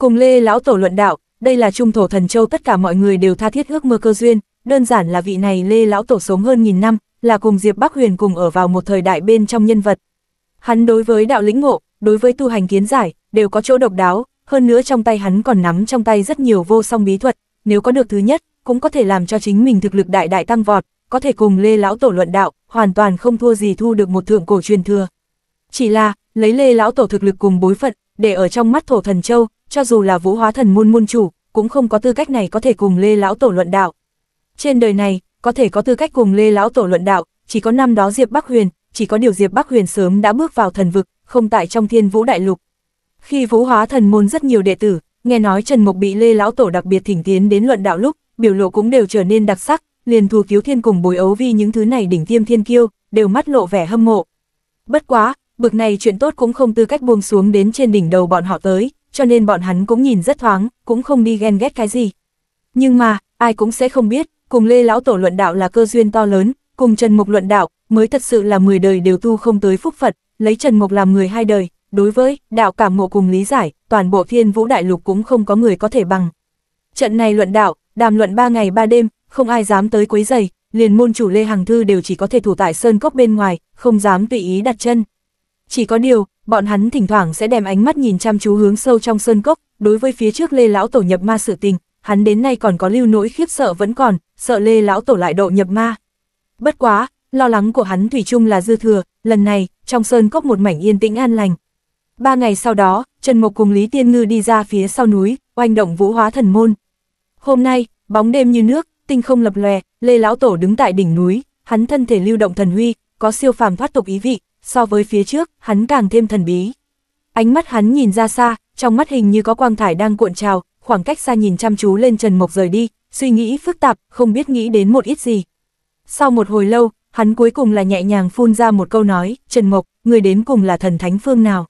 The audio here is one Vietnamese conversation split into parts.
Cùng Lê Lão Tổ luận đạo, đây là trung thổ thần châu tất cả mọi người đều tha thiết ước mơ cơ duyên, đơn giản là vị này Lê Lão Tổ sống hơn nghìn năm, là cùng Diệp Bắc Huyền cùng ở vào một thời đại bên trong nhân vật. Hắn đối với đạo lĩnh ngộ, đối với tu hành kiến giải, đều có chỗ độc đáo, hơn nữa trong tay hắn còn nắm trong tay rất nhiều vô song bí thuật, nếu có được thứ nhất, cũng có thể làm cho chính mình thực lực đại đại tăng vọt, có thể cùng Lê Lão Tổ luận đạo, hoàn toàn không thua gì thu được một thượng cổ truyền thừa. Chỉ là, lấy Lê Lão Tổ thực lực cùng bối phận, để ở trong mắt thổ thần châu, cho dù là vũ hóa thần môn môn chủ, cũng không có tư cách này có thể cùng Lê Lão Tổ luận đạo. Trên đời này, có thể có tư cách cùng Lê Lão Tổ luận đạo, chỉ có năm đó Diệp Bắc Huyền, chỉ có điều Diệp Bắc Huyền sớm đã bước vào thần vực, không tại trong thiên vũ đại lục. Khi vũ hóa thần môn rất nhiều đệ tử, nghe nói Trần Mộc bị Lê Lão Tổ đặc biệt thỉnh tiến đến luận đạo lúc, biểu lộ cũng đều trở nên đặc sắc, liền thù cứu thiên cùng bồi ấu vi những thứ này đỉnh tiêm thiên kiêu, đều mắt lộ vẻ hâm mộ. Bất quá, bực này chuyện tốt cũng không tư cách buông xuống đến trên đỉnh đầu bọn họ tới cho nên bọn hắn cũng nhìn rất thoáng, cũng không đi ghen ghét cái gì. Nhưng mà, ai cũng sẽ không biết, cùng Lê Lão Tổ luận đạo là cơ duyên to lớn, cùng Trần Mục luận đạo, mới thật sự là 10 đời đều tu không tới phúc Phật, lấy Trần Mục làm người hai đời, đối với đạo cảm ngộ cùng lý giải, toàn bộ thiên vũ đại lục cũng không có người có thể bằng. Trận này luận đạo, đàm luận 3 ngày 3 đêm, không ai dám tới quấy giày, liền môn chủ Lê Hằng Thư đều chỉ có thể thủ tại sơn cốc bên ngoài, không dám tùy ý đặt chân. Chỉ có điều, bọn hắn thỉnh thoảng sẽ đem ánh mắt nhìn chăm chú hướng sâu trong sơn cốc, đối với phía trước Lê Lão Tổ nhập ma sự tình, hắn đến nay còn có lưu nỗi khiếp sợ vẫn còn, sợ Lê Lão Tổ lại độ nhập ma. Bất quá, lo lắng của hắn Thủy chung là dư thừa, lần này, trong sơn cốc một mảnh yên tĩnh an lành. Ba ngày sau đó, Trần Mộc cùng Lý Tiên Ngư đi ra phía sau núi, oanh động vũ hóa thần môn. Hôm nay, bóng đêm như nước, tinh không lập lòe, Lê Lão Tổ đứng tại đỉnh núi, hắn thân thể lưu động thần huy, có siêu phàm thoát tục ý vị, so với phía trước, hắn càng thêm thần bí. Ánh mắt hắn nhìn ra xa, trong mắt hình như có quang thải đang cuộn trào, khoảng cách xa nhìn chăm chú lên Trần Mộc rời đi, suy nghĩ phức tạp, không biết nghĩ đến một ít gì. Sau một hồi lâu, hắn cuối cùng là nhẹ nhàng phun ra một câu nói, Trần Mộc, người đến cùng là thần thánh phương nào.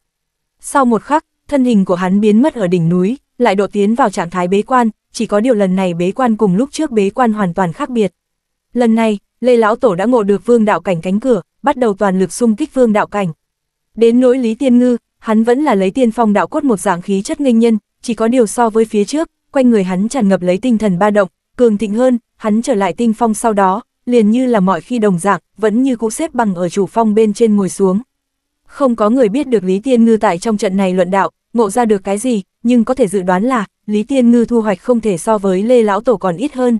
Sau một khắc, thân hình của hắn biến mất ở đỉnh núi, lại đột tiến vào trạng thái bế quan, chỉ có điều lần này bế quan cùng lúc trước bế quan hoàn toàn khác biệt. Lần này, Lê Lão Tổ đã ngộ được vương đạo cảnh cánh cửa, bắt đầu toàn lực xung kích vương đạo cảnh. Đến nỗi Lý Tiên Ngư, hắn vẫn là lấy tiên phong đạo cốt một dạng khí chất nghênh nhân, chỉ có điều so với phía trước, quanh người hắn tràn ngập lấy tinh thần ba động, cường thịnh hơn, hắn trở lại tinh phong sau đó, liền như là mọi khi đồng dạng, vẫn như cũ xếp bằng ở chủ phong bên trên ngồi xuống. Không có người biết được Lý Tiên Ngư tại trong trận này luận đạo, ngộ ra được cái gì, nhưng có thể dự đoán là, Lý Tiên Ngư thu hoạch không thể so với Lê Lão Tổ còn ít hơn.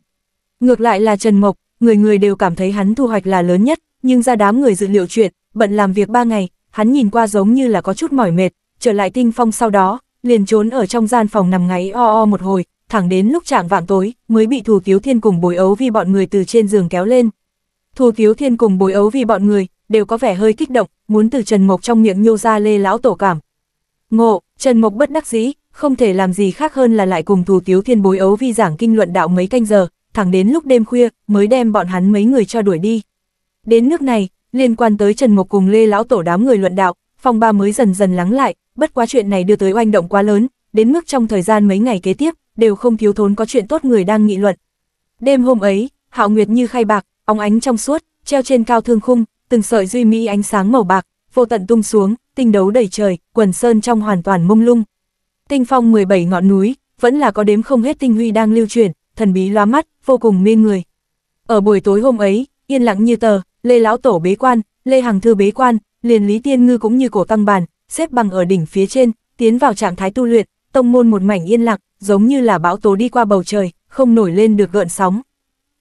Ngược lại là Trần Mộc, người người đều cảm thấy hắn thu hoạch là lớn nhất, nhưng ra đám người dự liệu chuyện, bận làm việc ba ngày, hắn nhìn qua giống như là có chút mỏi mệt, trở lại tinh phong sau đó, liền trốn ở trong gian phòng nằm ngáy o o một hồi, thẳng đến lúc trạng vạng tối, mới bị Thù Tiếu Thiên cùng bồi ấu vì bọn người từ trên giường kéo lên. Thù Tiếu Thiên cùng bồi ấu vì bọn người, đều có vẻ hơi kích động, muốn từ Trần Mộc trong miệng nhô ra lê lão tổ cảm. Ngộ, Trần Mộc bất đắc dĩ, không thể làm gì khác hơn là lại cùng Thù Tiếu Thiên bồi ấu vi giảng kinh luận đạo mấy canh giờ, thẳng đến lúc đêm khuya, mới đem bọn hắn mấy người cho đuổi đi. Đến nước này, liên quan tới Trần Mộc cùng Lê Lão Tổ đám người luận đạo, phòng ba mới dần dần lắng lại, bất quá chuyện này đưa tới oanh động quá lớn, đến mức trong thời gian mấy ngày kế tiếp, đều không thiếu thốn có chuyện tốt người đang nghị luận. Đêm hôm ấy, hạo nguyệt như khai bạc, óng ánh trong suốt, treo trên cao thương khung, từng sợi duy mỹ ánh sáng màu bạc, vô tận tung xuống, tinh đấu đầy trời, quần sơn trong hoàn toàn mông lung. Tinh phong 17 ngọn núi, vẫn là có đếm không hết tinh huy đang lưu chuyển, thần bí loa mắt, vô cùng mê người. Ở buổi tối hôm ấy, yên lặng như tờ, Lê Lão Tổ bế quan, Lê Hằng Thư bế quan, liền Lý Tiên Ngư cũng như cổ tăng bàn, xếp bằng ở đỉnh phía trên, tiến vào trạng thái tu luyện, tông môn một mảnh yên lặng, giống như là bão tố đi qua bầu trời, không nổi lên được gợn sóng.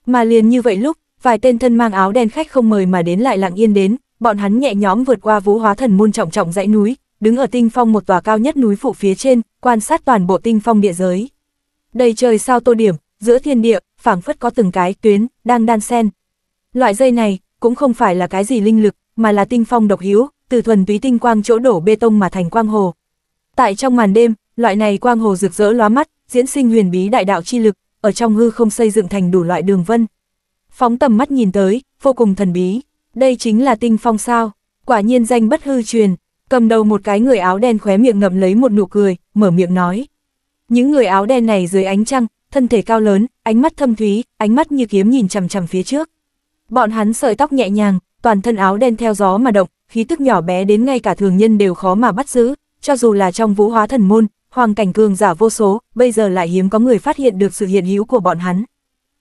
Mà liền như vậy lúc, vài tên thân mang áo đen khách không mời mà đến lại lặng yên đến, bọn hắn nhẹ nhóm vượt qua vũ hóa thần môn trọng trọng dãy núi, đứng ở tinh phong một tòa cao nhất núi phụ phía trên, quan sát toàn bộ tinh phong địa giới. Đầy trời sao tô điểm, giữa thiên địa, phảng phất có từng cái tuyến, đang đan sen. Loại dây này, cũng không phải là cái gì linh lực, mà là tinh phong độc hiếu, từ thuần túy tinh quang chỗ đổ bê tông mà thành quang hồ. Tại trong màn đêm, loại này quang hồ rực rỡ lóa mắt, diễn sinh huyền bí đại đạo chi lực, ở trong hư không xây dựng thành đủ loại đường vân. Phóng tầm mắt nhìn tới, vô cùng thần bí, đây chính là tinh phong sao, quả nhiên danh bất hư truyền, cầm đầu một cái người áo đen khóe miệng ngậm lấy một nụ cười, mở miệng nói. Những người áo đen này dưới ánh trăng, thân thể cao lớn, ánh mắt thâm thúy, ánh mắt như kiếm nhìn chằm chằm phía trước. Bọn hắn sợi tóc nhẹ nhàng, toàn thân áo đen theo gió mà động, khí tức nhỏ bé đến ngay cả thường nhân đều khó mà bắt giữ, cho dù là trong vũ hóa thần môn, hoàng cảnh cường giả vô số, bây giờ lại hiếm có người phát hiện được sự hiện hữu của bọn hắn.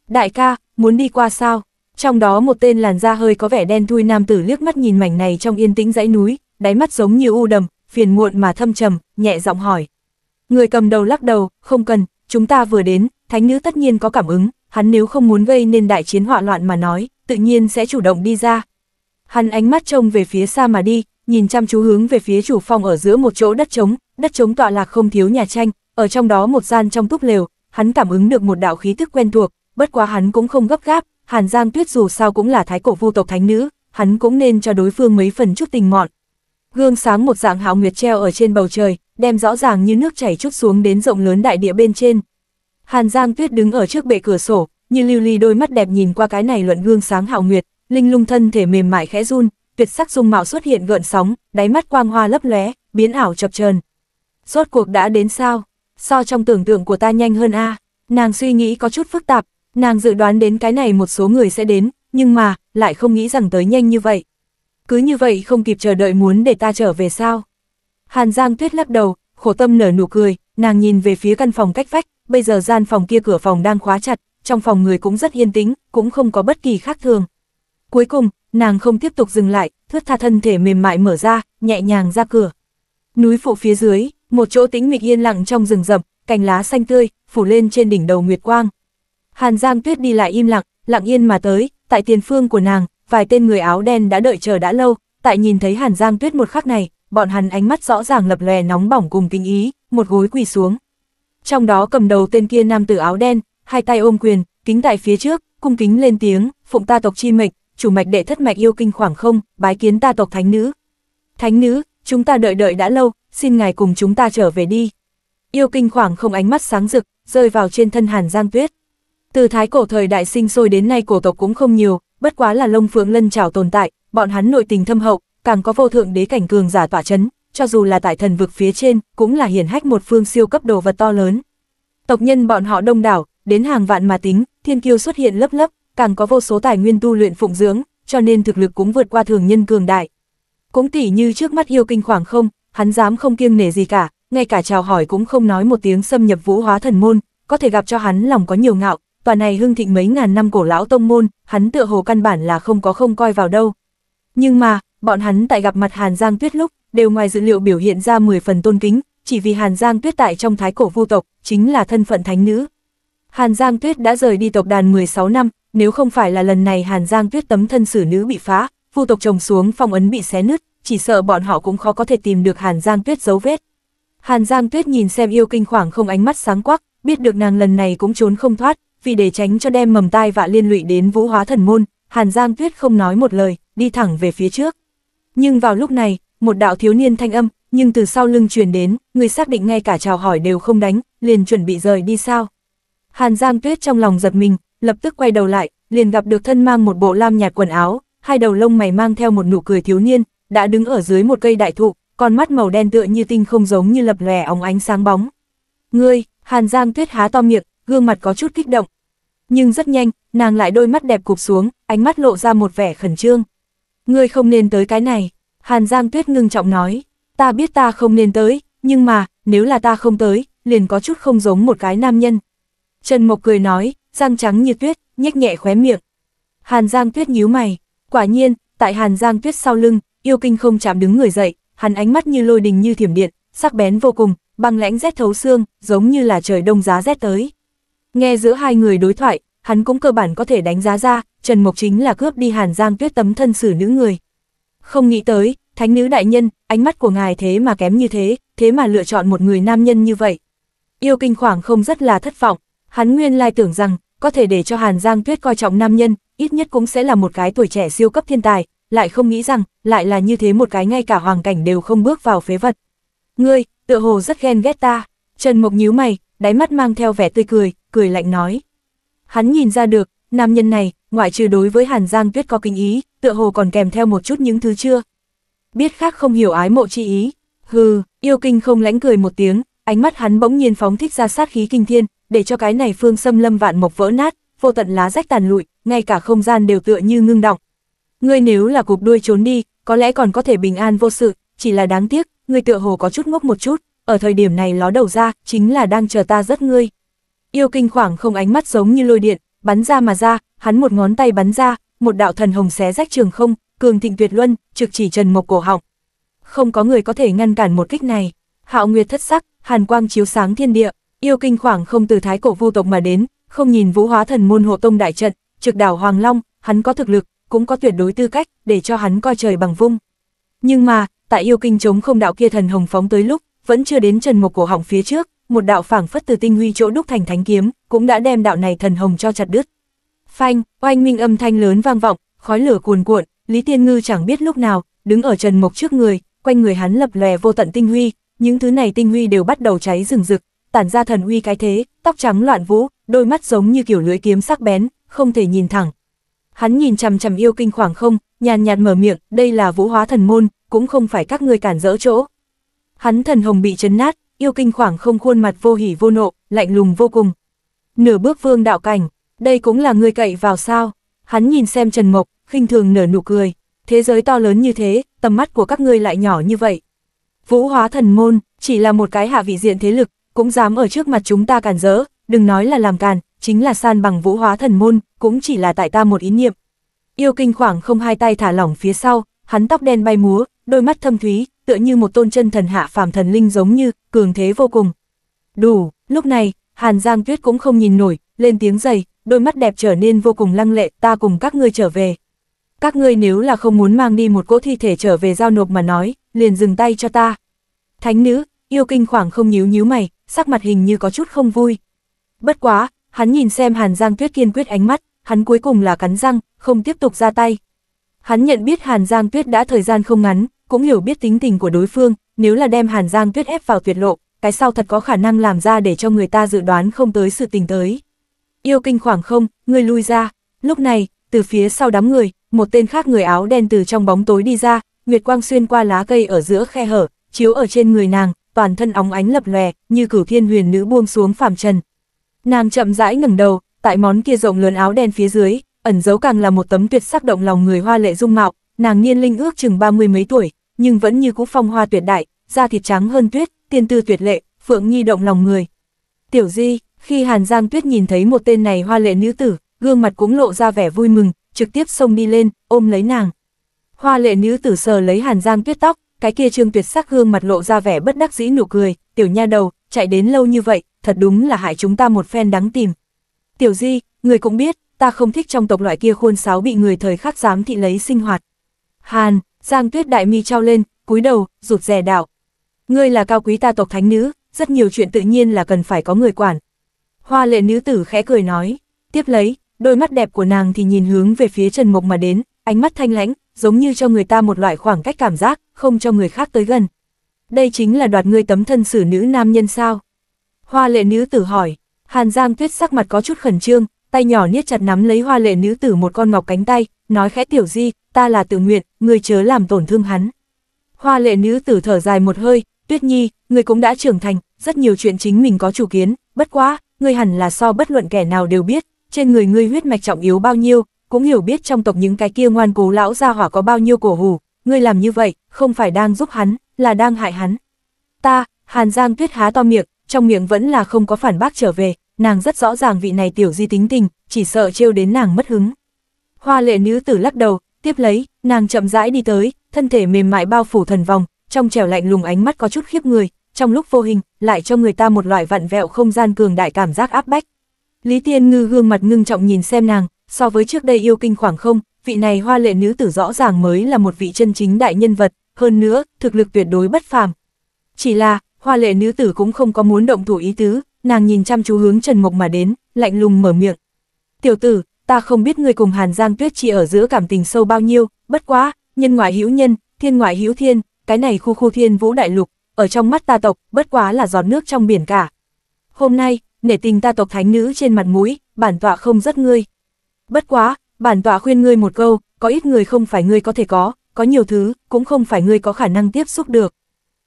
Đại ca, muốn đi qua sao? Trong đó một tên làn da hơi có vẻ đen thui nam tử liếc mắt nhìn mảnh này trong yên tĩnh dãy núi, đáy mắt giống như u đầm, phiền muộn mà thâm trầm, nhẹ giọng hỏi. Người cầm đầu lắc đầu, không cần, chúng ta vừa đến, thánh nữ tất nhiên có cảm ứng, hắn nếu không muốn gây nên đại chiến họa loạn mà nói, tự nhiên sẽ chủ động đi ra. Hắn ánh mắt trông về phía xa mà đi, nhìn chăm chú hướng về phía chủ phòng ở giữa một chỗ đất trống, đất trống tọa lạc không thiếu nhà tranh, ở trong đó một gian trong túp lều, hắn cảm ứng được một đạo khí thức quen thuộc, bất quá hắn cũng không gấp gáp, Hàn Giang Tuyết dù sao cũng là thái cổ vu tộc thánh nữ, hắn cũng nên cho đối phương mấy phần chút tình mọn. Gương sáng một dạng hạo nguyệt treo ở trên bầu trời, đem rõ ràng như nước chảy chút xuống đến rộng lớn đại địa bên trên. Hàn Giang Tuyết đứng ở trước bệ cửa sổ, như lưu ly đôi mắt đẹp nhìn qua cái này luận gương sáng hạo nguyệt, linh lung thân thể mềm mại khẽ run, tuyệt sắc dung mạo xuất hiện gợn sóng, đáy mắt quang hoa lấp lóe, biến ảo chập chờn. Rốt cuộc đã đến sao? So trong tưởng tượng của ta nhanh hơn a. À? Nàng suy nghĩ có chút phức tạp, nàng dự đoán đến cái này một số người sẽ đến, nhưng mà, lại không nghĩ rằng tới nhanh như vậy. Cứ như vậy không kịp chờ đợi muốn để ta trở về sao? Hàn Giang Tuyết lắc đầu, khổ tâm nở nụ cười, nàng nhìn về phía căn phòng cách vách, bây giờ gian phòng kia cửa phòng đang khóa chặt, trong phòng người cũng rất yên tĩnh, cũng không có bất kỳ khác thường. Cuối cùng, nàng không tiếp tục dừng lại, thướt tha thân thể mềm mại mở ra, nhẹ nhàng ra cửa. Núi phụ phía dưới, một chỗ tĩnh mịch yên lặng trong rừng rậm, cành lá xanh tươi, phủ lên trên đỉnh đầu Nguyệt Quang. Hàn Giang Tuyết đi lại im lặng, lặng yên mà tới, tại tiền phương của nàng, vài tên người áo đen đã đợi chờ đã lâu, tại nhìn thấy Hàn Giang Tuyết một khắc này, bọn hắn ánh mắt rõ ràng lập lòe nóng bỏng cùng kinh ý, một gối quỳ xuống. Trong đó cầm đầu tên kia nam tử áo đen, hai tay ôm quyền, kính tại phía trước, cung kính lên tiếng, phụng ta tộc chi mệnh, chủ mạch đệ thất mạch yêu kinh khoảng không, bái kiến ta tộc thánh nữ. Thánh nữ, chúng ta đợi đợi đã lâu, xin ngài cùng chúng ta trở về đi. Yêu kinh khoảng không ánh mắt sáng rực, rơi vào trên thân Hàn Giang Tuyết. Từ thái cổ thời đại sinh sôi đến nay cổ tộc cũng không nhiều, bất quá là lông phượng lân trảo tồn tại, bọn hắn nội tình thâm hậu, càng có vô thượng đế cảnh cường giả tỏa chấn, cho dù là tại thần vực phía trên, cũng là hiển hách một phương siêu cấp đồ vật to lớn. Tộc nhân bọn họ đông đảo, đến hàng vạn mà tính, thiên kiêu xuất hiện lấp lấp, càng có vô số tài nguyên tu luyện phụng dưỡng, cho nên thực lực cũng vượt qua thường nhân cường đại. Cũng tỉ như trước mắt yêu kinh khoảng không, hắn dám không kiêng nể gì cả, ngay cả chào hỏi cũng không nói một tiếng xâm nhập vũ hóa thần môn, có thể gặp cho hắn lòng có nhiều ngạo, tòa này hưng thịnh mấy ngàn năm cổ lão tông môn, hắn tựa hồ căn bản là không có không coi vào đâu. Nhưng mà, bọn hắn tại gặp mặt Hàn Giang Tuyết lúc, đều ngoài dữ liệu biểu hiện ra 10 phần tôn kính, chỉ vì Hàn Giang Tuyết tại trong thái cổ vu tộc, chính là thân phận thánh nữ. Hàn Giang Tuyết đã rời đi tộc đàn 16 năm, nếu không phải là lần này Hàn Giang Tuyết tấm thân xử nữ bị phá, phu tộc trồng xuống phong ấn bị xé nứt, chỉ sợ bọn họ cũng khó có thể tìm được Hàn Giang Tuyết dấu vết. Hàn Giang Tuyết nhìn xem yêu kinh khoảng không ánh mắt sáng quắc, biết được nàng lần này cũng trốn không thoát, vì để tránh cho đem mầm tai vạ liên lụy đến vũ hóa thần môn, Hàn Giang Tuyết không nói một lời, đi thẳng về phía trước. Nhưng vào lúc này, một đạo thiếu niên thanh âm, nhưng từ sau lưng truyền đến, người xác định ngay cả chào hỏi đều không đánh, liền chuẩn bị rời đi sao. Hàn Giang Tuyết trong lòng giật mình, lập tức quay đầu lại, liền gặp được thân mang một bộ lam nhạt quần áo, hai đầu lông mày mang theo một nụ cười thiếu niên, đã đứng ở dưới một cây đại thụ, con mắt màu đen tựa như tinh không giống như lập lòe óng ánh sáng bóng. Ngươi, Hàn Giang Tuyết há to miệng, gương mặt có chút kích động. Nhưng rất nhanh, nàng lại đôi mắt đẹp cụp xuống, ánh mắt lộ ra một vẻ khẩn trương. Ngươi không nên tới cái này, Hàn Giang Tuyết ngưng trọng nói. Ta biết ta không nên tới, nhưng mà, nếu là ta không tới, liền có chút không giống một cái nam nhân. Trần Mộc cười nói, răng trắng như tuyết, nhếch nhẹ khóe miệng. Hàn Giang Tuyết nhíu mày, quả nhiên, tại Hàn Giang Tuyết sau lưng, yêu kinh không chạm đứng người dậy, hắn ánh mắt như lôi đình như thiểm điện, sắc bén vô cùng, băng lãnh rét thấu xương, giống như là trời đông giá rét tới. Nghe giữa hai người đối thoại, hắn cũng cơ bản có thể đánh giá ra, Trần Mộc chính là cướp đi Hàn Giang Tuyết tấm thân xử nữ người. Không nghĩ tới, thánh nữ đại nhân, ánh mắt của ngài thế mà kém như thế, thế mà lựa chọn một người nam nhân như vậy. Yêu kinh khoảng không rất là thất vọng, Hắn nguyên lai tưởng rằng, có thể để cho Hàn Giang Tuyết coi trọng nam nhân, ít nhất cũng sẽ là một cái tuổi trẻ siêu cấp thiên tài, lại không nghĩ rằng, lại là như thế một cái ngay cả hoàng cảnh đều không bước vào phế vật. Ngươi, tựa hồ rất ghen ghét ta. Trần Mộc nhíu mày, đáy mắt mang theo vẻ tươi cười, cười lạnh nói. Hắn nhìn ra được, nam nhân này, ngoại trừ đối với Hàn Giang Tuyết có kinh ý, tựa hồ còn kèm theo một chút những thứ chưa. Biết khác không hiểu ái mộ chi ý. Hừ, yêu kinh không lánh cười một tiếng, ánh mắt hắn bỗng nhiên phóng thích ra sát khí kinh thiên, để cho cái này phương xâm lâm vạn mộc vỡ nát, vô tận lá rách tàn lụi, ngay cả không gian đều tựa như ngưng động Ngươi nếu là cục đuôi trốn đi, có lẽ còn có thể bình an vô sự, chỉ là đáng tiếc, ngươi tựa hồ có chút ngốc một chút, ở thời điểm này ló đầu ra, chính là đang chờ ta rất ngươi. Yêu kinh khoảng không ánh mắt giống như lôi điện, bắn ra mà ra, hắn một ngón tay bắn ra, một đạo thần hồng xé rách trường không, cường thịnh tuyệt luân, trực chỉ Trần Mộc cổ họng. Không có người có thể ngăn cản một kích này. Hạo Nguyệt thất sắc, hàn quang chiếu sáng thiên địa, Yêu kinh khoảng không từ thái cổ vu tộc mà đến, không nhìn vũ hóa thần môn hộ tông đại trận, trực đảo Hoàng Long, hắn có thực lực, cũng có tuyệt đối tư cách để cho hắn coi trời bằng vung. Nhưng mà, tại yêu kinh chống không đạo kia thần hồng phóng tới lúc, vẫn chưa đến trần mục cổ hỏng phía trước, một đạo phảng phất từ tinh huy chỗ đúc thành thánh kiếm, cũng đã đem đạo này thần hồng cho chặt đứt. Phanh, oanh minh âm thanh lớn vang vọng, khói lửa cuồn cuộn, Lý Tiên Ngư chẳng biết lúc nào, đứng ở trần mục trước người, quanh người hắn lập lòe vô tận tinh huy, những thứ này tinh huy đều bắt đầu cháy rừng rực, tản ra thần uy cái thế, tóc trắng loạn vũ, đôi mắt giống như kiểu lưỡi kiếm sắc bén, không thể nhìn thẳng. Hắn nhìn chằm chằm yêu kinh khoảng không, nhàn nhạt mở miệng, đây là vũ hóa thần môn, cũng không phải các người cản rỡ chỗ. Hắn thần hồng bị chấn nát, yêu kinh khoảng không khuôn mặt vô hỉ vô nộ, lạnh lùng vô cùng. Nửa bước vương đạo cảnh, đây cũng là người cậy vào sao. Hắn nhìn xem Trần Mộc, khinh thường nở nụ cười. Thế giới to lớn như thế, tầm mắt của các ngươi lại nhỏ như vậy. Vũ hóa thần môn, chỉ là một cái hạ vị diện thế lực, cũng dám ở trước mặt chúng ta càn rỡ, đừng nói là làm càn, chính là san bằng vũ hóa thần môn, cũng chỉ là tại ta một ý niệm. Yêu kinh khoảng không hai tay thả lỏng phía sau, hắn tóc đen bay múa, đôi mắt thâm thúy, tựa như một tôn chân thần hạ phàm thần linh giống như, cường thế vô cùng. Đủ, lúc này, Hàn Giang Tuyết cũng không nhìn nổi, lên tiếng dày, đôi mắt đẹp trở nên vô cùng lăng lệ, ta cùng các ngươi trở về. Các ngươi nếu là không muốn mang đi một cỗ thi thể trở về giao nộp mà nói, liền dừng tay cho ta. Thánh nữ, yêu kinh khoảng không nhíu nhíu mày, sắc mặt hình như có chút không vui. Bất quá, hắn nhìn xem Hàn Giang Tuyết kiên quyết ánh mắt, hắn cuối cùng là cắn răng, không tiếp tục ra tay. Hắn nhận biết Hàn Giang Tuyết đã thời gian không ngắn, cũng hiểu biết tính tình của đối phương, nếu là đem Hàn Giang Tuyết ép vào tuyệt lộ, cái sau thật có khả năng làm ra để cho người ta dự đoán không tới sự tình tới. Yêu kinh khoảng không, người lui ra, lúc này, từ phía sau đám người, một tên khác người áo đen từ trong bóng tối đi ra, Nguyệt Quang xuyên qua lá cây ở giữa khe hở, chiếu ở trên người nàng, toàn thân óng ánh lập lòe, như cử thiên huyền nữ buông xuống phàm trần. Nàng chậm rãi ngẩng đầu, tại món kia rộng lớn áo đen phía dưới, ẩn giấu càng là một tấm tuyệt sắc động lòng người hoa lệ dung mạo, nàng niên linh ước chừng ba mươi mấy tuổi, nhưng vẫn như cũ phong hoa tuyệt đại, da thịt trắng hơn tuyết, tiên tư tuyệt lệ, phượng nghi động lòng người. Tiểu Di, khi Hàn Giang Tuyết nhìn thấy một tên này hoa lệ nữ tử, gương mặt cũng lộ ra vẻ vui mừng, trực tiếp xông đi lên, ôm lấy nàng. Hoa lệ nữ tử sờ lấy Hàn Giang Tuyết tóc, cái kia trương tuyệt sắc gương mặt lộ ra vẻ bất đắc dĩ nụ cười, tiểu nha đầu, chạy đến lâu như vậy, thật đúng là hại chúng ta một phen đáng tìm. Tiểu di, người cũng biết, ta không thích trong tộc loại kia khuôn sáo bị người thời khắc dám thị lấy sinh hoạt. Hàn, Giang Tuyết Đại mi trao lên, cúi đầu, rụt rè đạo. Ngươi là cao quý ta tộc thánh nữ, rất nhiều chuyện tự nhiên là cần phải có người quản. Hoa lệ nữ tử khẽ cười nói, tiếp lấy, đôi mắt đẹp của nàng thì nhìn hướng về phía Trần Mộc mà đến, ánh mắt thanh lãnh, giống như cho người ta một loại khoảng cách cảm giác, không cho người khác tới gần. Đây chính là đoạt ngươi tấm thân xử nữ nam nhân sao? Hoa lệ nữ tử hỏi, Hàn Giang Tuyết sắc mặt có chút khẩn trương, tay nhỏ niết chặt nắm lấy hoa lệ nữ tử một con ngọc cánh tay, nói khẽ tiểu di, ta là tự nguyện, người chớ làm tổn thương hắn. Hoa lệ nữ tử thở dài một hơi, Tuyết Nhi, người cũng đã trưởng thành, rất nhiều chuyện chính mình có chủ kiến, bất quá, người hẳn là so bất luận kẻ nào đều biết, trên người ngươi huyết mạch trọng yếu bao nhiêu, cũng hiểu biết trong tộc những cái kia ngoan cố lão gia hỏa có bao nhiêu cổ hủ, ngươi làm như vậy, không phải đang giúp hắn, là đang hại hắn. Ta, Hàn Giang Tuyết há to miệng, trong miệng vẫn là không có phản bác trở về, nàng rất rõ ràng vị này tiểu di tính tình, chỉ sợ trêu đến nàng mất hứng. Hoa lệ nữ tử lắc đầu, tiếp lấy, nàng chậm rãi đi tới, thân thể mềm mại bao phủ thần vòng, trong trẻo lạnh lùng ánh mắt có chút khiếp người, trong lúc vô hình, lại cho người ta một loại vặn vẹo không gian cường đại cảm giác áp bách. Lý Tiên Ngư gương mặt ngưng trọng nhìn xem nàng, so với trước đây yêu kinh khoảng không, vị này hoa lệ nữ tử rõ ràng mới là một vị chân chính đại nhân vật, hơn nữa, thực lực tuyệt đối bất phàm. Chỉ là, hoa lệ nữ tử cũng không có muốn động thủ ý tứ, nàng nhìn chăm chú hướng Trần Mộc mà đến, lạnh lùng mở miệng. Tiểu tử, ta không biết người cùng Hàn Giang Tuyết chỉ ở giữa cảm tình sâu bao nhiêu, bất quá, nhân ngoại hữu nhân, thiên ngoại hữu thiên, cái này khu khu thiên vũ đại lục, ở trong mắt ta tộc, bất quá là giọt nước trong biển cả. Hôm nay, nể tình ta tộc thánh nữ trên mặt mũi, bản tọa không rất ngươi bất quá, bản tọa khuyên ngươi một câu, có ít người không phải ngươi có thể có, có nhiều thứ, cũng không phải ngươi có khả năng tiếp xúc được.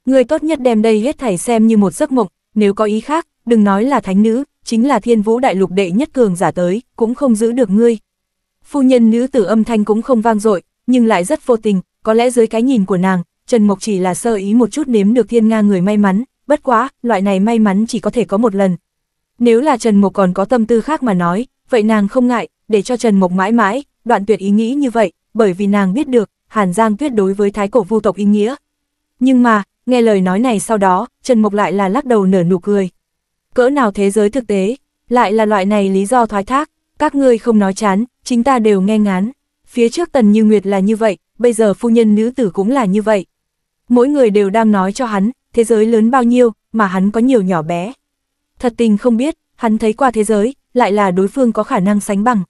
Ngươi tốt nhất đem đây hết thảy xem như một giấc mộng, nếu có ý khác, đừng nói là thánh nữ, chính là thiên vũ đại lục đệ nhất cường giả tới, cũng không giữ được ngươi. Phu nhân nữ tử âm thanh cũng không vang dội, nhưng lại rất vô tình, có lẽ dưới cái nhìn của nàng, Trần Mộc chỉ là sơ ý một chút nếm được thiên nga người may mắn, bất quá, loại này may mắn chỉ có thể có một lần. Nếu là Trần Mộc còn có tâm tư khác mà nói, vậy nàng không ngại, để cho Trần Mộc mãi mãi, đoạn tuyệt ý nghĩ như vậy, bởi vì nàng biết được, Hàn Giang Tuyết đối với thái cổ vu tộc ý nghĩa. Nhưng mà, nghe lời nói này sau đó, Trần Mộc lại là lắc đầu nở nụ cười. Cỡ nào thế giới thực tế, lại là loại này lý do thoái thác, các ngươi không nói chán, chính ta đều nghe ngán. Phía trước Tần Như Nguyệt là như vậy, bây giờ phu nhân nữ tử cũng là như vậy. Mỗi người đều đang nói cho hắn, thế giới lớn bao nhiêu, mà hắn có nhiều nhỏ bé. Thật tình không biết, hắn thấy qua thế giới, lại là đối phương có khả năng sánh bằng,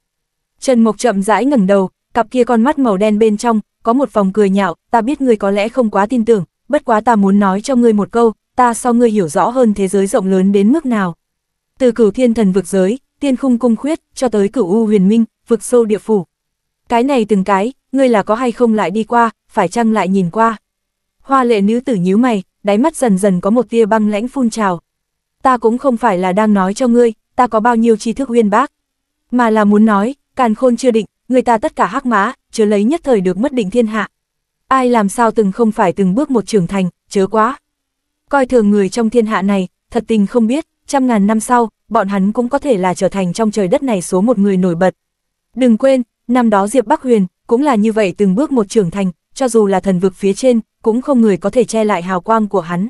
Trần Mộc chậm rãi ngẩng đầu, cặp kia con mắt màu đen bên trong, có một vòng cười nhạo, ta biết ngươi có lẽ không quá tin tưởng, bất quá ta muốn nói cho ngươi một câu, ta so ngươi hiểu rõ hơn thế giới rộng lớn đến mức nào. Từ cửu thiên thần vực giới, tiên khung cung khuyết, cho tới cửu u huyền minh, vực sâu địa phủ. Cái này từng cái, ngươi là có hay không lại đi qua, phải chăng lại nhìn qua. Hoa lệ nữ tử nhíu mày, đáy mắt dần dần có một tia băng lãnh phun trào. Ta cũng không phải là đang nói cho ngươi, ta có bao nhiêu tri thức uyên bác, mà là muốn nói, càn khôn chưa định, người ta tất cả hắc má, chớ lấy nhất thời được mất định thiên hạ. Ai làm sao từng không phải từng bước một trưởng thành, chớ quá. Coi thường người trong thiên hạ này, thật tình không biết, trăm ngàn năm sau, bọn hắn cũng có thể là trở thành trong trời đất này số một người nổi bật. Đừng quên, năm đó Diệp Bắc Huyền, cũng là như vậy từng bước một trưởng thành, cho dù là thần vực phía trên, cũng không người có thể che lại hào quang của hắn.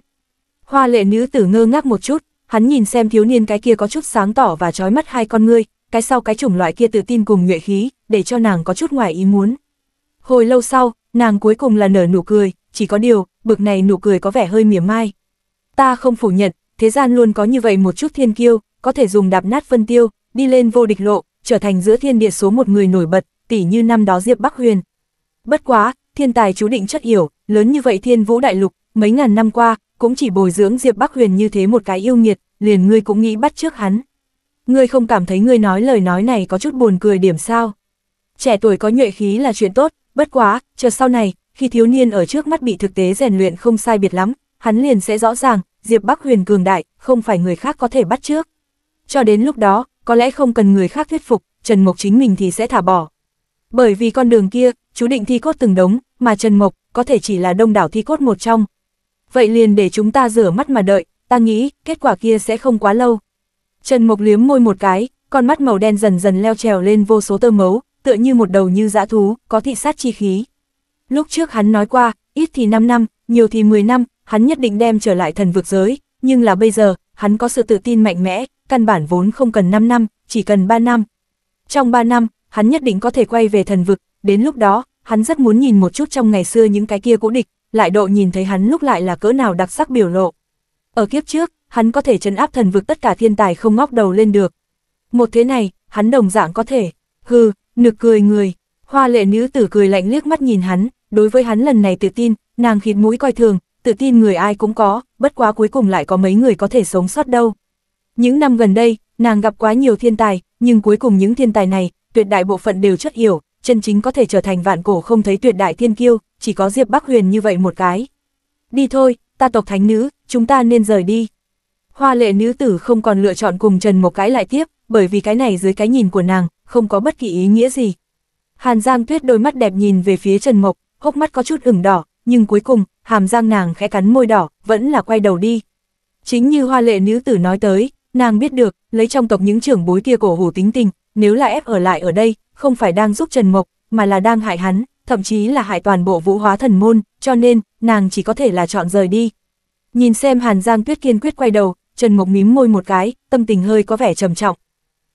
Hoa lệ nữ tử ngơ ngác một chút, hắn nhìn xem thiếu niên cái kia có chút sáng tỏ và trói mắt hai con ngươi, cái sau cái chủng loại kia tự tin cùng nhuệ khí, để cho nàng có chút ngoài ý muốn. Hồi lâu sau, nàng cuối cùng là nở nụ cười, chỉ có điều, bực này nụ cười có vẻ hơi mỉa mai. Ta không phủ nhận, thế gian luôn có như vậy một chút thiên kiêu, có thể dùng đạp nát phân tiêu, đi lên vô địch lộ, trở thành giữa thiên địa số một người nổi bật, tỉ như năm đó Diệp Bắc Huyền. Bất quá, thiên tài chú định chất hiểu, lớn như vậy thiên vũ đại lục, mấy ngàn năm qua, cũng chỉ bồi dưỡng Diệp Bắc Huyền như thế một cái yêu nghiệt, liền ngươi cũng nghĩ bắt trước hắn ngươi không cảm thấy ngươi nói lời nói này có chút buồn cười điểm sao. Trẻ tuổi có nhuệ khí là chuyện tốt, bất quá, chờ sau này, khi thiếu niên ở trước mắt bị thực tế rèn luyện không sai biệt lắm, hắn liền sẽ rõ ràng, Diệp Bắc Huyền cường đại, không phải người khác có thể bắt trước. Cho đến lúc đó, có lẽ không cần người khác thuyết phục, Trần Mộc chính mình thì sẽ thả bỏ. Bởi vì con đường kia, chú định thi cốt từng đống, mà Trần Mộc có thể chỉ là đông đảo thi cốt một trong. Vậy liền để chúng ta rửa mắt mà đợi, ta nghĩ kết quả kia sẽ không quá lâu. Trần Mộc liếm môi một cái, con mắt màu đen dần dần leo trèo lên vô số tơ mấu, tựa như một đầu như dã thú, có thị sát chi khí. Lúc trước hắn nói qua, ít thì 5 năm, nhiều thì 10 năm, hắn nhất định đem trở lại thần vực giới, nhưng là bây giờ, hắn có sự tự tin mạnh mẽ, căn bản vốn không cần 5 năm, chỉ cần 3 năm. Trong 3 năm, hắn nhất định có thể quay về thần vực, đến lúc đó, hắn rất muốn nhìn một chút trong ngày xưa những cái kia cũ địch, lại độ nhìn thấy hắn lúc lại là cỡ nào đặc sắc biểu lộ. Ở kiếp trước, hắn có thể chấn áp thần vực tất cả thiên tài không ngóc đầu lên được. Một thế này, hắn đồng dạng có thể, hừ, nực cười người, hoa lệ nữ tử cười lạnh liếc mắt nhìn hắn, đối với hắn lần này tự tin, nàng khịt mũi coi thường, tự tin người ai cũng có, bất quá cuối cùng lại có mấy người có thể sống sót đâu. Những năm gần đây, nàng gặp quá nhiều thiên tài, nhưng cuối cùng những thiên tài này, tuyệt đại bộ phận đều chất hiểu, chân chính có thể trở thành vạn cổ không thấy tuyệt đại thiên kiêu, chỉ có Diệp Bắc Huyền như vậy một cái. Đi thôi, ta tộc thánh nữ, chúng ta nên rời đi. Hoa lệ nữ tử không còn lựa chọn cùng Trần Mộc cái lại tiếp, bởi vì cái này dưới cái nhìn của nàng, không có bất kỳ ý nghĩa gì. Hàn Giang Tuyết đôi mắt đẹp nhìn về phía Trần Mộc, hốc mắt có chút ửng đỏ, nhưng cuối cùng, hàm giang nàng khẽ cắn môi đỏ, vẫn là quay đầu đi. Chính như hoa lệ nữ tử nói tới, nàng biết được, lấy trong tộc những trưởng bối kia cổ hủ tính tình, nếu là ép ở lại ở đây, không phải đang giúp Trần Mộc, mà là đang hại hắn, thậm chí là hại toàn bộ vũ hóa thần môn, cho nên, nàng chỉ có thể là chọn rời đi. Nhìn xem Hàn Giang Tuyết kiên quyết quay đầu, Trần Mộc mím môi một cái, tâm tình hơi có vẻ trầm trọng.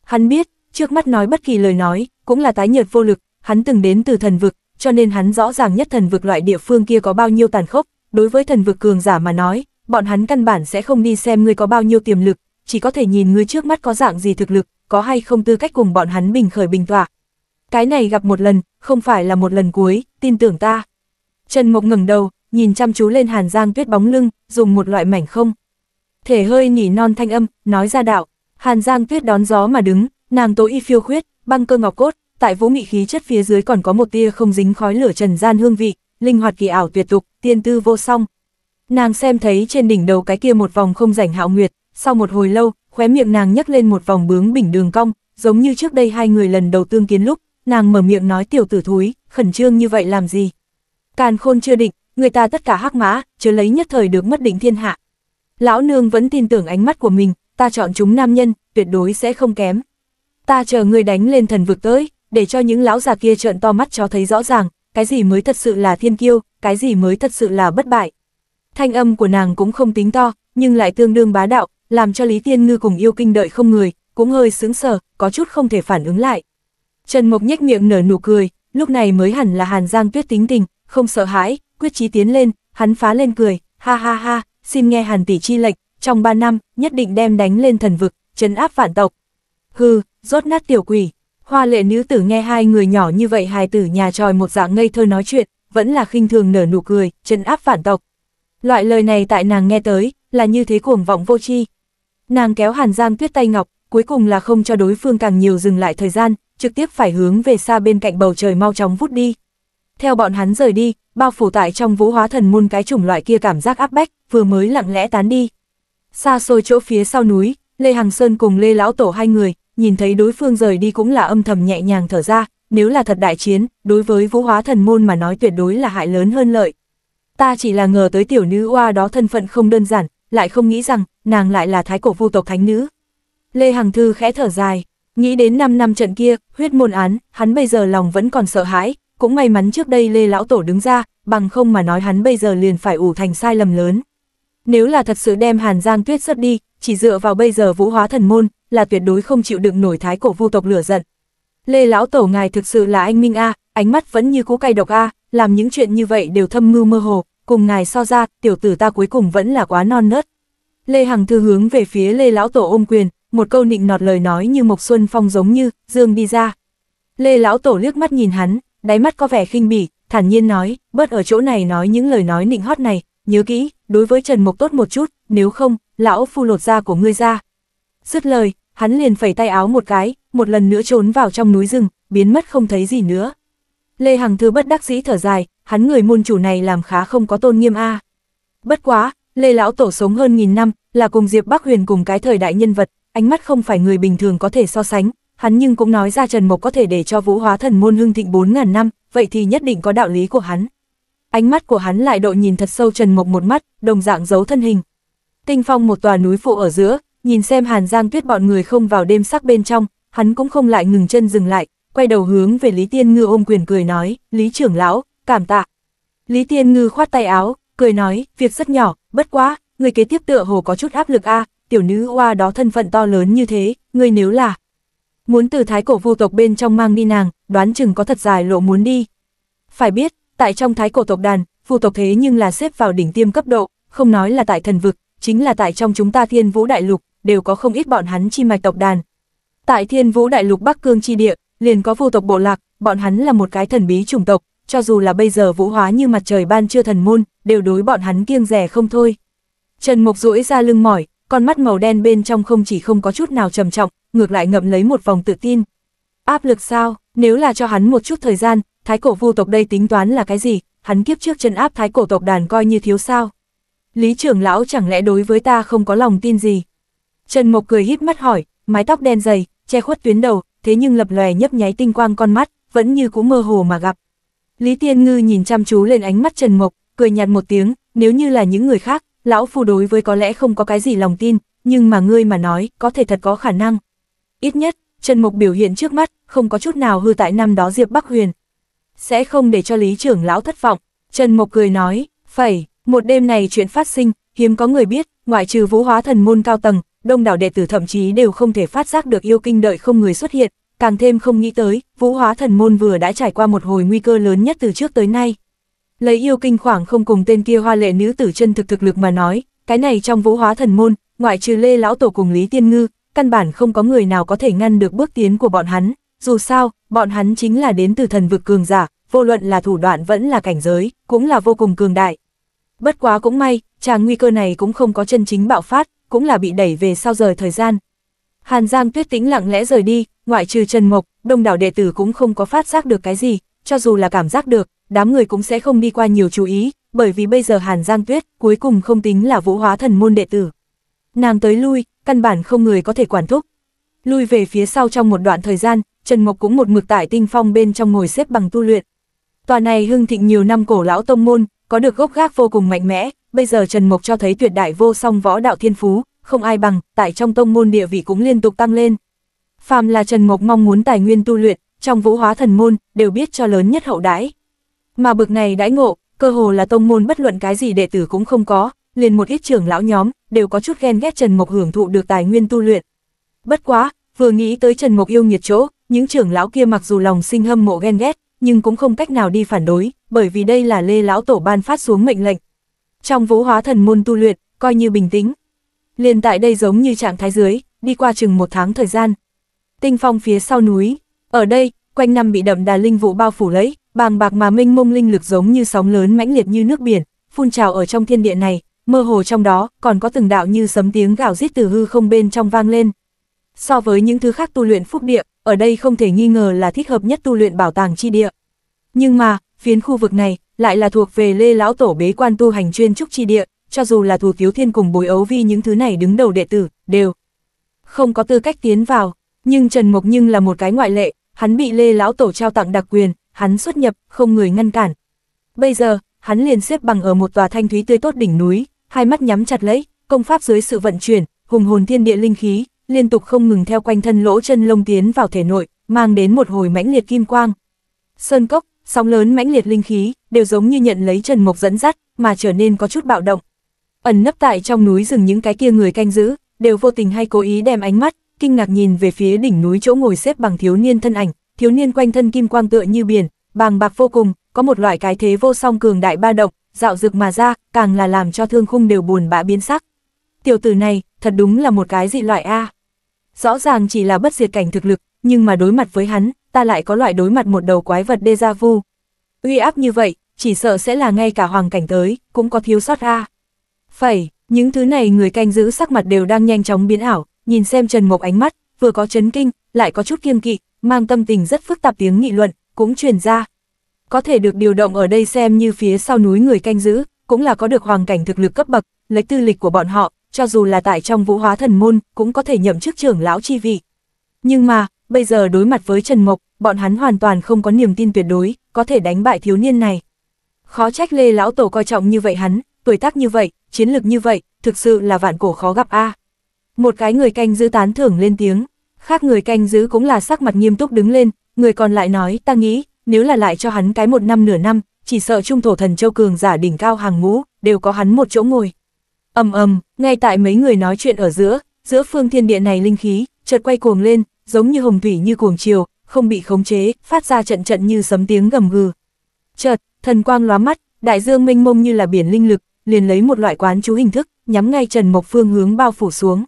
Hắn biết, trước mắt nói bất kỳ lời nói, cũng là tái nhợt vô lực, hắn từng đến từ thần vực, cho nên hắn rõ ràng nhất thần vực loại địa phương kia có bao nhiêu tàn khốc, đối với thần vực cường giả mà nói, bọn hắn căn bản sẽ không đi xem ngươi có bao nhiêu tiềm lực, chỉ có thể nhìn ngươi trước mắt có dạng gì thực lực, có hay không tư cách cùng bọn hắn bình khởi bình tọa. Cái này gặp một lần, không phải là một lần cuối, tin tưởng ta. Trần Mộc ngẩng đầu, nhìn chăm chú lên Hàn Giang Tuyết bóng lưng, dùng một loại mảnh không thể hơi nỉ non thanh âm, nói ra đạo, Hàn Giang Tuyết đón gió mà đứng, nàng tối y phiêu khuyết, băng cơ ngọc cốt, tại vũ nghị khí chất phía dưới còn có một tia không dính khói lửa trần gian hương vị, linh hoạt kỳ ảo tuyệt tục, tiên tư vô song. Nàng xem thấy trên đỉnh đầu cái kia một vòng không rảnh hạo nguyệt, sau một hồi lâu, khóe miệng nàng nhấc lên một vòng bướng bình đường cong, giống như trước đây hai người lần đầu tương kiến lúc, nàng mở miệng nói tiểu tử thúi, khẩn trương như vậy làm gì? Càn khôn chưa định, người ta tất cả hắc mã, chớ lấy nhất thời được mất định thiên hạ, Lão nương vẫn tin tưởng ánh mắt của mình, ta chọn chúng nam nhân, tuyệt đối sẽ không kém. Ta chờ ngươi đánh lên thần vực tới, để cho những lão già kia trợn to mắt cho thấy rõ ràng, cái gì mới thật sự là thiên kiêu, cái gì mới thật sự là bất bại. Thanh âm của nàng cũng không tính to, nhưng lại tương đương bá đạo, làm cho Lý Tiên Ngư cùng yêu kinh đợi không người, cũng hơi sướng sở, có chút không thể phản ứng lại. Trần Mộc nhếch miệng nở nụ cười, lúc này mới hẳn là Hàn Giang Tuyết tính tình, không sợ hãi, quyết chí tiến lên, hắn phá lên cười, ha ha ha, xin nghe hàn tỷ chi lệch trong 3 năm, nhất định đem đánh lên thần vực, chấn áp vạn tộc. Hừ, rốt nát tiểu quỷ. Hoa lệ nữ tử nghe hai người nhỏ như vậy hài tử nhà tròi một dạng ngây thơ nói chuyện, vẫn là khinh thường nở nụ cười, chấn áp vạn tộc. Loại lời này tại nàng nghe tới, là như thế cuồng vọng vô chi Nàng kéo Hàn Giang Tuyết tay ngọc, cuối cùng là không cho đối phương càng nhiều dừng lại thời gian, trực tiếp phải hướng về xa bên cạnh bầu trời mau chóng vút đi theo bọn hắn rời đi, bao phủ tại trong vũ hóa thần môn cái chủng loại kia cảm giác áp bách, vừa mới lặng lẽ tán đi. Xa xôi chỗ phía sau núi, Lê Hằng Sơn cùng Lê Lão Tổ hai người, nhìn thấy đối phương rời đi cũng là âm thầm nhẹ nhàng thở ra, nếu là thật đại chiến, đối với vũ hóa thần môn mà nói tuyệt đối là hại lớn hơn lợi. Ta chỉ là ngờ tới tiểu nữ oa đó thân phận không đơn giản, lại không nghĩ rằng, nàng lại là thái cổ vu tộc thánh nữ. Lê Hằng Thư khẽ thở dài, nghĩ đến 5 năm trận kia, huyết môn án, hắn bây giờ lòng vẫn còn sợ hãi, cũng may mắn trước đây Lê Lão Tổ đứng ra, bằng không mà nói hắn bây giờ liền phải ủ thành sai lầm lớn. Nếu là thật sự đem Hàn Giang Tuyết xuất đi, chỉ dựa vào bây giờ vũ hóa thần môn, là tuyệt đối không chịu đựng nổi thái cổ vu tộc lửa giận. Lê Lão Tổ ngài thực sự là anh Minh A, ánh mắt vẫn như cú cay độc A, làm những chuyện như vậy đều thâm mưu mơ hồ, cùng ngài so ra, tiểu tử ta cuối cùng vẫn là quá non nớt. Lê Hằng thư hướng về phía Lê Lão Tổ ôm quyền, một câu nịnh nọt lời nói như Mộc Xuân Phong giống như, Dương đi ra. Lê Lão Tổ liếc mắt nhìn hắn, đáy mắt có vẻ khinh bỉ, thản nhiên nói, bớt ở chỗ này nói những lời nói nịnh hót này, nhớ kỹ, đối với Trần Mộc tốt một chút, nếu không, lão phu lột da của ngươi ra. Dứt lời, hắn liền phẩy tay áo một cái, một lần nữa trốn vào trong núi rừng, biến mất không thấy gì nữa. Lê Hằng Thư bất đắc dĩ thở dài, hắn người môn chủ này làm khá không có tôn nghiêm a. Bất quá, Lê Lão Tổ sống hơn nghìn năm, là cùng Diệp Bắc Huyền cùng cái thời đại nhân vật, ánh mắt không phải người bình thường có thể so sánh, hắn nhưng cũng nói ra Trần Mộc có thể để cho vũ hóa thần môn hưng thịnh 4.000 năm, vậy thì nhất định có đạo lý của hắn. Ánh mắt của hắn lại độ nhìn thật sâu Trần Mộc một mắt, đồng dạng giấu thân hình. Tinh phong một tòa núi phụ ở giữa, nhìn xem Hàn Giang tuyết bọn người không vào đêm sắc bên trong, hắn cũng không lại ngừng chân dừng lại, quay đầu hướng về Lý Tiên Ngư ôm quyền cười nói, Lý trưởng lão, cảm tạ. Lý Tiên Ngư khoát tay áo, cười nói, việc rất nhỏ, bất quá, người kế tiếp tựa hồ có chút áp lực a tiểu nữ oa đó thân phận to lớn như thế, người nếu là muốn từ thái cổ vu tộc bên trong mang đi nàng, đoán chừng có thật dài lộ muốn đi. Phải biết, tại trong thái cổ tộc đàn, vu tộc thế nhưng là xếp vào đỉnh tiêm cấp độ, không nói là tại thần vực, chính là tại trong chúng ta thiên vũ đại lục, đều có không ít bọn hắn chi mạch tộc đàn. Tại thiên vũ đại lục Bắc Cương chi địa, liền có vu tộc bộ lạc, bọn hắn là một cái thần bí chủng tộc, cho dù là bây giờ vũ hóa như mặt trời ban chưa thần môn, đều đối bọn hắn kiêng rẻ không thôi. Trần Mộc rũi ra lưng mỏi, con mắt màu đen bên trong không chỉ không có chút nào trầm trọng, ngược lại ngậm lấy một vòng tự tin. Áp lực sao, nếu là cho hắn một chút thời gian, thái cổ vu tộc đây tính toán là cái gì, hắn kiếp trước chân áp thái cổ tộc đàn coi như thiếu sao. Lý trưởng lão chẳng lẽ đối với ta không có lòng tin gì? Trần Mộc cười híp mắt hỏi, mái tóc đen dày, che khuất tuyến đầu, thế nhưng lập lòe nhấp nháy tinh quang con mắt, vẫn như cũ mơ hồ mà gặp. Lý Tiên Ngư nhìn chăm chú lên ánh mắt Trần Mộc, cười nhạt một tiếng, nếu như là những người khác, lão phu đối với có lẽ không có cái gì lòng tin, nhưng mà ngươi mà nói, có thể thật có khả năng. Ít nhất, Trần Mục biểu hiện trước mắt, không có chút nào hư tại năm đó Diệp Bắc Huyền. Sẽ không để cho lý trưởng lão thất vọng, Trần Mục cười nói, phẩy, một đêm này chuyện phát sinh, hiếm có người biết, ngoại trừ vũ hóa thần môn cao tầng, đông đảo đệ tử thậm chí đều không thể phát giác được yêu kinh đợi không người xuất hiện, càng thêm không nghĩ tới, vũ hóa thần môn vừa đã trải qua một hồi nguy cơ lớn nhất từ trước tới nay. Lấy yêu kinh khoảng không cùng tên kia hoa lệ nữ tử chân thực thực lực mà nói, cái này trong vũ hóa thần môn, ngoại trừ Lê Lão Tổ cùng Lý Tiên Ngư, căn bản không có người nào có thể ngăn được bước tiến của bọn hắn, dù sao, bọn hắn chính là đến từ thần vực cường giả, vô luận là thủ đoạn vẫn là cảnh giới, cũng là vô cùng cường đại. Bất quá cũng may, chàng nguy cơ này cũng không có chân chính bạo phát, cũng là bị đẩy về sau giờ thời gian. Hàn Giang Tuyết tĩnh lặng lẽ rời đi, ngoại trừ Trần Mộc, đông đảo đệ tử cũng không có phát giác được cái gì, cho dù là cảm giác được, đám người cũng sẽ không đi qua nhiều chú ý, bởi vì bây giờ Hàn Giang Tuyết cuối cùng không tính là vũ hóa thần môn đệ tử. Nàng tới lui, căn bản không người có thể quản thúc. Lui về phía sau trong một đoạn thời gian, Trần Mộc cũng một mực tại tinh phong bên trong ngồi xếp bằng tu luyện. Tòa này hưng thịnh nhiều năm cổ lão tông môn, có được gốc gác vô cùng mạnh mẽ, bây giờ Trần Mộc cho thấy tuyệt đại vô song võ đạo thiên phú, không ai bằng, tại trong tông môn địa vị cũng liên tục tăng lên. Phàm là Trần Mộc mong muốn tài nguyên tu luyện, trong vũ hóa thần môn, đều biết cho lớn nhất hậu đãi. Mà bực này đãi ngộ, cơ hồ là tông môn bất luận cái gì đệ tử cũng không có, liền một ít trưởng lão nhóm, đều có chút ghen ghét Trần Mộc hưởng thụ được tài nguyên tu luyện. Bất quá, vừa nghĩ tới Trần Mộc yêu nghiệt chỗ, những trưởng lão kia mặc dù lòng sinh hâm mộ ghen ghét, nhưng cũng không cách nào đi phản đối, bởi vì đây là Lê lão tổ ban phát xuống mệnh lệnh. Trong vũ hóa thần môn tu luyện, coi như bình tĩnh. Liền tại đây giống như trạng thái dưới, đi qua chừng một tháng thời gian. Tinh phong phía sau núi, ở đây, quanh năm bị đậm đà linh vụ bao phủ lấy, bàng bạc mà minh mông linh lực giống như sóng lớn mãnh liệt như nước biển, phun trào ở trong thiên địa này, mơ hồ trong đó còn có từng đạo như sấm tiếng gào rít từ hư không bên trong vang lên. So với những thứ khác tu luyện phúc địa, ở đây không thể nghi ngờ là thích hợp nhất tu luyện bảo tàng chi địa. Nhưng mà, phiến khu vực này lại là thuộc về Lê lão tổ bế quan tu hành chuyên trúc chi địa, cho dù là Thù Kiếu Thiên cùng Bối Ấu Vi những thứ này đứng đầu đệ tử, đều không có tư cách tiến vào, nhưng Trần Mộc Nhưng là một cái ngoại lệ, hắn bị Lê Lão Tổ trao tặng đặc quyền, hắn xuất nhập, không người ngăn cản. Bây giờ, hắn liền xếp bằng ở một tòa thanh thúy tươi tốt đỉnh núi, hai mắt nhắm chặt lấy, công pháp dưới sự vận chuyển, hùng hồn thiên địa linh khí, liên tục không ngừng theo quanh thân lỗ chân lông tiến vào thể nội, mang đến một hồi mãnh liệt kim quang. Sơn cốc, sóng lớn mãnh liệt linh khí, đều giống như nhận lấy Trần Mộc dẫn dắt, mà trở nên có chút bạo động. Ẩn nấp tại trong núi rừng những cái kia người canh giữ, đều vô tình hay cố ý đem ánh mắt kinh ngạc nhìn về phía đỉnh núi chỗ ngồi xếp bằng thiếu niên thân ảnh, thiếu niên quanh thân kim quang tựa như biển, bàng bạc vô cùng, có một loại cái thế vô song cường đại ba động, dạo dực mà ra, càng là làm cho thương khung đều buồn bã biến sắc. Tiểu tử này, thật đúng là một cái dị loại A. Rõ ràng chỉ là bất diệt cảnh thực lực, nhưng mà đối mặt với hắn, ta lại có loại đối mặt một đầu quái vật deja vu. Uy áp như vậy, chỉ sợ sẽ là ngay cả hoàng cảnh tới, cũng có thiếu sót A. Phẩy, những thứ này người canh giữ sắc mặt đều đang nhanh chóng biến ảo, nhìn xem Trần Mộc ánh mắt, vừa có chấn kinh, lại có chút kiêng kỵ, mang tâm tình rất phức tạp tiếng nghị luận, cũng truyền ra. Có thể được điều động ở đây xem như phía sau núi người canh giữ, cũng là có được hoàng cảnh thực lực cấp bậc, lấy tư lịch của bọn họ, cho dù là tại trong vũ hóa thần môn, cũng có thể nhậm chức trưởng lão chi vị. Nhưng mà, bây giờ đối mặt với Trần Mộc, bọn hắn hoàn toàn không có niềm tin tuyệt đối, có thể đánh bại thiếu niên này. Khó trách Lê Lão Tổ coi trọng như vậy hắn, tuổi tác như vậy, chiến lực như vậy, thực sự là vạn cổ khó gặp a à. Một cái người canh giữ tán thưởng lên tiếng, khác người canh giữ cũng là sắc mặt nghiêm túc đứng lên, người còn lại nói, ta nghĩ, nếu là lại cho hắn cái một năm nửa năm, chỉ sợ trung thổ thần châu cường giả đỉnh cao hàng ngũ, đều có hắn một chỗ ngồi. ầm ầm ngay tại mấy người nói chuyện ở giữa, giữa phương thiên địa này linh khí, chợt quay cuồng lên, giống như hồng thủy như cuồng chiều, không bị khống chế, phát ra trận trận như sấm tiếng gầm gừ. Chợt, thần quang lóa mắt, đại dương mênh mông như là biển linh lực, liền lấy một loại quán chú hình thức, nhắm ngay Trần Mộc Phương hướng bao phủ xuống.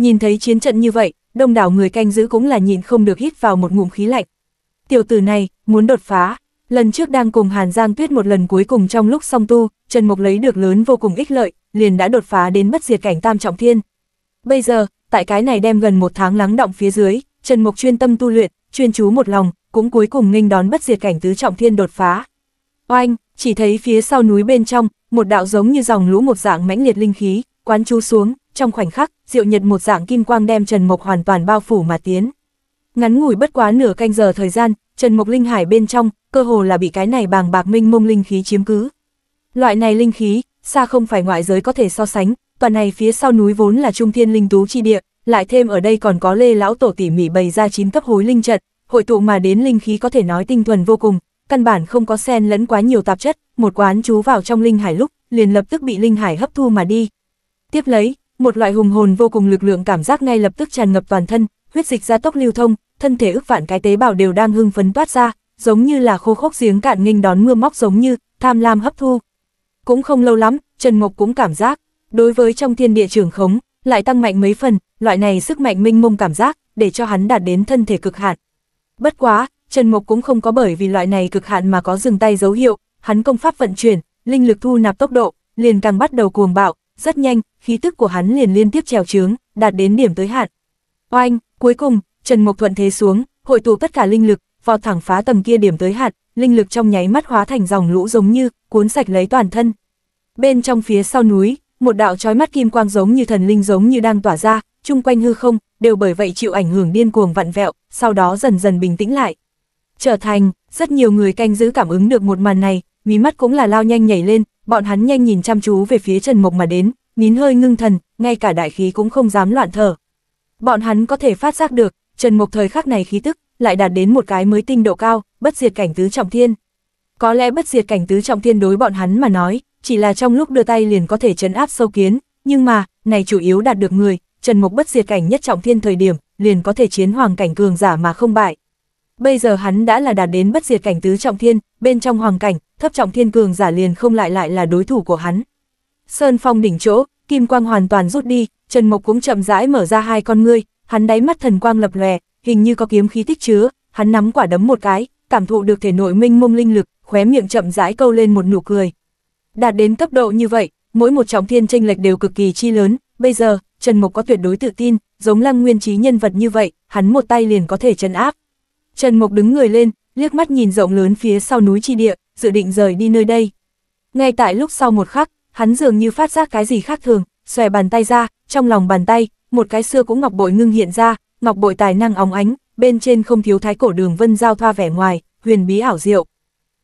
Nhìn thấy chiến trận như vậy, đông đảo người canh giữ cũng là nhìn không được hít vào một ngụm khí lạnh. Tiểu tử này, muốn đột phá, lần trước đang cùng Hàn Giang Tuyết một lần cuối cùng trong lúc song tu, Trần Mộc lấy được lớn vô cùng ích lợi, liền đã đột phá đến bất diệt cảnh tam trọng thiên. Bây giờ, tại cái này đem gần một tháng lắng động phía dưới, Trần Mộc chuyên tâm tu luyện, chuyên chú một lòng, cũng cuối cùng nghênh đón bất diệt cảnh tứ trọng thiên đột phá. Oanh, chỉ thấy phía sau núi bên trong, một đạo giống như dòng lũ một dạng mãnh liệt linh khí, quán chú xuống, trong khoảnh khắc, diệu nhật một dạng kim quang đem Trần Mộc hoàn toàn bao phủ mà tiến. Ngắn ngủi bất quá nửa canh giờ thời gian, Trần Mộc linh hải bên trong, cơ hồ là bị cái này bàng bạc minh mông linh khí chiếm cứ. Loại này linh khí, xa không phải ngoại giới có thể so sánh, toàn này phía sau núi vốn là trung thiên linh tú chi địa, lại thêm ở đây còn có Lê lão tổ tỉ mỉ bày ra chín cấp hối linh trận, hội tụ mà đến linh khí có thể nói tinh thuần vô cùng, căn bản không có xen lẫn quá nhiều tạp chất, một quán chú vào trong linh hải lúc, liền lập tức bị linh hải hấp thu mà đi. Tiếp lấy, một loại hùng hồn vô cùng lực lượng cảm giác ngay lập tức tràn ngập toàn thân, huyết dịch ra tốc lưu thông, thân thể ức vạn cái tế bào đều đang hưng phấn toát ra, giống như là khô khốc giếng cạn nghênh đón mưa móc giống như, tham lam hấp thu. Cũng không lâu lắm, Trần Ngọc cũng cảm giác, đối với trong thiên địa trường khống, lại tăng mạnh mấy phần, loại này sức mạnh minh mông cảm giác, để cho hắn đạt đến thân thể cực hạn. Bất quá, Trần Mộc cũng không có bởi vì loại này cực hạn mà có dừng tay dấu hiệu, hắn công pháp vận chuyển, linh lực thu nạp tốc độ, liền càng bắt đầu cuồng bạo, rất nhanh, khí tức của hắn liền liên tiếp trèo trướng, đạt đến điểm tới hạn. Oanh, cuối cùng, Trần Mộc Thuận thế xuống, hội tụ tất cả linh lực, vọt thẳng phá tầng kia điểm tới hạn, linh lực trong nháy mắt hóa thành dòng lũ giống như cuốn sạch lấy toàn thân. Bên trong phía sau núi, một đạo chói mắt kim quang giống như thần linh giống như đang tỏa ra, chung quanh hư không đều bởi vậy chịu ảnh hưởng điên cuồng vặn vẹo, sau đó dần dần bình tĩnh lại. Trở thành, rất nhiều người canh giữ cảm ứng được một màn này, mí mắt cũng là lao nhanh nhảy lên, bọn hắn nhanh nhìn chăm chú về phía Trần Mộc mà đến, nín hơi ngưng thần, ngay cả đại khí cũng không dám loạn thở. Bọn hắn có thể phát giác được, Trần Mộc thời khắc này khí tức lại đạt đến một cái mới tinh độ cao, bất diệt cảnh tứ trọng thiên. Có lẽ bất diệt cảnh tứ trọng thiên đối bọn hắn mà nói, chỉ là trong lúc đưa tay liền có thể trấn áp sâu kiến, nhưng mà, này chủ yếu đạt được người, Trần Mộc bất diệt cảnh nhất trọng thiên thời điểm, liền có thể chiến hoàng cảnh cường giả mà không bại bây giờ hắn đã là đạt đến bất diệt cảnh tứ trọng thiên, bên trong hoàng cảnh, thấp trọng thiên cường giả liền không lại lại là đối thủ của hắn. Sơn phong đỉnh chỗ, kim quang hoàn toàn rút đi, Trần Mộc cũng chậm rãi mở ra hai con ngươi, hắn đáy mắt thần quang lập lòe, hình như có kiếm khí tích chứa, hắn nắm quả đấm một cái, cảm thụ được thể nội minh mông linh lực, khóe miệng chậm rãi câu lên một nụ cười. Đạt đến cấp độ như vậy, mỗi một trọng thiên tranh lệch đều cực kỳ chi lớn, bây giờ, Trần Mộc có tuyệt đối tự tin, giống Lăng Nguyên Chí nhân vật như vậy, hắn một tay liền có thể trấn áp. Trần Mộc đứng người lên, liếc mắt nhìn rộng lớn phía sau núi chi địa, dự định rời đi nơi đây. Ngay tại lúc sau một khắc, hắn dường như phát giác cái gì khác thường, xòe bàn tay ra, trong lòng bàn tay, một cái xưa cũng ngọc bội ngưng hiện ra, ngọc bội tài năng óng ánh, bên trên không thiếu thái cổ đường vân giao thoa vẻ ngoài, huyền bí ảo diệu.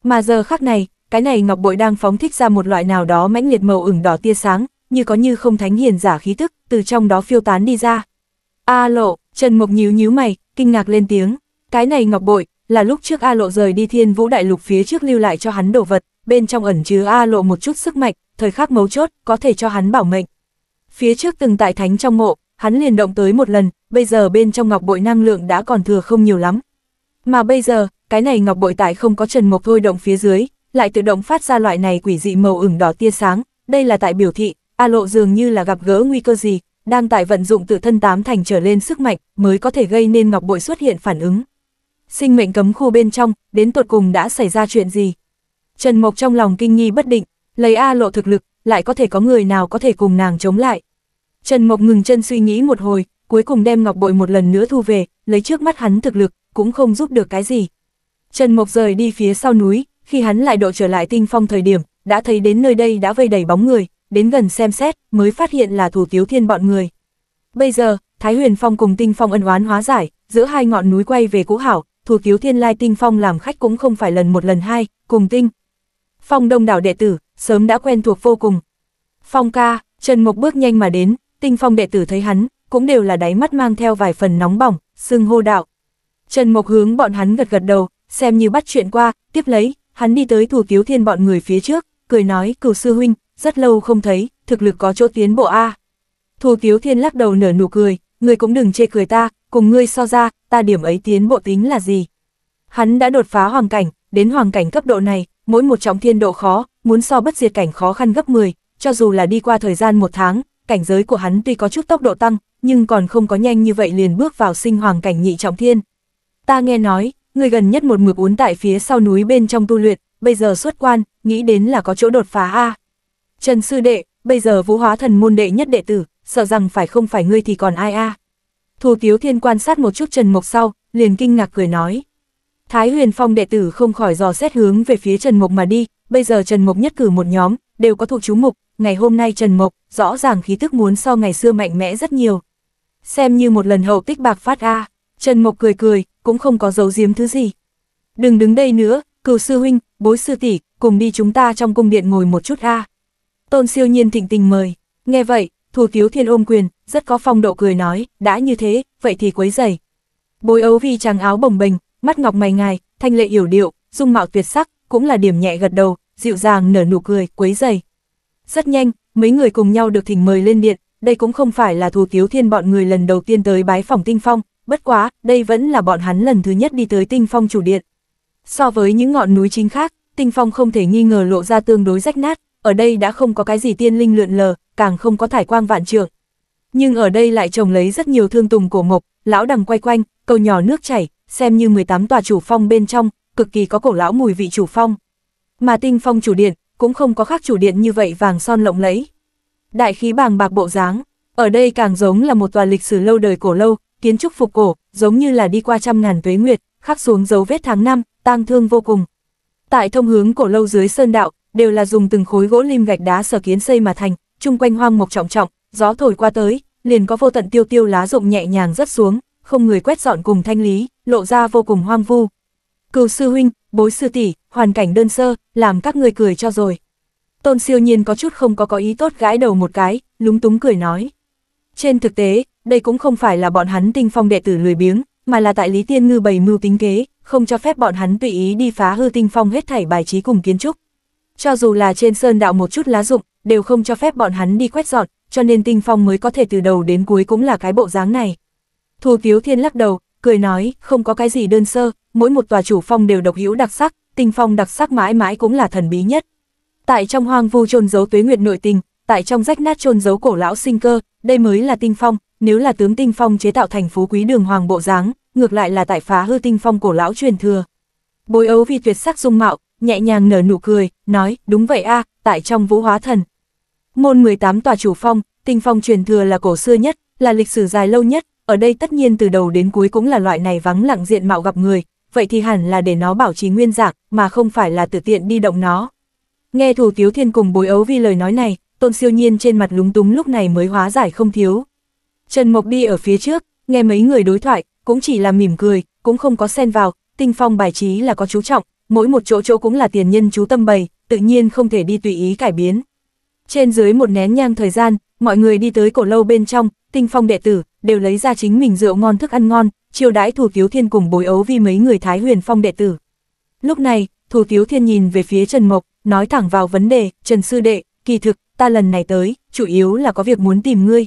Mà giờ khắc này, cái này ngọc bội đang phóng thích ra một loại nào đó mãnh liệt màu ửng đỏ tia sáng, như có như không thánh hiền giả khí tức, từ trong đó phiêu tán đi ra. A lộ, Trần Mộc nhíu nhíu mày, kinh ngạc lên tiếng. Cái này ngọc bội, là lúc trước A Lộ rời đi thiên vũ đại lục phía trước lưu lại cho hắn đồ vật, bên trong ẩn chứa A Lộ một chút sức mạnh, thời khắc mấu chốt, có thể cho hắn bảo mệnh. Phía trước từng tại thánh trong mộ, hắn liền động tới một lần, bây giờ bên trong ngọc bội năng lượng đã còn thừa không nhiều lắm. Mà bây giờ, cái này ngọc bội tại không có trần mộc thôi động phía dưới, lại tự động phát ra loại này quỷ dị màu ửng đỏ tia sáng, đây là tại biểu thị, A Lộ dường như là gặp gỡ nguy cơ gì, đang tại vận dụng tự thân tám thành trở lên sức mạnh mới có thể gây nên ngọc bội xuất hiện phản ứng sinh mệnh cấm khu bên trong, đến tột cùng đã xảy ra chuyện gì. Trần Mộc trong lòng kinh nghi bất định, lấy A lộ thực lực, lại có thể có người nào có thể cùng nàng chống lại. Trần Mộc ngừng chân suy nghĩ một hồi, cuối cùng đem ngọc bội một lần nữa thu về, lấy trước mắt hắn thực lực, cũng không giúp được cái gì. Trần Mộc rời đi phía sau núi, khi hắn lại độ trở lại tinh phong thời điểm, đã thấy đến nơi đây đã vây đầy bóng người, đến gần xem xét, mới phát hiện là thủ tiếu thiên bọn người. Bây giờ, Thái Huyền Phong cùng tinh phong ân oán hóa giải, giữa hai ngọn núi quay về cũ hảo, thù cứu thiên lai tinh phong làm khách cũng không phải lần một lần hai, cùng tinh. Phong đông đảo đệ tử, sớm đã quen thuộc vô cùng. Phong ca, Trần Mộc bước nhanh mà đến, tinh phong đệ tử thấy hắn, cũng đều là đáy mắt mang theo vài phần nóng bỏng, sưng hô đạo. Trần Mộc hướng bọn hắn gật gật đầu, xem như bắt chuyện qua, tiếp lấy, hắn đi tới thủ cứu thiên bọn người phía trước, cười nói cửu sư huynh, rất lâu không thấy, thực lực có chỗ tiến bộ a. À. Thủ thiên lắc đầu nở nụ cười, người cũng đừng chê cười ta, cùng ngươi so ra, ta điểm ấy tiến bộ tính là gì? Hắn đã đột phá hoàng cảnh, đến hoàng cảnh cấp độ này, mỗi một trọng thiên độ khó, muốn so bất diệt cảnh khó khăn gấp 10, cho dù là đi qua thời gian một tháng, cảnh giới của hắn tuy có chút tốc độ tăng, nhưng còn không có nhanh như vậy liền bước vào sinh hoàng cảnh nhị trọng thiên. Ta nghe nói, người gần nhất một mực uốn tại phía sau núi bên trong tu luyện, bây giờ xuất quan, nghĩ đến là có chỗ đột phá a. Trần sư đệ, bây giờ vũ hóa thần môn đệ nhất đệ tử, sợ rằng phải không phải ngươi thì còn ai a. Thù Tiếu Thiên quan sát một chút Trần Mộc sau, liền kinh ngạc cười nói. Thái huyền phong đệ tử không khỏi dò xét hướng về phía Trần Mộc mà đi, bây giờ Trần Mộc nhất cử một nhóm, đều có thuộc chú mục, ngày hôm nay Trần Mộc, rõ ràng khí thức muốn so ngày xưa mạnh mẽ rất nhiều. Xem như một lần hậu tích bạc phát a Trần Mộc cười cười, cũng không có giấu giếm thứ gì. Đừng đứng đây nữa, cửu sư huynh, bối sư tỷ cùng đi chúng ta trong cung điện ngồi một chút a Tôn siêu nhiên thịnh tình mời. Nghe vậy, Thù Tiếu Thiên ôm quyền, rất có phong độ cười nói, đã như thế, vậy thì quấy giày. Bối ấu vi tràng áo bồng bềnh, mắt ngọc mày ngài, thanh lệ hiểu điệu, dung mạo tuyệt sắc, cũng là điểm nhẹ gật đầu, dịu dàng nở nụ cười, quấy giày. Rất nhanh, mấy người cùng nhau được thỉnh mời lên điện, đây cũng không phải là Thù Tiếu Thiên bọn người lần đầu tiên tới bái phòng tinh phong, bất quá, đây vẫn là bọn hắn lần thứ nhất đi tới tinh phong chủ điện. So với những ngọn núi chính khác, tinh phong không thể nghi ngờ lộ ra tương đối rách nát, ở đây đã không có cái gì tiên linh lượn lờ, càng không có thải quang vạn trượng. Nhưng ở đây lại trồng lấy rất nhiều thương tùng cổ mộc, lão đằng quay quanh, cầu nhỏ nước chảy, xem như 18 tòa chủ phong bên trong, cực kỳ có cổ lão mùi vị chủ phong. Mà tinh phong chủ điện, cũng không có khác chủ điện như vậy vàng son lộng lẫy. Đại khí bàng bạc bộ dáng, ở đây càng giống là một tòa lịch sử lâu đời cổ lâu, kiến trúc phục cổ, giống như là đi qua trăm ngàn tuế nguyệt, khắc xuống dấu vết tháng năm, tang thương vô cùng. Tại thông hướng cổ lâu dưới sơn đạo, đều là dùng từng khối gỗ lim gạch đá sở kiến xây mà thành, chung quanh hoang mộc trọng trọng, gió thổi qua tới, liền có vô tận tiêu tiêu lá rụng nhẹ nhàng rất xuống, không người quét dọn cùng thanh lý, lộ ra vô cùng hoang vu. Cửu sư huynh, bối sư tỷ, hoàn cảnh đơn sơ, làm các người cười cho rồi. Tôn siêu nhiên có chút không có có ý tốt gãi đầu một cái, lúng túng cười nói. Trên thực tế, đây cũng không phải là bọn hắn tinh phong đệ tử lười biếng, mà là tại Lý Tiên Ngư bày mưu tính kế, không cho phép bọn hắn tùy ý đi phá hư tinh phong hết thảy bài trí cùng kiến trúc cho dù là trên sơn đạo một chút lá rụng, đều không cho phép bọn hắn đi quét dọn, cho nên Tinh Phong mới có thể từ đầu đến cuối cũng là cái bộ dáng này. Thù Tiếu Thiên lắc đầu, cười nói, không có cái gì đơn sơ, mỗi một tòa chủ phong đều độc hữu đặc sắc, Tinh Phong đặc sắc mãi mãi cũng là thần bí nhất. Tại trong hoang vu trôn giấu tuế nguyệt nội tình, tại trong rách nát trôn giấu cổ lão sinh cơ, đây mới là Tinh Phong, nếu là tướng Tinh Phong chế tạo thành phú quý đường hoàng bộ dáng, ngược lại là tại phá hư Tinh Phong cổ lão truyền thừa. Bối ấu vì tuyệt sắc dung mạo, nhẹ nhàng nở nụ cười, nói, đúng vậy a tại trong vũ hóa thần. Môn 18 tòa chủ phong, tinh phong truyền thừa là cổ xưa nhất, là lịch sử dài lâu nhất, ở đây tất nhiên từ đầu đến cuối cũng là loại này vắng lặng diện mạo gặp người, vậy thì hẳn là để nó bảo trì nguyên dạng, mà không phải là tự tiện đi động nó. Nghe thủ tiếu thiên cùng bối ấu vi lời nói này, tôn siêu nhiên trên mặt lúng túng lúc này mới hóa giải không thiếu. Trần Mộc đi ở phía trước, nghe mấy người đối thoại, cũng chỉ là mỉm cười, cũng không có xen vào, tinh phong bài trí là có chú trọng, mỗi một chỗ chỗ cũng là tiền nhân chú tâm bày, tự nhiên không thể đi tùy ý cải biến. Trên dưới một nén nhang thời gian, mọi người đi tới cổ lâu bên trong, tinh phong đệ tử, đều lấy ra chính mình rượu ngon thức ăn ngon, chiêu đãi thủ tiếu thiên cùng bối ấu vì mấy người thái huyền phong đệ tử. Lúc này, thủ tiếu thiên nhìn về phía Trần Mộc, nói thẳng vào vấn đề, Trần Sư Đệ, kỳ thực, ta lần này tới, chủ yếu là có việc muốn tìm ngươi.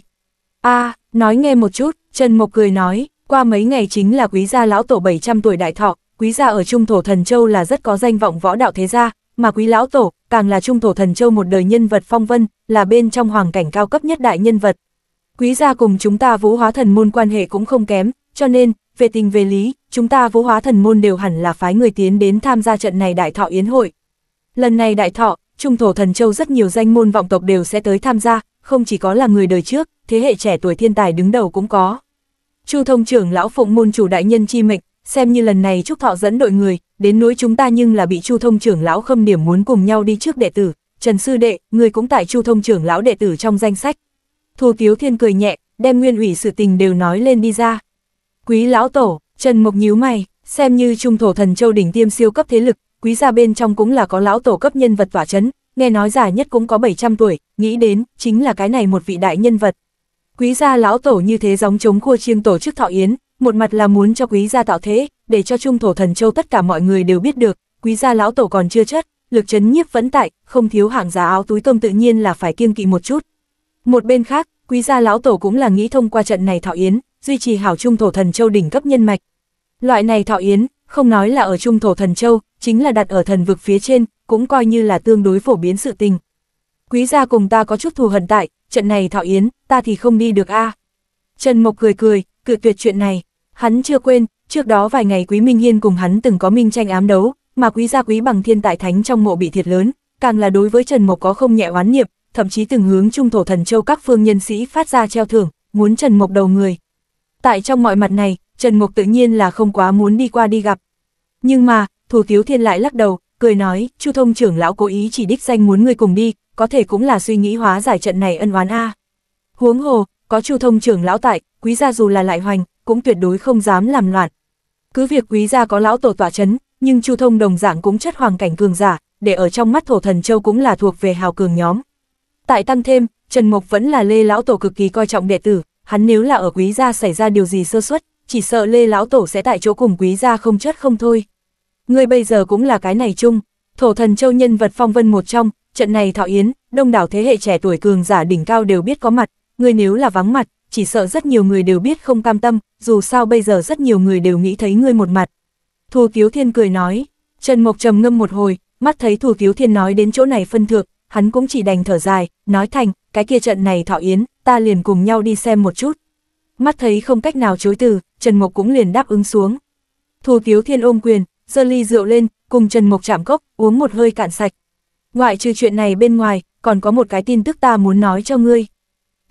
a nói nghe một chút, Trần Mộc cười nói, qua mấy ngày chính là quý gia lão tổ 700 tuổi đại thọ, quý gia ở Trung Thổ Thần Châu là rất có danh vọng võ đạo thế gia, mà quý lão tổ, càng là Trung Thổ Thần Châu một đời nhân vật phong vân, là bên trong hoàng cảnh cao cấp nhất đại nhân vật. Quý gia cùng chúng ta vũ hóa thần môn quan hệ cũng không kém, cho nên, về tình về lý, chúng ta vũ hóa thần môn đều hẳn là phái người tiến đến tham gia trận này đại thọ yến hội. Lần này đại thọ, Trung Thổ Thần Châu rất nhiều danh môn vọng tộc đều sẽ tới tham gia, không chỉ có là người đời trước, thế hệ trẻ tuổi thiên tài đứng đầu cũng có. Chu thông trưởng lão phụng môn chủ đại nhân chi mệnh, xem như lần này Trúc Thọ dẫn đội người, đến núi chúng ta nhưng là bị Chu Thông trưởng lão khâm điểm muốn cùng nhau đi trước đệ tử, Trần Sư Đệ, người cũng tại Chu Thông trưởng lão đệ tử trong danh sách. Thu Tiếu Thiên cười nhẹ, đem nguyên ủy sự tình đều nói lên đi ra. Quý lão tổ, Trần Mộc nhíu mày, xem như trung thổ thần châu đỉnh tiêm siêu cấp thế lực, quý gia bên trong cũng là có lão tổ cấp nhân vật tỏa chấn, nghe nói già nhất cũng có 700 tuổi, nghĩ đến, chính là cái này một vị đại nhân vật. Quý gia lão tổ như thế giống chống khua chiêng tổ chức thọ yến, một mặt là muốn cho quý gia tạo thế, để cho trung thổ thần châu tất cả mọi người đều biết được, quý gia lão tổ còn chưa chất, lực chấn nhiếp vẫn tại, không thiếu hàng giá áo túi tôm tự nhiên là phải kiêng kỵ một chút. Một bên khác, quý gia lão tổ cũng là nghĩ thông qua trận này thọ yến, duy trì hảo trung thổ thần châu đỉnh cấp nhân mạch. Loại này thọ yến, không nói là ở trung thổ thần châu, chính là đặt ở thần vực phía trên, cũng coi như là tương đối phổ biến sự tình. Quý gia cùng ta có chút thù hận tại, trận này thọ yến, ta thì không đi được a. Trần Mộc cười cười, cự tuyệt chuyện này. Hắn chưa quên, trước đó vài ngày Quý Minh Hiên cùng hắn từng có minh tranh ám đấu, mà Quý gia Quý bằng thiên tại thánh trong mộ bị thiệt lớn, càng là đối với Trần Mộc có không nhẹ oán nghiệp, thậm chí từng hướng trung thổ thần châu các phương nhân sĩ phát ra treo thưởng, muốn Trần Mộc đầu người. Tại trong mọi mặt này, Trần Mộc tự nhiên là không quá muốn đi qua đi gặp. Nhưng mà, Thủ Tiếu Thiên lại lắc đầu, cười nói, Chu Thông trưởng lão cố ý chỉ đích danh muốn ngươi cùng đi, có thể cũng là suy nghĩ hóa giải trận này ân oán a. Huống hồ, có Chu Thông trưởng lão tại, quý gia dù là lại hoành, cũng tuyệt đối không dám làm loạn. Cứ việc quý gia có lão tổ tỏa chấn, nhưng Chu Thông đồng dạng cũng chất hoàng cảnh cường giả, để ở trong mắt thổ thần châu cũng là thuộc về hào cường nhóm. Tại tăng thêm, Trần Mộc vẫn là Lê lão tổ cực kỳ coi trọng đệ tử, hắn nếu là ở quý gia xảy ra điều gì sơ suất, chỉ sợ Lê lão tổ sẽ tại chỗ cùng quý gia không chất không thôi. Ngươi bây giờ cũng là cái này chung, thổ thần châu nhân vật phong vân một trong, trận này thọ yến, đông đảo thế hệ trẻ tuổi cường giả đỉnh cao đều biết có mặt, ngươi nếu là vắng mặt, chỉ sợ rất nhiều người đều biết không cam tâm, dù sao bây giờ rất nhiều người đều nghĩ thấy ngươi một mặt. Thù Kiếu Thiên cười nói, Trần Mộc trầm ngâm một hồi, mắt thấy Thù Kiếu Thiên nói đến chỗ này phân thược, hắn cũng chỉ đành thở dài, nói thành, cái kia trận này thọ yến, ta liền cùng nhau đi xem một chút. Mắt thấy không cách nào chối từ, Trần Mộc cũng liền đáp ứng xuống. Thù Kiếu Thiên ôm quyền, giơ ly rượu lên, cùng Trần Mộc chạm cốc, uống một hơi cạn sạch. Ngoại trừ chuyện này bên ngoài, còn có một cái tin tức ta muốn nói cho ngươi.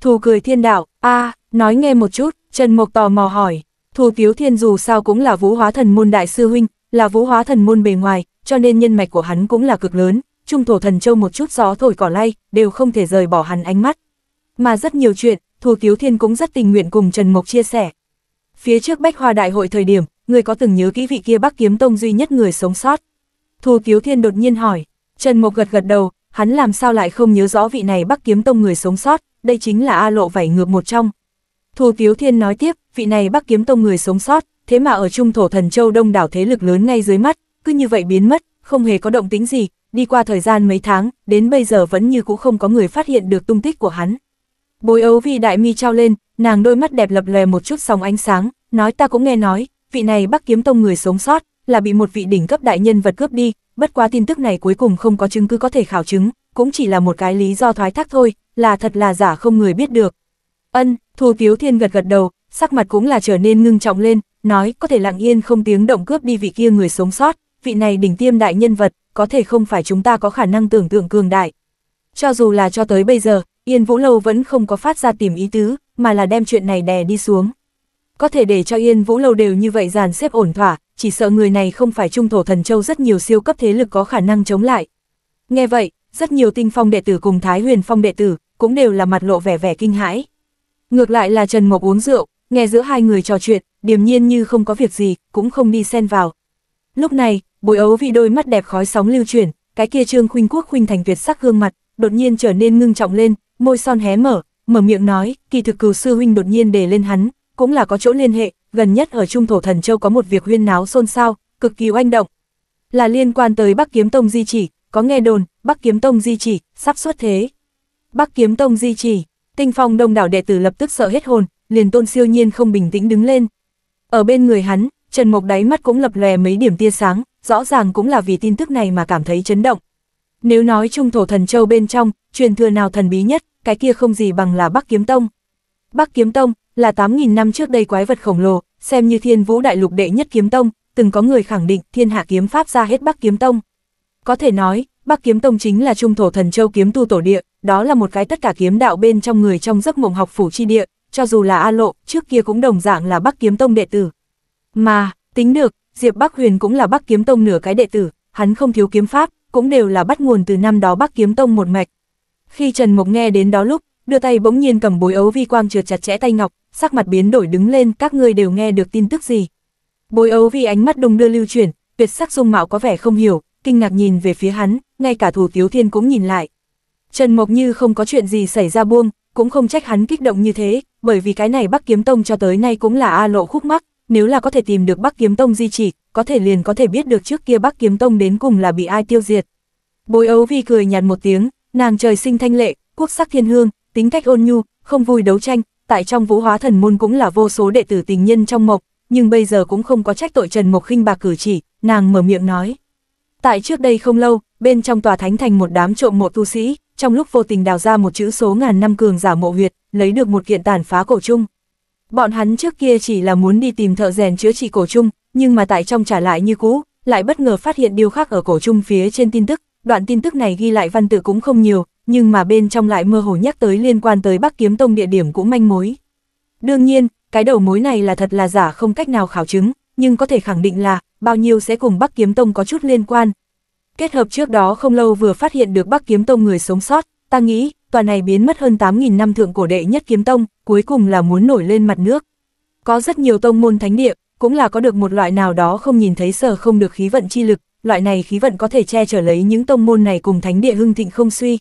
Thù cười thiên đạo, a à, nói nghe một chút, Trần Mộc tò mò hỏi, Thù Tiếu Thiên dù sao cũng là vũ hóa thần môn đại sư huynh, là vũ hóa thần môn bề ngoài, cho nên nhân mạch của hắn cũng là cực lớn, trung thổ thần châu một chút gió thổi cỏ lay, đều không thể rời bỏ hắn ánh mắt. Mà rất nhiều chuyện, Thù Tiếu Thiên cũng rất tình nguyện cùng Trần Mộc chia sẻ. Phía trước Bách Hoa Đại hội thời điểm, người có từng nhớ kỹ vị kia Bắc Kiếm Tông duy nhất người sống sót. Thù Tiếu Thiên đột nhiên hỏi, Trần Mộc gật gật đầu, hắn làm sao lại không nhớ rõ vị này bắc kiếm tông người sống sót, đây chính là A lộ vảy ngược một trong. Thù Tiếu Thiên nói tiếp, vị này bắc kiếm tông người sống sót, thế mà ở trung thổ thần châu đông đảo thế lực lớn ngay dưới mắt, cứ như vậy biến mất, không hề có động tính gì, đi qua thời gian mấy tháng, đến bây giờ vẫn như cũ không có người phát hiện được tung tích của hắn. Bối ấu vì đại mi trao lên, nàng đôi mắt đẹp lập lè một chút sóng ánh sáng, nói ta cũng nghe nói, vị này bắc kiếm tông người sống sót, là bị một vị đỉnh cấp đại nhân vật cướp đi, bất quá tin tức này cuối cùng không có chứng cứ có thể khảo chứng, cũng chỉ là một cái lý do thoái thác thôi, là thật là giả không người biết được. Ân, Thu Tiếu Thiên gật gật đầu, sắc mặt cũng là trở nên ngưng trọng lên, nói có thể lặng yên không tiếng động cướp đi vị kia người sống sót, vị này đỉnh tiêm đại nhân vật, có thể không phải chúng ta có khả năng tưởng tượng cường đại. Cho dù là cho tới bây giờ, Yên Vũ Lâu vẫn không có phát ra tìm ý tứ, mà là đem chuyện này đè đi xuống. Có thể để cho Yên Vũ Lâu đều như vậy dàn xếp ổn thỏa, chỉ sợ người này không phải trung thổ thần châu rất nhiều siêu cấp thế lực có khả năng chống lại. Nghe vậy, rất nhiều tinh phong đệ tử cùng Thái Huyền Phong đệ tử cũng đều là mặt lộ vẻ vẻ kinh hãi. Ngược lại là Trần Mộc uống rượu, nghe giữa hai người trò chuyện, điềm nhiên như không có việc gì, cũng không đi xen vào. Lúc này, bối ấu vì đôi mắt đẹp khói sóng lưu chuyển, cái kia trương khuynh quốc khuynh thành tuyệt sắc gương mặt, đột nhiên trở nên ngưng trọng lên, môi son hé mở, mở miệng nói, kỳ thực cừu sư huynh đột nhiên để lên hắn, cũng là có chỗ liên hệ, gần nhất ở Trung Thổ Thần Châu có một việc huyên náo xôn xao, cực kỳ oanh động. Là liên quan tới Bắc Kiếm Tông Di Chỉ, có nghe đồn, Bắc Kiếm Tông Di Chỉ, sắp xuất thế. Bắc Kiếm Tông Di Chỉ, tinh phong đông đảo đệ tử lập tức sợ hết hồn, liền tôn siêu nhiên không bình tĩnh đứng lên. Ở bên người hắn, Trần Mộc đáy mắt cũng lập lè mấy điểm tia sáng, rõ ràng cũng là vì tin tức này mà cảm thấy chấn động. Nếu nói Trung Thổ Thần Châu bên trong, truyền thừa nào thần bí nhất, cái kia không gì bằng là Bắc Kiếm Tông. Bắc Kiếm Tông, là 8.000 năm trước đây quái vật khổng lồ, xem như thiên vũ đại lục đệ nhất kiếm tông, từng có người khẳng định thiên hạ kiếm pháp ra hết Bắc kiếm tông. Có thể nói, Bắc kiếm tông chính là trung thổ thần châu kiếm tu tổ địa, đó là một cái tất cả kiếm đạo bên trong người trong giấc mộng học phủ chi địa, cho dù là A Lộ, trước kia cũng đồng dạng là Bắc kiếm tông đệ tử. Mà, tính được, Diệp Bắc Huyền cũng là Bắc kiếm tông nửa cái đệ tử, hắn không thiếu kiếm pháp, cũng đều là bắt nguồn từ năm đó Bắc kiếm tông một mạch. Khi Trần Mộc nghe đến đó lúc, đưa tay bỗng nhiên cầm bối ấu vi quang trượt chặt chẽ tay ngọc, sắc mặt biến đổi đứng lên, các ngươi đều nghe được tin tức gì. Bối ấu vì ánh mắt đông đưa lưu chuyển, tuyệt sắc dung mạo có vẻ không hiểu, kinh ngạc nhìn về phía hắn, ngay cả thủ tiếu thiên cũng nhìn lại. Trần Mộc Như không có chuyện gì xảy ra buông, cũng không trách hắn kích động như thế, bởi vì cái này Bắc Kiếm Tông cho tới nay cũng là A lộ khúc mắc, nếu là có thể tìm được Bắc Kiếm Tông di chỉ, có thể liền có thể biết được trước kia Bắc Kiếm Tông đến cùng là bị ai tiêu diệt. Bối ấu vì cười nhạt một tiếng, nàng trời sinh thanh lệ, quốc sắc thiên hương, tính cách ôn nhu, không vui đấu tranh, tại trong vũ hóa thần môn cũng là vô số đệ tử tình nhân trong mộc, nhưng bây giờ cũng không có trách tội Trần Mộc khinh bạc cử chỉ, nàng mở miệng nói. Tại trước đây không lâu, bên trong tòa thánh thành một đám trộm mộ tu sĩ, trong lúc vô tình đào ra một chữ số ngàn năm cường giả mộ huyệt, lấy được một kiện tàn phá cổ chung. Bọn hắn trước kia chỉ là muốn đi tìm thợ rèn chữa trị cổ chung, nhưng mà tại trong trả lại như cũ, lại bất ngờ phát hiện điều khác ở cổ chung phía trên tin tức, đoạn tin tức này ghi lại văn tự cũng không nhiều, nhưng mà bên trong lại mơ hồ nhắc tới liên quan tới Bắc Kiếm Tông địa điểm cũng manh mối. Đương nhiên, cái đầu mối này là thật là giả không cách nào khảo chứng, nhưng có thể khẳng định là bao nhiêu sẽ cùng Bắc Kiếm Tông có chút liên quan. Kết hợp trước đó không lâu vừa phát hiện được Bắc Kiếm Tông người sống sót, ta nghĩ, tòa này biến mất hơn 8.000 năm thượng cổ đệ nhất Kiếm Tông, cuối cùng là muốn nổi lên mặt nước. Có rất nhiều tông môn thánh địa, cũng là có được một loại nào đó không nhìn thấy sờ không được khí vận chi lực, loại này khí vận có thể che chở lấy những tông môn này cùng thánh địa hưng thịnh không suy,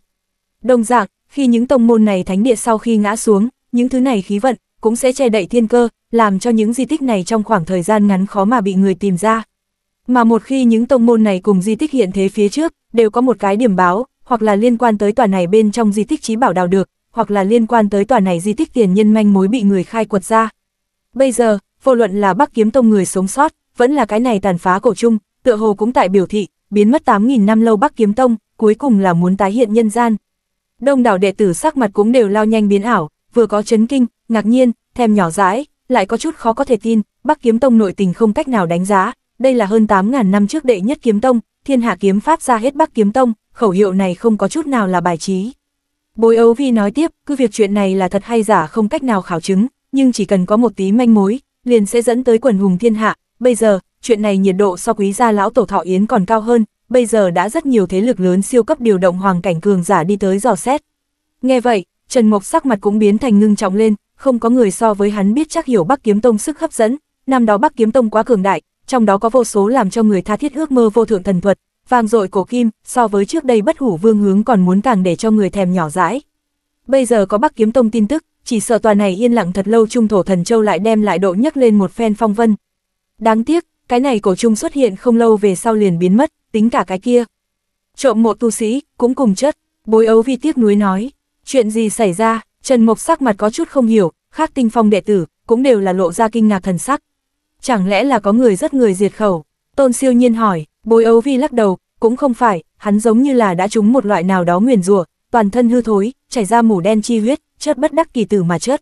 Đồng dạng, khi những tông môn này thánh địa sau khi ngã xuống, những thứ này khí vận cũng sẽ che đậy thiên cơ, làm cho những di tích này trong khoảng thời gian ngắn khó mà bị người tìm ra. Mà một khi những tông môn này cùng di tích hiện thế phía trước, đều có một cái điểm báo, hoặc là liên quan tới tòa này bên trong di tích trí bảo đào được, hoặc là liên quan tới tòa này di tích tiền nhân manh mối bị người khai quật ra. Bây giờ, vô luận là Bắc Kiếm Tông người sống sót, vẫn là cái này tàn phá cổ chung, tựa hồ cũng tại biểu thị, biến mất 8.000 năm lâu Bắc Kiếm Tông, cuối cùng là muốn tái hiện nhân gian, Đông đảo đệ tử sắc mặt cũng đều lao nhanh biến ảo, vừa có chấn kinh, ngạc nhiên, thèm nhỏ dãi, lại có chút khó có thể tin, Bắc Kiếm Tông nội tình không cách nào đánh giá, đây là hơn 8.000 năm trước đệ nhất kiếm tông, thiên hạ kiếm pháp ra hết Bắc Kiếm Tông, khẩu hiệu này không có chút nào là bài trí. Bối ấu vi nói tiếp, cứ việc chuyện này là thật hay giả không cách nào khảo chứng, nhưng chỉ cần có một tí manh mối, liền sẽ dẫn tới quần hùng thiên hạ, bây giờ, chuyện này nhiệt độ so quý gia lão tổ thọ yến còn cao hơn, bây giờ đã rất nhiều thế lực lớn siêu cấp điều động hoàng cảnh cường giả đi tới dò xét. Nghe vậy, Trần Mộc sắc mặt cũng biến thành ngưng trọng lên, không có người so với hắn biết chắc hiểu Bắc Kiếm Tông sức hấp dẫn, năm đó Bắc Kiếm Tông quá cường đại, trong đó có vô số làm cho người tha thiết ước mơ vô thượng thần thuật, vàng dội cổ kim, so với trước đây bất hủ vương hướng còn muốn càng để cho người thèm nhỏ dãi. Bây giờ có Bắc Kiếm Tông tin tức, chỉ sợ tòa này yên lặng thật lâu trung thổ thần châu lại đem lại độ nhấc lên một phen phong vân. Đáng tiếc, cái này cổ trung xuất hiện không lâu về sau liền biến mất tính cả cái kia. Trộm một tu sĩ, cũng cùng chất, bối ấu vi tiếc núi nói, chuyện gì xảy ra, Trần Mộc sắc mặt có chút không hiểu, khác tinh phong đệ tử, cũng đều là lộ ra kinh ngạc thần sắc. Chẳng lẽ là có người rất người diệt khẩu? Tôn siêu nhiên hỏi, bối ấu vi lắc đầu, cũng không phải, hắn giống như là đã trúng một loại nào đó nguyền rủa toàn thân hư thối, chảy ra mủ đen chi huyết, chất bất đắc kỳ tử mà chết.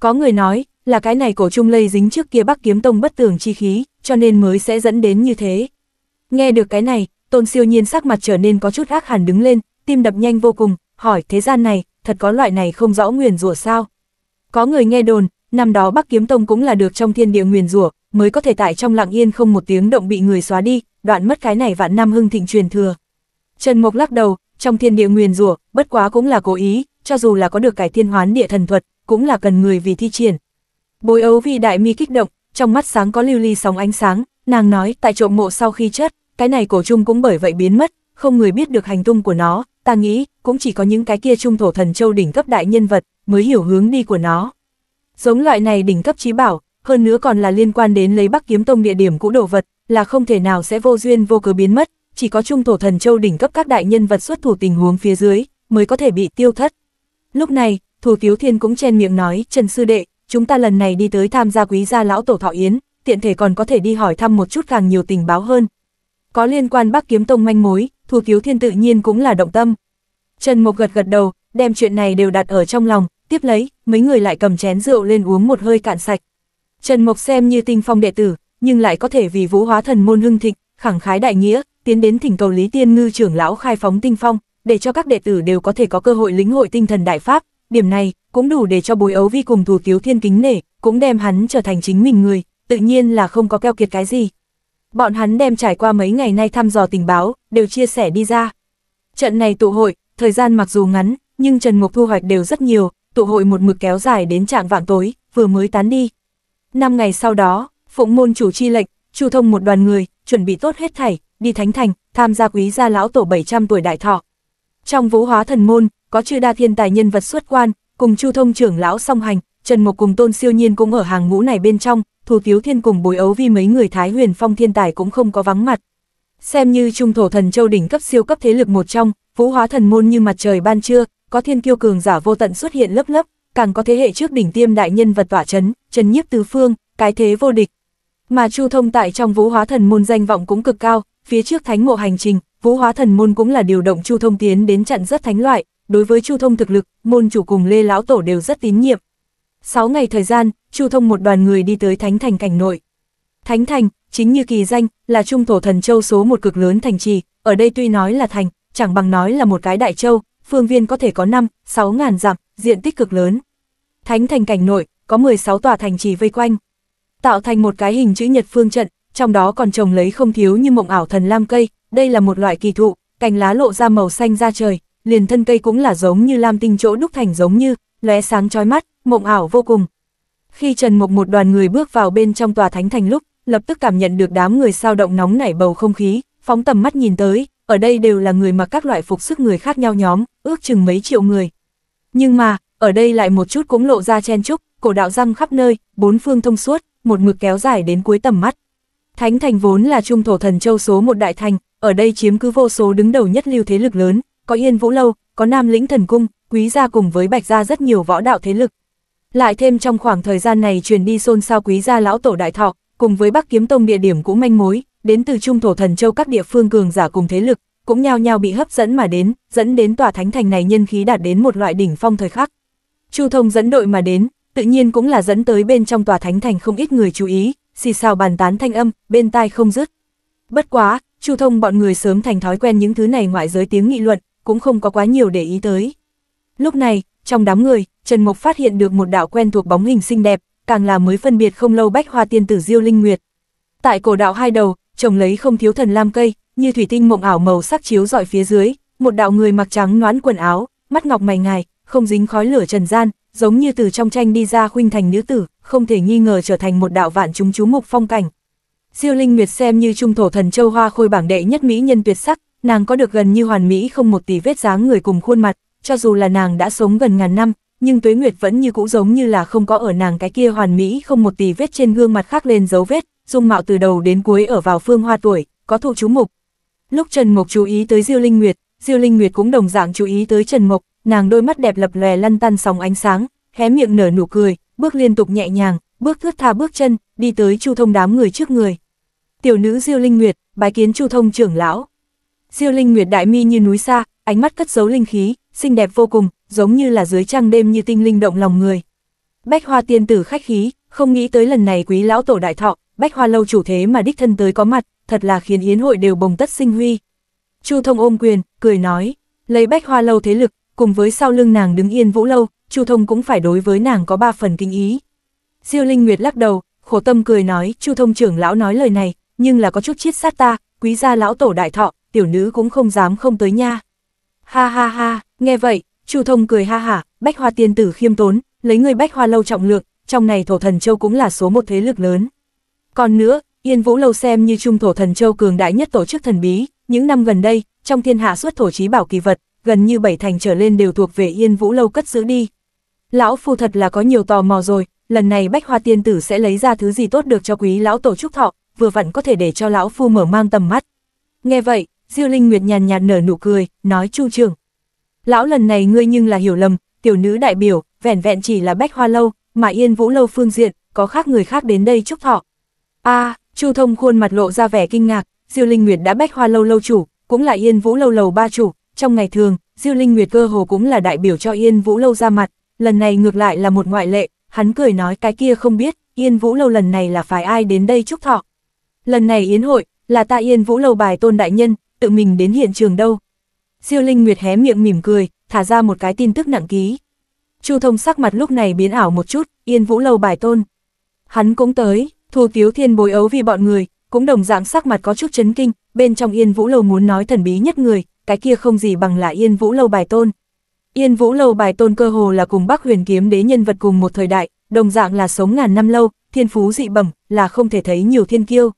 Có người nói, là cái này cổ trung lây dính trước kia bắc kiếm tông bất tường chi khí, cho nên mới sẽ dẫn đến như thế. Nghe được cái này, Tôn siêu nhiên sắc mặt trở nên có chút ác hẳn đứng lên, tim đập nhanh vô cùng, hỏi thế gian này, thật có loại này không rõ nguyền rủa sao? Có người nghe đồn, năm đó Bắc Kiếm Tông cũng là được trong thiên địa nguyền rủa, mới có thể tại trong lặng yên không một tiếng động bị người xóa đi, đoạn mất cái này vạn năm hưng thịnh truyền thừa. Trần Mộc lắc đầu, trong thiên địa nguyền rủa, bất quá cũng là cố ý, cho dù là có được cải thiên hoán địa thần thuật, cũng là cần người vì thi triển. Bối ấu vì đại mi kích động, trong mắt sáng có lưu ly sóng ánh sáng, nàng nói tại trộm mộ sau khi chết, cái này cổ trung cũng bởi vậy biến mất, không người biết được hành tung của nó, ta nghĩ, cũng chỉ có những cái kia trung thổ thần châu đỉnh cấp đại nhân vật, mới hiểu hướng đi của nó. Giống loại này đỉnh cấp trí bảo, hơn nữa còn là liên quan đến lấy bắc kiếm tông địa điểm cũ đồ vật, là không thể nào sẽ vô duyên vô cớ biến mất, chỉ có trung thổ thần châu đỉnh cấp các đại nhân vật xuất thủ tình huống phía dưới, mới có thể bị tiêu thất. Lúc này, thủ tiếu thiên cũng chen miệng nói, Trần Sư Đệ, chúng ta lần này đi tới tham gia quý gia lão tổ thọ yến, tiện thể còn có thể đi hỏi thăm một chút càng nhiều tình báo hơn, có liên quan Bắc Kiếm Tông manh mối, thủ Cứu Thiên tự nhiên cũng là động tâm. Trần Mộc gật gật đầu, đem chuyện này đều đặt ở trong lòng, tiếp lấy, mấy người lại cầm chén rượu lên uống một hơi cạn sạch. Trần Mộc xem như tinh phong đệ tử, nhưng lại có thể vì vũ hóa thần môn hưng thịnh, khẳng khái đại nghĩa, tiến đến thỉnh cầu Lý Tiên Ngư trưởng lão khai phóng tinh phong, để cho các đệ tử đều có thể có cơ hội lĩnh hội tinh thần đại pháp, điểm này cũng đủ để cho bối ấu vi cùng thủ cứu thiên kính nể, cũng đem hắn trở thành chính mình người, tự nhiên là không có keo kiệt cái gì, Bọn hắn đem trải qua mấy ngày nay thăm dò tình báo, đều chia sẻ đi ra. Trận này tụ hội, thời gian mặc dù ngắn, nhưng Trần Mục thu hoạch đều rất nhiều, tụ hội một mực kéo dài đến trạng vạng tối, vừa mới tán đi. Năm ngày sau đó, Phụng môn chủ chi lệnh, chu thông một đoàn người, chuẩn bị tốt hết thảy, đi Thánh Thành, tham gia quý gia lão tổ 700 tuổi đại thọ. Trong vũ hóa thần môn, có chư đa thiên tài nhân vật xuất quan, cùng chu thông trưởng lão song hành, Trần Mục cùng Tôn Siêu Nhiên cũng ở hàng ngũ này bên trong, Thù Tiếu Thiên cùng bối ấu vi mấy người Thái Huyền Phong thiên tài cũng không có vắng mặt. Xem như trung thổ thần châu đỉnh cấp siêu cấp thế lực một trong, vũ hóa thần môn như mặt trời ban trưa, có thiên kiêu cường giả vô tận xuất hiện lấp lấp, càng có thế hệ trước đỉnh tiêm đại nhân vật tỏa chấn, trần nhiếp tứ phương, cái thế vô địch. Mà Chu Thông tại trong vũ hóa thần môn danh vọng cũng cực cao, phía trước thánh mộ hành trình, vũ hóa thần môn cũng là điều động Chu Thông tiến đến trận rất thánh loại, đối với Chu Thông thực lực, môn chủ cùng Lê lão tổ đều rất tín nhiệm, 6 ngày thời gian, Chu Thông một đoàn người đi tới Thánh Thành cảnh nội. Thánh Thành, chính như kỳ danh, là trung thổ thần châu số một cực lớn thành trì, ở đây tuy nói là thành, chẳng bằng nói là một cái đại châu, phương viên có thể có 5, 6 ngàn dặm, diện tích cực lớn. Thánh Thành cảnh nội, có 16 tòa thành trì vây quanh, tạo thành một cái hình chữ nhật phương trận, trong đó còn trồng lấy không thiếu như mộng ảo thần lam cây, đây là một loại kỳ thụ, cành lá lộ ra màu xanh ra trời, liền thân cây cũng là giống như lam tinh chỗ đúc thành giống như, lóe sáng chói mắt, mộng ảo vô cùng. Khi Trần Mộc một đoàn người bước vào bên trong tòa thánh thành lúc, lập tức cảm nhận được đám người sao động nóng nảy bầu không khí, phóng tầm mắt nhìn tới, ở đây đều là người mặc các loại phục sức người khác nhau nhóm, ước chừng mấy triệu người. Nhưng mà, ở đây lại một chút cũng lộ ra chen chúc, cổ đạo răng khắp nơi, bốn phương thông suốt, một mực kéo dài đến cuối tầm mắt. Thánh thành vốn là trung thổ thần châu số một đại thành, ở đây chiếm cứ vô số đứng đầu nhất lưu thế lực lớn, có Yên Vũ Lâu, có Nam Lĩnh Thần Cung, Quý Gia cùng với Bạch Gia rất nhiều võ đạo thế lực, lại thêm trong khoảng thời gian này truyền đi xôn xao quý gia lão tổ đại thọ, cùng với Bắc Kiếm Tông địa điểm cũng manh mối, đến từ trung thổ thần châu các địa phương cường giả cùng thế lực, cũng nhao nhao bị hấp dẫn mà đến, dẫn đến tòa thánh thành này nhân khí đạt đến một loại đỉnh phong thời khắc. Chu Thông dẫn đội mà đến, tự nhiên cũng là dẫn tới bên trong tòa thánh thành không ít người chú ý, xì xào bàn tán thanh âm, bên tai không dứt. Bất quá, Chu Thông bọn người sớm thành thói quen những thứ này ngoại giới tiếng nghị luận, cũng không có quá nhiều để ý tới. Lúc này, trong đám người, Trần Mộc phát hiện được một đạo quen thuộc bóng hình xinh đẹp, càng là mới phân biệt không lâu bách hoa tiên tử Diêu Linh Nguyệt. Tại cổ đạo hai đầu, trồng lấy không thiếu thần lam cây, như thủy tinh mộng ảo màu sắc chiếu dọi phía dưới, một đạo người mặc trắng noãn quần áo, mắt ngọc mày ngài, không dính khói lửa trần gian, giống như từ trong tranh đi ra khuynh thành nữ tử, không thể nghi ngờ trở thành một đạo vạn chúng chú mục phong cảnh. Diêu Linh Nguyệt xem như trung thổ thần châu hoa khôi bảng đệ nhất mỹ nhân tuyệt sắc, nàng có được gần như hoàn mỹ không một tí vết dáng người cùng khuôn mặt, cho dù là nàng đã sống gần ngàn năm, nhưng tuế nguyệt vẫn như cũ giống như là không có ở nàng cái kia hoàn mỹ không một tì vết trên gương mặt khác lên dấu vết, dung mạo từ đầu đến cuối ở vào phương hoa tuổi, có thụ chú mục. Lúc Trần Mộc chú ý tới Diêu Linh Nguyệt, Diêu Linh Nguyệt cũng đồng dạng chú ý tới Trần Mộc, nàng đôi mắt đẹp lập lòe lăn tăn sóng ánh sáng, hé miệng nở nụ cười, bước liên tục nhẹ nhàng, bước thướt tha bước chân, đi tới Chu Thông đám người trước người. Tiểu nữ Diêu Linh Nguyệt, bái kiến Chu Thông trưởng lão. Diêu Linh Nguyệt đại mi như núi xa, ánh mắt cất giấu linh khí, xinh đẹp vô cùng, giống như là dưới trăng đêm như tinh linh động lòng người. Bách hoa tiên tử khách khí, không nghĩ tới lần này quý lão tổ đại thọ, bách hoa lâu chủ thế mà đích thân tới có mặt, thật là khiến yến hội đều bồng tất sinh huy. Chu thông ôm quyền, cười nói, lấy bách hoa lâu thế lực, cùng với sau lưng nàng đứng yên vũ lâu, Chu thông cũng phải đối với nàng có ba phần kinh ý. Diêu Linh Nguyệt lắc đầu, khổ tâm cười nói, Chu thông trưởng lão nói lời này, nhưng là có chút chiết sát ta, quý gia lão tổ đại thọ, tiểu nữ cũng không dám không tới nha. Ha ha ha. Nghe vậy, Chu Thông cười ha hả, Bách Hoa tiên tử khiêm tốn, lấy người Bách Hoa lâu trọng lượng, trong này Thổ Thần Châu cũng là số một thế lực lớn. Còn nữa, Yên Vũ lâu xem như trung Thổ Thần Châu cường đại nhất tổ chức thần bí, những năm gần đây, trong thiên hạ xuất thổ trí bảo kỳ vật, gần như bảy thành trở lên đều thuộc về Yên Vũ lâu cất giữ đi. Lão phu thật là có nhiều tò mò rồi, lần này Bách Hoa tiên tử sẽ lấy ra thứ gì tốt được cho quý lão tổ trúc thọ, vừa vặn có thể để cho lão phu mở mang tầm mắt. Nghe vậy, Diêu Linh Nguyệt nhàn nhạt nở nụ cười, nói Chu trưởng, lão lần này ngươi nhưng là hiểu lầm, tiểu nữ đại biểu, vẻn vẹn chỉ là bách hoa lâu, mà yên vũ lâu phương diện, có khác người khác đến đây chúc thọ. a chu thông khuôn mặt lộ ra vẻ kinh ngạc, Diêu Linh Nguyệt đã bách hoa lâu lâu chủ, cũng là yên vũ lâu lầu ba chủ, trong ngày thường, Diêu Linh Nguyệt cơ hồ cũng là đại biểu cho yên vũ lâu ra mặt, lần này ngược lại là một ngoại lệ, hắn cười nói cái kia không biết, yên vũ lâu lần này là phải ai đến đây chúc thọ. Lần này yến hội, là ta yên vũ lâu bài tôn đại nhân, tự mình đến hiện trường đâu, Diêu Linh Nguyệt hé miệng mỉm cười, thả ra một cái tin tức nặng ký. Chu Thông sắc mặt lúc này biến ảo một chút, Yên Vũ lâu bài tôn. Hắn cũng tới, Thu Tiếu Thiên bồi ấu vì bọn người, cũng đồng dạng sắc mặt có chút chấn kinh, bên trong Yên Vũ lâu muốn nói thần bí nhất người, cái kia không gì bằng là Yên Vũ lâu bài tôn. Yên Vũ lâu bài tôn cơ hồ là cùng Bắc Huyền kiếm đế nhân vật cùng một thời đại, đồng dạng là sống ngàn năm lâu, thiên phú dị bẩm, là không thể thấy nhiều thiên kiêu.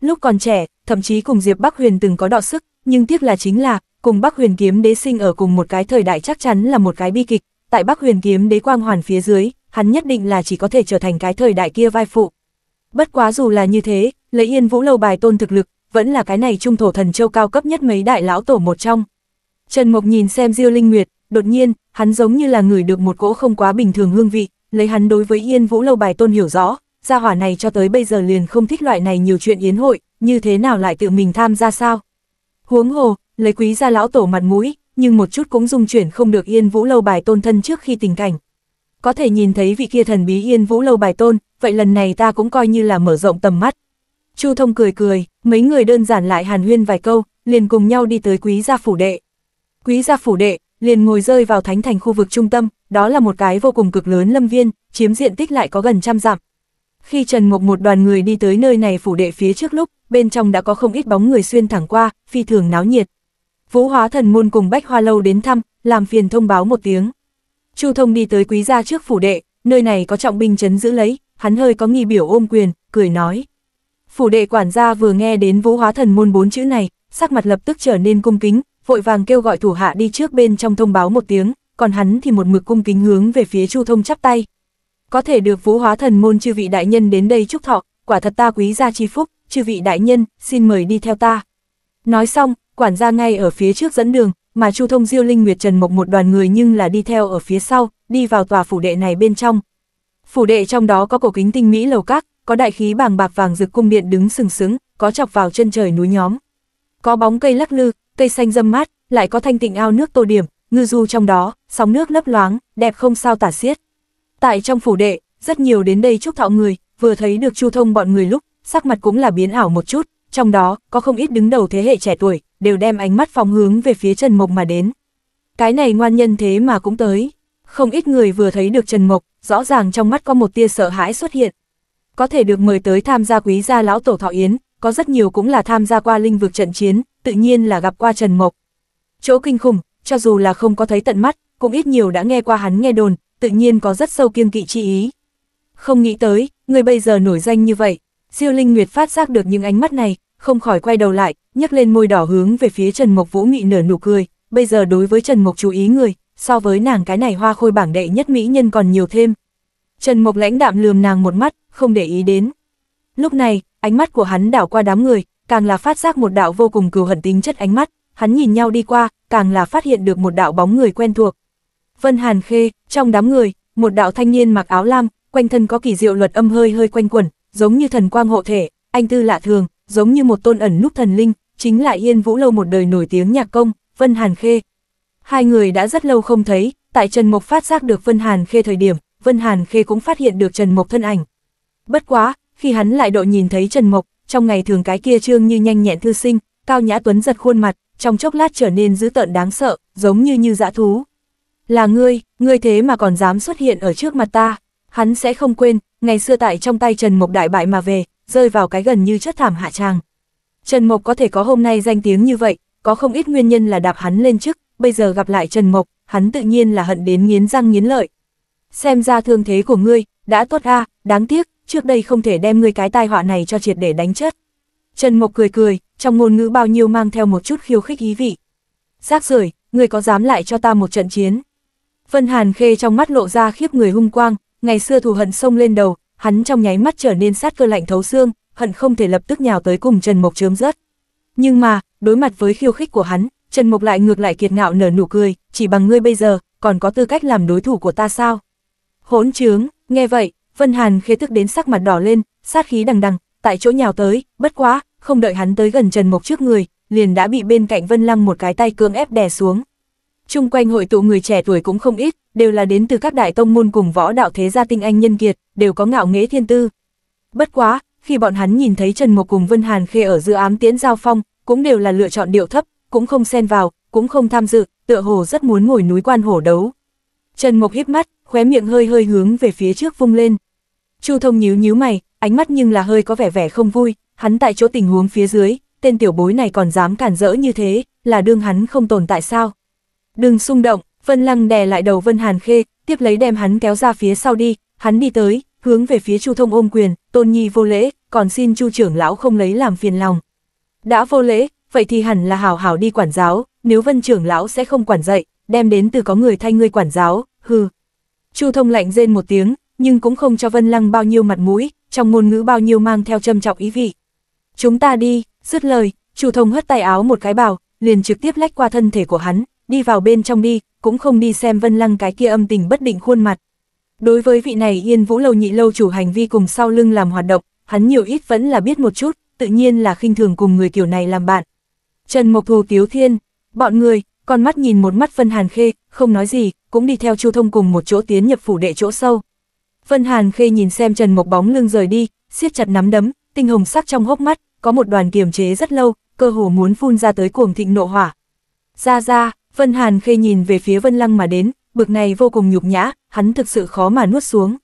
Lúc còn trẻ, thậm chí cùng Diệp Bắc Huyền từng có đọ sức, nhưng tiếc là chính là, cùng Bắc Huyền Kiếm Đế sinh ở cùng một cái thời đại chắc chắn là một cái bi kịch, tại Bắc Huyền Kiếm Đế quang hoàn phía dưới, hắn nhất định là chỉ có thể trở thành cái thời đại kia vai phụ. Bất quá dù là như thế, lấy Yên Vũ lâu bài tôn thực lực, vẫn là cái này trung thổ thần châu cao cấp nhất mấy đại lão tổ một trong. Trần Mộc nhìn xem Diêu Linh Nguyệt, đột nhiên, hắn giống như là người được một cỗ không quá bình thường hương vị, lấy hắn đối với Yên Vũ lâu bài tôn hiểu rõ, gia hỏa này cho tới bây giờ liền không thích loại này nhiều chuyện yến hội, như thế nào lại tự mình tham gia sao? Huống hồ, lấy quý gia lão tổ mặt mũi, nhưng một chút cũng dung chuyển không được Yên Vũ lâu bài tôn thân trước khi tình cảnh. Có thể nhìn thấy vị kia thần bí Yên Vũ lâu bài tôn, vậy lần này ta cũng coi như là mở rộng tầm mắt. Chu Thông cười cười, mấy người đơn giản lại hàn huyên vài câu, liền cùng nhau đi tới quý gia phủ đệ. Quý gia phủ đệ, liền ngồi rơi vào thánh thành khu vực trung tâm, đó là một cái vô cùng cực lớn lâm viên, chiếm diện tích lại có gần trăm dặm. Khi Trần Mộc một đoàn người đi tới nơi này phủ đệ phía trước lúc, bên trong đã có không ít bóng người xuyên thẳng qua, phi thường náo nhiệt. Vũ hóa thần môn cùng Bách Hoa Lâu đến thăm, làm phiền thông báo một tiếng. Chu Thông đi tới quý gia trước phủ đệ, nơi này có trọng binh chấn giữ lấy, hắn hơi có nghi biểu ôm quyền, cười nói. Phủ đệ quản gia vừa nghe đến vũ hóa thần môn bốn chữ này, sắc mặt lập tức trở nên cung kính, vội vàng kêu gọi thủ hạ đi trước bên trong thông báo một tiếng, còn hắn thì một mực cung kính hướng về phía Chu Thông chắp tay. Có thể được vũ hóa thần môn chư vị đại nhân đến đây chúc thọ, quả thật ta quý gia chi phúc, chư vị đại nhân, xin mời đi theo ta. Nói xong, quản gia ngay ở phía trước dẫn đường, mà Chu Thông Diêu Linh Nguyệt Trần Mộc một đoàn người nhưng là đi theo ở phía sau, đi vào tòa phủ đệ này bên trong. Phủ đệ trong đó có cổ kính tinh mỹ lầu các, có đại khí bàng bạc vàng rực cung điện đứng sừng sững, có chọc vào chân trời núi nhóm. Có bóng cây lắc lư, cây xanh râm mát, lại có thanh tịnh ao nước tô điểm, ngư du trong đó, sóng nước lấp loáng, đẹp không sao tả xiết. Tại trong phủ đệ, rất nhiều đến đây chúc thọ người, vừa thấy được Chu Thông bọn người lúc, sắc mặt cũng là biến ảo một chút, trong đó có không ít đứng đầu thế hệ trẻ tuổi, đều đem ánh mắt phóng hướng về phía Trần Mộc mà đến. Cái này ngoan nhân thế mà cũng tới. Không ít người vừa thấy được Trần Mộc, rõ ràng trong mắt có một tia sợ hãi xuất hiện. Có thể được mời tới tham gia quý gia lão tổ thọ yến, có rất nhiều cũng là tham gia qua linh vực trận chiến, tự nhiên là gặp qua Trần Mộc. Chỗ kinh khủng, cho dù là không có thấy tận mắt, cũng ít nhiều đã nghe qua hắn nghe đồn, tự nhiên có rất sâu kiêng kỵ chi ý. Không nghĩ tới, người bây giờ nổi danh như vậy, siêu linh nguyệt phát giác được những ánh mắt này, không khỏi quay đầu lại, nhấc lên môi đỏ hướng về phía Trần Mộc Vũ Nghị nở nụ cười, bây giờ đối với Trần Mộc chú ý người, so với nàng cái này hoa khôi bảng đệ nhất mỹ nhân còn nhiều thêm. Trần Mộc lãnh đạm lườm nàng một mắt, không để ý đến. Lúc này, ánh mắt của hắn đảo qua đám người, càng là phát giác một đạo vô cùng cừu hận tính chất ánh mắt, hắn nhìn nhau đi qua, càng là phát hiện được một đạo bóng người quen thuộc. Vân Hàn Khê, trong đám người, một đạo thanh niên mặc áo lam, quanh thân có kỳ diệu luật âm hơi hơi quanh quẩn, giống như thần quang hộ thể, anh tư lạ thường, giống như một tôn ẩn núp thần linh, chính là Yên Vũ Lâu một đời nổi tiếng nhạc công, Vân Hàn Khê. Hai người đã rất lâu không thấy, tại Trần Mộc phát giác được Vân Hàn Khê thời điểm, Vân Hàn Khê cũng phát hiện được Trần Mộc thân ảnh. Bất quá, khi hắn lại đội nhìn thấy Trần Mộc, trong ngày thường cái kia trương như nhanh nhẹn thư sinh, cao nhã tuấn giật khuôn mặt, trong chốc lát trở nên dữ tợn đáng sợ, giống như như dã thú. Là ngươi, ngươi thế mà còn dám xuất hiện ở trước mặt ta, hắn sẽ không quên, ngày xưa tại trong tay Trần Mộc đại bại mà về, rơi vào cái gần như chất thảm hạ tràng. Trần Mộc có thể có hôm nay danh tiếng như vậy, có không ít nguyên nhân là đạp hắn lên chức, bây giờ gặp lại Trần Mộc, hắn tự nhiên là hận đến nghiến răng nghiến lợi. Xem ra thương thế của ngươi, đã tốt a đáng tiếc, trước đây không thể đem ngươi cái tai họa này cho triệt để đánh chất. Trần Mộc cười cười, trong ngôn ngữ bao nhiêu mang theo một chút khiêu khích ý vị. Giác rưởi ngươi có dám lại cho ta một trận chiến? Vân Hàn Khê trong mắt lộ ra khiếp người hung quang, ngày xưa thù hận sông lên đầu, hắn trong nháy mắt trở nên sát cơ lạnh thấu xương, hận không thể lập tức nhào tới cùng Trần Mộc chớm rớt. Nhưng mà, đối mặt với khiêu khích của hắn, Trần Mộc lại ngược lại kiệt ngạo nở nụ cười, chỉ bằng ngươi bây giờ, còn có tư cách làm đối thủ của ta sao? Hỗn trướng, nghe vậy, Vân Hàn khế tức đến sắc mặt đỏ lên, sát khí đằng đằng, tại chỗ nhào tới, bất quá, không đợi hắn tới gần Trần Mộc trước người, liền đã bị bên cạnh Vân Lăng một cái tay cưỡng ép đè xuống. Trung quanh hội tụ người trẻ tuổi cũng không ít, đều là đến từ các đại tông môn cùng võ đạo thế gia tinh anh nhân kiệt, đều có ngạo nghễ thiên tư. Bất quá, khi bọn hắn nhìn thấy Trần Mộc cùng Vân Hàn Khê ở giữa ám tiễn giao phong, cũng đều là lựa chọn điệu thấp, cũng không xen vào, cũng không tham dự, tựa hồ rất muốn ngồi núi quan hổ đấu. Trần Mộc híp mắt, khóe miệng hơi hơi hướng về phía trước vung lên. Chu Thông nhíu nhíu mày, ánh mắt nhưng là hơi có vẻ vẻ không vui, hắn tại chỗ tình huống phía dưới, tên tiểu bối này còn dám cản rỡ như thế, là đương hắn không tồn tại sao? Đừng xung động, Vân Lăng đè lại đầu Vân Hàn Khê, tiếp lấy đem hắn kéo ra phía sau đi, hắn đi tới, hướng về phía Chu Thông ôm quyền, tôn nhi vô lễ, còn xin Chu trưởng lão không lấy làm phiền lòng. Đã vô lễ, vậy thì hẳn là hảo hảo đi quản giáo, nếu Vân trưởng lão sẽ không quản dạy, đem đến từ có người thay ngươi quản giáo, hừ. Chu Thông lạnh rên một tiếng, nhưng cũng không cho Vân Lăng bao nhiêu mặt mũi, trong ngôn ngữ bao nhiêu mang theo châm trọng ý vị. Chúng ta đi, dứt lời, Chu Thông hất tay áo một cái bào, liền trực tiếp lách qua thân thể của hắn, đi vào bên trong đi, cũng không đi xem Vân Lăng cái kia âm tình bất định khuôn mặt. Đối với vị này Yên Vũ Lâu nhị lâu chủ hành vi cùng sau lưng làm hoạt động, hắn nhiều ít vẫn là biết một chút, tự nhiên là khinh thường cùng người kiểu này làm bạn. Trần Mộc Thù Tiếu Thiên, bọn người, con mắt nhìn một mắt Vân Hàn Khê, không nói gì, cũng đi theo Chu Thông cùng một chỗ tiến nhập phủ đệ chỗ sâu. Vân Hàn Khê nhìn xem Trần Mộc bóng lưng rời đi, siết chặt nắm đấm, tinh hồng sắc trong hốc mắt, có một đoàn kiềm chế rất lâu, cơ hồ muốn phun ra tới cuồng thịnh nộ hỏa. Ra ra, Vân Hàn khê nhìn về phía Vân Lăng mà đến, bực này vô cùng nhục nhã, hắn thực sự khó mà nuốt xuống.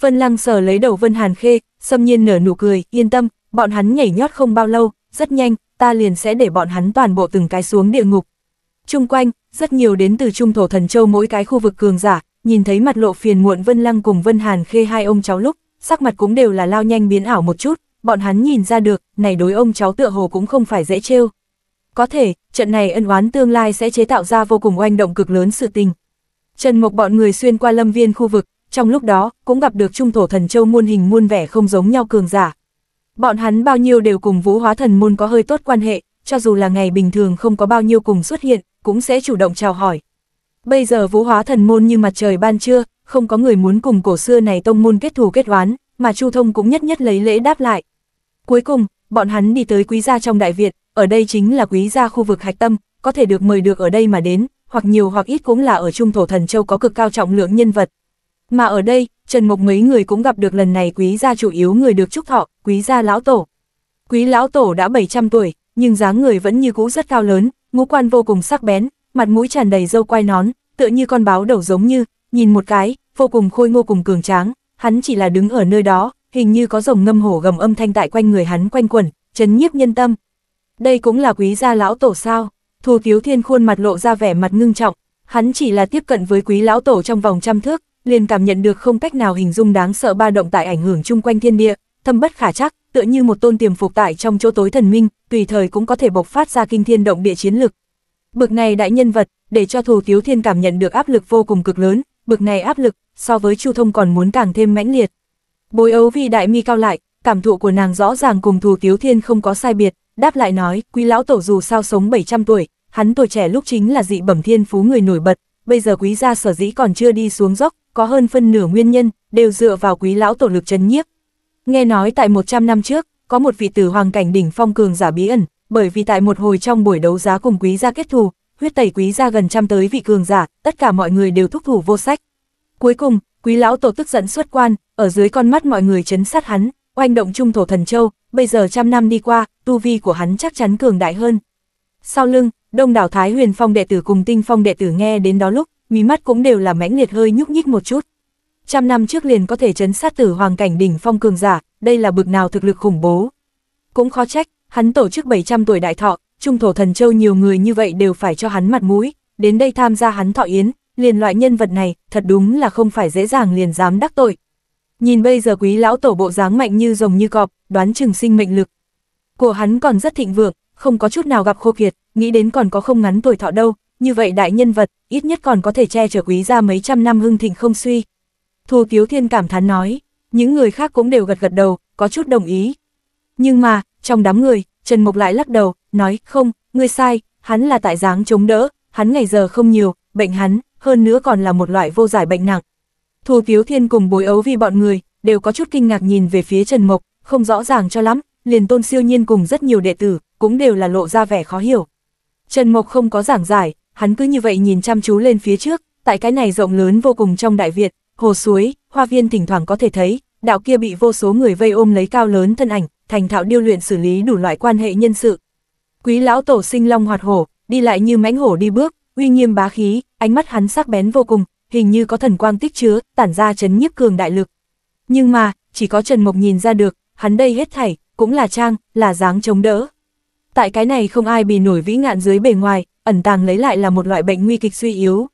Vân Lăng sờ lấy đầu Vân Hàn khê, xâm nhiên nở nụ cười, yên tâm, bọn hắn nhảy nhót không bao lâu, rất nhanh, ta liền sẽ để bọn hắn toàn bộ từng cái xuống địa ngục. Trung quanh, rất nhiều đến từ Trung Thổ Thần Châu mỗi cái khu vực cường giả, nhìn thấy mặt lộ phiền muộn Vân Lăng cùng Vân Hàn khê hai ông cháu lúc, sắc mặt cũng đều là lao nhanh biến ảo một chút, bọn hắn nhìn ra được, này đối ông cháu tựa hồ cũng không phải dễ trêu. Có thể, trận này ân oán tương lai sẽ chế tạo ra vô cùng oanh động cực lớn sự tình. Trần Mộc bọn người xuyên qua lâm viên khu vực, trong lúc đó cũng gặp được trung thổ thần châu muôn hình muôn vẻ không giống nhau cường giả. Bọn hắn bao nhiêu đều cùng vũ hóa thần môn có hơi tốt quan hệ, cho dù là ngày bình thường không có bao nhiêu cùng xuất hiện, cũng sẽ chủ động chào hỏi. Bây giờ vũ hóa thần môn như mặt trời ban trưa, không có người muốn cùng cổ xưa này tông môn kết thù kết oán, mà Chu Thông cũng nhất nhất lấy lễ đáp lại. Cuối cùng, bọn hắn đi tới quý gia trong đại viện, ở đây chính là quý gia khu vực hạch tâm, có thể được mời được ở đây mà đến, hoặc nhiều hoặc ít cũng là ở trung thổ thần châu có cực cao trọng lượng nhân vật. Mà ở đây, Trần Mộc mấy người cũng gặp được lần này quý gia chủ yếu người được chúc thọ, quý gia lão tổ. Quý lão tổ đã 700 tuổi, nhưng dáng người vẫn như cũ rất cao lớn, ngũ quan vô cùng sắc bén, mặt mũi tràn đầy râu quai nón, tựa như con báo đầu giống như, nhìn một cái, vô cùng khôi ngô cùng cường tráng, hắn chỉ là đứng ở nơi đó, hình như có rồng ngâm hổ gầm âm thanh tại quanh người hắn quanh quẩn, chấn nhiếp nhân tâm, đây cũng là quý gia lão tổ sao, thù tiếu thiên khuôn mặt lộ ra vẻ mặt ngưng trọng, hắn chỉ là tiếp cận với quý lão tổ trong vòng trăm thước, liền cảm nhận được không cách nào hình dung đáng sợ ba động tại ảnh hưởng chung quanh thiên địa, thâm bất khả chắc, tựa như một tôn tiềm phục tại trong chỗ tối thần minh, tùy thời cũng có thể bộc phát ra kinh thiên động địa chiến lực. Bực này đại nhân vật, để cho Thù Tiếu Thiên cảm nhận được áp lực vô cùng cực lớn, bực này áp lực so với Chu Thông còn muốn càng thêm mãnh liệt. Bối ấu vì đại mi cao lại, cảm thụ của nàng rõ ràng cùng Thù Tiếu Thiên không có sai biệt, đáp lại nói, quý lão tổ dù sao sống 700 tuổi, hắn tuổi trẻ lúc chính là dị bẩm thiên phú người nổi bật, bây giờ quý gia sở dĩ còn chưa đi xuống dốc, có hơn phân nửa nguyên nhân, đều dựa vào quý lão tổ lực chấn nhiếp. Nghe nói tại 100 năm trước, có một vị tử hoàng cảnh đỉnh phong cường giả bí ẩn, bởi vì tại một hồi trong buổi đấu giá cùng quý gia kết thù, huyết tẩy quý gia gần trăm tới vị cường giả, tất cả mọi người đều thúc thủ vô sách. Cuối cùng, quý lão tổ tức giận xuất quan, ở dưới con mắt mọi người chấn sát hắn, oanh động trung thổ thần châu, bây giờ trăm năm đi qua, tu vi của hắn chắc chắn cường đại hơn. Sau lưng, đông đảo Thái huyền phong đệ tử cùng tinh phong đệ tử nghe đến đó lúc, mí mắt cũng đều là mãnh liệt hơi nhúc nhích một chút. Trăm năm trước liền có thể chấn sát tử hoàng cảnh đỉnh phong cường giả, đây là bực nào thực lực khủng bố. Cũng khó trách, hắn tổ chức 700 tuổi đại thọ, trung thổ thần châu nhiều người như vậy đều phải cho hắn mặt mũi, đến đây tham gia hắn thọ yến, liền loại nhân vật này, thật đúng là không phải dễ dàng liền dám đắc tội, Nhìn bây giờ quý lão tổ bộ dáng mạnh như rồng như cọp, đoán chừng sinh mệnh lực. Của hắn còn rất thịnh vượng, không có chút nào gặp khô kiệt, nghĩ đến còn có không ngắn tuổi thọ đâu, như vậy đại nhân vật, ít nhất còn có thể che chở quý ra mấy trăm năm hưng thịnh không suy. Thu Tiếu Thiên cảm thán nói, những người khác cũng đều gật gật đầu, có chút đồng ý. Nhưng mà, trong đám người, Trần Mộc lại lắc đầu, nói, không, ngươi sai, hắn là tại dáng chống đỡ, hắn ngày giờ không nhiều, bệnh hắn, hơn nữa còn là một loại vô giải bệnh nặng, Thù Tiếu Thiên cùng bối ấu vì bọn người, đều có chút kinh ngạc nhìn về phía Trần Mộc, không rõ ràng cho lắm, liền tôn siêu nhiên cùng rất nhiều đệ tử, cũng đều là lộ ra vẻ khó hiểu. Trần Mộc không có giảng giải, hắn cứ như vậy nhìn chăm chú lên phía trước, tại cái này rộng lớn vô cùng trong Đại Việt, hồ suối, hoa viên thỉnh thoảng có thể thấy, đạo kia bị vô số người vây ôm lấy cao lớn thân ảnh, thành thạo điêu luyện xử lý đủ loại quan hệ nhân sự. Quý lão tổ sinh long hoạt hổ, đi lại như mãnh hổ đi bước, uy nghiêm bá khí, ánh mắt hắn sắc bén vô cùng, hình như có thần quang tích chứa, tản ra chấn nhiếp cường đại lực. Nhưng mà, chỉ có Trần Mộc nhìn ra được, hắn đây hết thảy, cũng là trang, là dáng chống đỡ. Tại cái này không ai bị nổi vĩ ngạn dưới bề ngoài, ẩn tàng lấy lại là một loại bệnh nguy kịch suy yếu.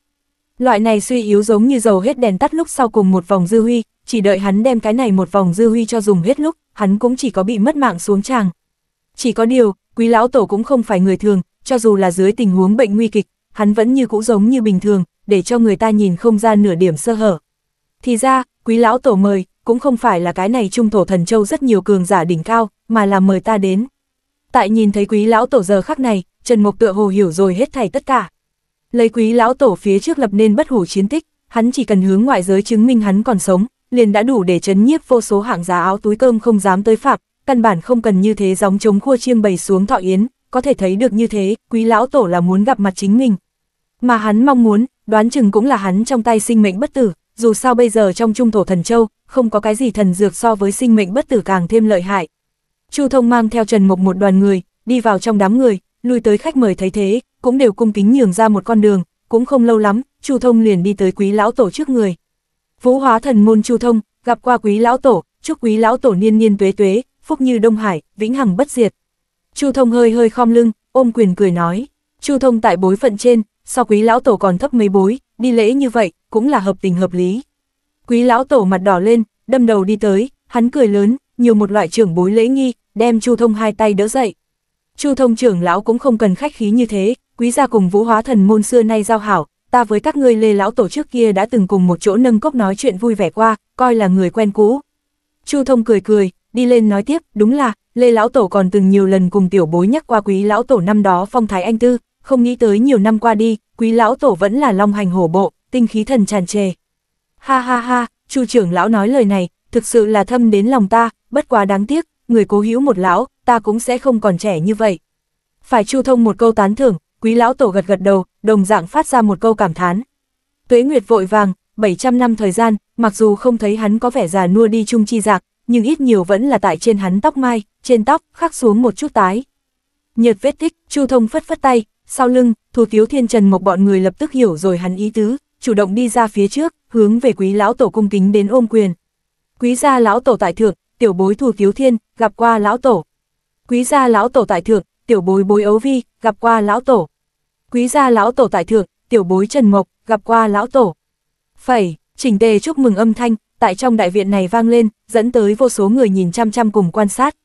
Loại này suy yếu giống như dầu hết đèn tắt lúc sau cùng một vòng dư huy, chỉ đợi hắn đem cái này một vòng dư huy cho dùng hết lúc, hắn cũng chỉ có bị mất mạng xuống tràng. Chỉ có điều, quý lão tổ cũng không phải người thường, cho dù là dưới tình huống bệnh nguy kịch, hắn vẫn như cũ giống như bình thường, để cho người ta nhìn không ra nửa điểm sơ hở. Thì ra, quý lão tổ mời, cũng không phải là cái này trung thổ thần châu rất nhiều cường giả đỉnh cao, mà là mời ta đến. Tại nhìn thấy quý lão tổ giờ khắc này, Trần Mộc tựa hồ hiểu rồi hết thảy tất cả. Lấy quý lão tổ phía trước lập nên bất hủ chiến tích, hắn chỉ cần hướng ngoại giới chứng minh hắn còn sống, liền đã đủ để chấn nhiếp vô số hạng giá áo túi cơm không dám tới phạm, căn bản không cần như thế gióng trống khua chiêng bày xuống thọ yến, có thể thấy được như thế, quý lão tổ là muốn gặp mặt chính mình. Mà hắn mong muốn, đoán chừng cũng là hắn trong tay sinh mệnh bất tử, dù sao bây giờ trong trung thổ thần châu, không có cái gì thần dược so với sinh mệnh bất tử càng thêm lợi hại. Chu Thông mang theo Trần Mộc một đoàn người, đi vào trong đám người, lui tới khách mời thấy thế, cũng đều cung kính nhường ra một con đường, cũng không lâu lắm, Chu Thông liền đi tới Quý lão tổ trước người. Vũ Hóa Thần môn Chu Thông, gặp qua Quý lão tổ, chúc Quý lão tổ niên niên tuế tuế, phúc như đông hải, vĩnh hằng bất diệt. Chu Thông hơi hơi khom lưng, ôm quyền cười nói, Chu Thông tại bối phận trên, so quý lão tổ còn thấp mấy bối, đi lễ như vậy, cũng là hợp tình hợp lý. Quý lão tổ mặt đỏ lên, đâm đầu đi tới, hắn cười lớn, nhiều một loại trưởng bối lễ nghi, đem Chu Thông hai tay đỡ dậy. Chu Thông trưởng lão cũng không cần khách khí như thế, quý gia cùng Vũ Hóa Thần môn xưa nay giao hảo, ta với các ngươi Lê lão tổ trước kia đã từng cùng một chỗ nâng cốc nói chuyện vui vẻ qua, coi là người quen cũ. Chu Thông cười cười, đi lên nói tiếp, đúng là, Lê lão tổ còn từng nhiều lần cùng tiểu bối nhắc qua quý lão tổ năm đó phong thái anh tư, không nghĩ tới nhiều năm qua đi, quý lão tổ vẫn là long hành hổ bộ, tinh khí thần tràn trề. Ha ha ha, chu trưởng lão nói lời này, thực sự là thâm đến lòng ta, bất quá đáng tiếc, người cố hữu một lão, ta cũng sẽ không còn trẻ như vậy. Phải chu thông một câu tán thưởng, quý lão tổ gật gật đầu, đồng dạng phát ra một câu cảm thán. Tuế Nguyệt vội vàng, 700 năm thời gian, mặc dù không thấy hắn có vẻ già nua đi chung chi giạc, nhưng ít nhiều vẫn là tại trên hắn tóc mai, trên tóc, khắc xuống một chút tái. Nhật vết tích, Chu Thông phất phất tay, sau lưng, thủ tiếu thiên trần một bọn người lập tức hiểu rồi hắn ý tứ, chủ động đi ra phía trước, hướng về quý lão tổ cung kính đến ôm quyền. Quý gia lão tổ tại thượng, tiểu bối thủ tiếu thiên, gặp qua lão tổ. Quý gia lão tổ tại thượng, tiểu bối bối ấu vi, gặp qua lão tổ. Quý gia lão tổ tại thượng, tiểu bối trần mộc, gặp qua lão tổ. Phẩy, chỉnh tề chúc mừng âm thanh, tại trong đại viện này vang lên, dẫn tới vô số người nhìn chăm chăm cùng quan sát.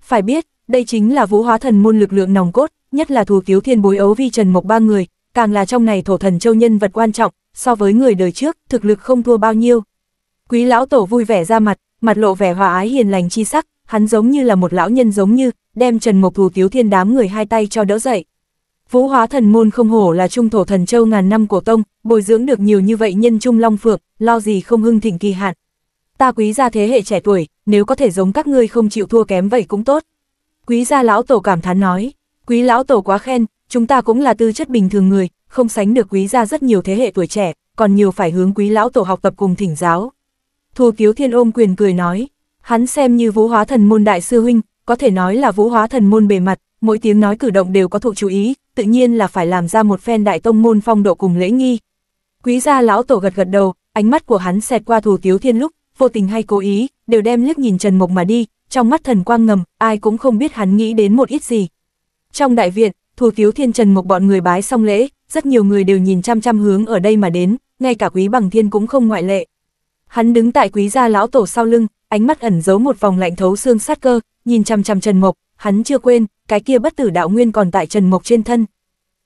Phải biết, đây chính là vũ hóa thần môn lực lượng nòng cốt, nhất là thú cứu thiên bối ấu vi trần mộc ba người, càng là trong này thổ thần châu nhân vật quan trọng, so với người đời trước, thực lực không thua bao nhiêu. Quý lão tổ vui vẻ ra mặt, mặt lộ vẻ hòa ái hiền lành chi sắc, hắn giống như là một lão nhân giống như, đem Trần Mộc Thù Tiếu Thiên đám người hai tay cho đỡ dậy. Vũ Hóa Thần môn không hổ là trung thổ thần châu ngàn năm cổ tông, bồi dưỡng được nhiều như vậy nhân trung long phượng, lo gì không hưng thịnh kỳ hạn. Ta quý gia thế hệ trẻ tuổi, nếu có thể giống các ngươi không chịu thua kém vậy cũng tốt. Quý gia lão tổ cảm thán nói. Quý lão tổ quá khen, chúng ta cũng là tư chất bình thường người, không sánh được quý gia rất nhiều thế hệ tuổi trẻ, còn nhiều phải hướng quý lão tổ học tập cùng thỉnh giáo. Thù Tiếu Thiên ôm quyền cười nói, hắn xem như vũ hóa thần môn đại sư huynh, có thể nói là vũ hóa thần môn bề mặt, mỗi tiếng nói cử động đều có thụ chú ý, tự nhiên là phải làm ra một phen đại tông môn phong độ cùng lễ nghi. Quý gia lão tổ gật gật đầu, ánh mắt của hắn xẹt qua Thù Tiếu Thiên lúc, vô tình hay cố ý, đều đem liếc nhìn Trần Mộc mà đi, trong mắt thần quang ngầm, ai cũng không biết hắn nghĩ đến một ít gì, trong đại viện, thủ phiếu thiên trần một bọn người bái xong lễ, rất nhiều người đều nhìn chăm chăm hướng ở đây mà đến, ngay cả quý bằng thiên cũng không ngoại lệ. Hắn đứng tại quý gia lão tổ sau lưng, ánh mắt ẩn giấu một vòng lạnh thấu xương sát cơ, nhìn chăm chăm Trần Mộc, hắn chưa quên, cái kia bất tử đạo nguyên còn tại Trần Mộc trên thân.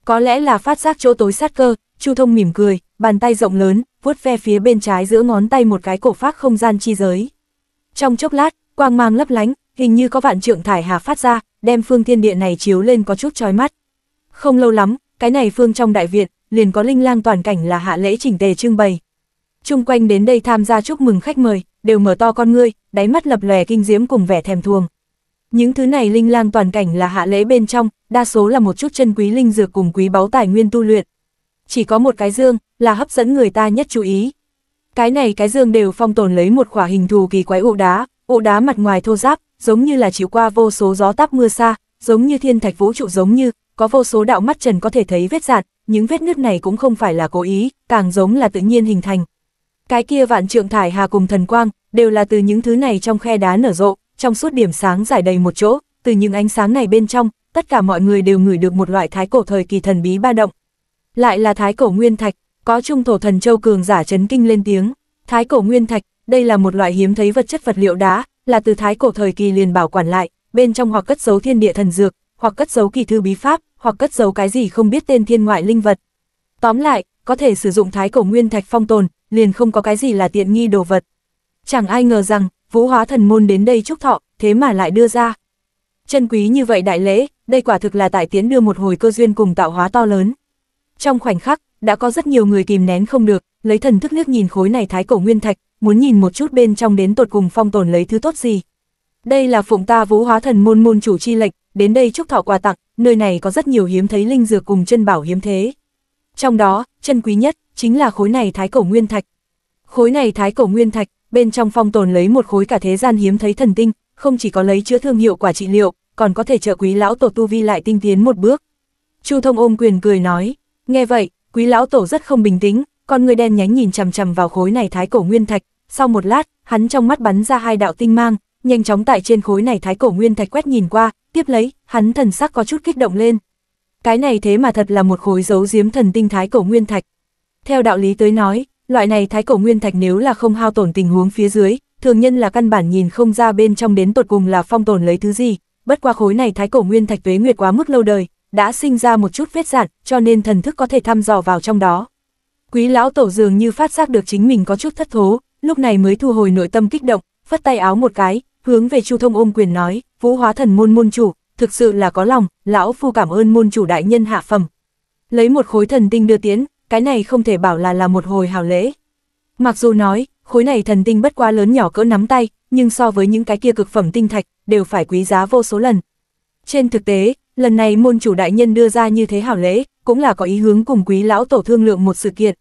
Có lẽ là phát giác chỗ tối sát cơ, Chu Thông mỉm cười, bàn tay rộng lớn, vuốt ve phía bên trái giữa ngón tay một cái cổ phát không gian chi giới. Trong chốc lát, quang mang lấp lánh, hình như có vạn trượng thải hà phát ra, đem phương thiên địa này chiếu lên có chút chói mắt. Không lâu lắm, cái này phương trong đại viện, liền có linh lang toàn cảnh là hạ lễ chỉnh tề trưng bày. Trung quanh đến đây tham gia chúc mừng khách mời, đều mở to con ngươi, đáy mắt lập lòe kinh diễm cùng vẻ thèm thuồng. Những thứ này linh lang toàn cảnh là hạ lễ bên trong, đa số là một chút chân quý linh dược cùng quý báu tài nguyên tu luyện. Chỉ có một cái dương, là hấp dẫn người ta nhất chú ý. Cái này cái dương đều phong tồn lấy một khỏa hình thù kỳ quái ụ đá, ụ đá mặt ngoài thô ráp, giống như là chịu qua vô số gió táp mưa xa, giống như thiên thạch vũ trụ giống như, có vô số đạo mắt trần có thể thấy vết dạn, những vết nứt này cũng không phải là cố ý, càng giống là tự nhiên hình thành. Cái kia vạn trượng thải hà cùng thần quang, đều là từ những thứ này trong khe đá nở rộ, trong suốt điểm sáng giải đầy một chỗ, từ những ánh sáng này bên trong, tất cả mọi người đều ngửi được một loại thái cổ thời kỳ thần bí ba động. Lại là thái cổ nguyên thạch, có trung thổ thần châu cường giả chấn kinh lên tiếng, thái cổ nguyên thạch, đây là một loại hiếm thấy vật chất vật liệu đá, là từ thái cổ thời kỳ liền bảo quản lại, bên trong hoặc cất giấu thiên địa thần dược, hoặc cất giấu kỳ thư bí pháp, hoặc cất giấu cái gì không biết tên thiên ngoại linh vật. Tóm lại, có thể sử dụng thái cổ nguyên thạch phong tồn, liền không có cái gì là tiện nghi đồ vật. Chẳng ai ngờ rằng, vũ hóa thần môn đến đây chúc thọ, thế mà lại đưa ra. Chân quý như vậy đại lễ, đây quả thực là tại tiến đưa một hồi cơ duyên cùng tạo hóa to lớn. Trong khoảnh khắc, đã có rất nhiều người kìm nén không được, lấy thần thức liếc nhìn khối này thái cổ nguyên thạch, muốn nhìn một chút bên trong đến tột cùng phong tồn lấy thứ tốt gì. Đây là phụng ta vũ hóa thần môn môn chủ chi lệch, đến đây chúc thọ quà tặng, nơi này có rất nhiều hiếm thấy linh dược cùng chân bảo hiếm thế. Trong đó, chân quý nhất, chính là khối này thái cổ nguyên thạch. Khối này thái cổ nguyên thạch, bên trong phong tồn lấy một khối cả thế gian hiếm thấy thần tinh, không chỉ có lấy chữa thương hiệu quả trị liệu, còn có thể trợ quý lão tổ tu vi lại tinh tiến một bước. Chu Thông ôm quyền cười nói, nghe vậy, quý lão tổ rất không bình tĩnh, con người đen nhánh nhìn chằm chằm vào khối này thái cổ nguyên thạch, sau một lát, hắn trong mắt bắn ra hai đạo tinh mang, nhanh chóng tại trên khối này thái cổ nguyên thạch quét nhìn qua, tiếp lấy, hắn thần sắc có chút kích động lên. Cái này thế mà thật là một khối giấu giếm thần tinh thái cổ nguyên thạch. Theo đạo lý tới nói, loại này thái cổ nguyên thạch nếu là không hao tổn tình huống phía dưới, thường nhân là căn bản nhìn không ra bên trong đến tột cùng là phong tổn lấy thứ gì, bất qua khối này thái cổ nguyên thạch tuế nguyệt quá mức lâu đời, đã sinh ra một chút vết dạn, cho nên thần thức có thể thăm dò vào trong đó. Quý lão tổ dường như phát giác được chính mình có chút thất thố, lúc này mới thu hồi nội tâm kích động, phất tay áo một cái, hướng về Chu Thông ôm quyền nói, "Vũ Hóa Thần môn môn chủ, thực sự là có lòng, lão phu cảm ơn môn chủ đại nhân hạ phẩm." Lấy một khối thần tinh đưa tiến, cái này không thể bảo là là một hồi hào lễ. Mặc dù nói, khối này thần tinh bất quá lớn nhỏ cỡ nắm tay, nhưng so với những cái kia cực phẩm tinh thạch, đều phải quý giá vô số lần. Trên thực tế, Lần này môn chủ đại nhân đưa ra như thế hảo lễ, cũng là có ý hướng cùng quý lão tổ thương lượng một sự kiện.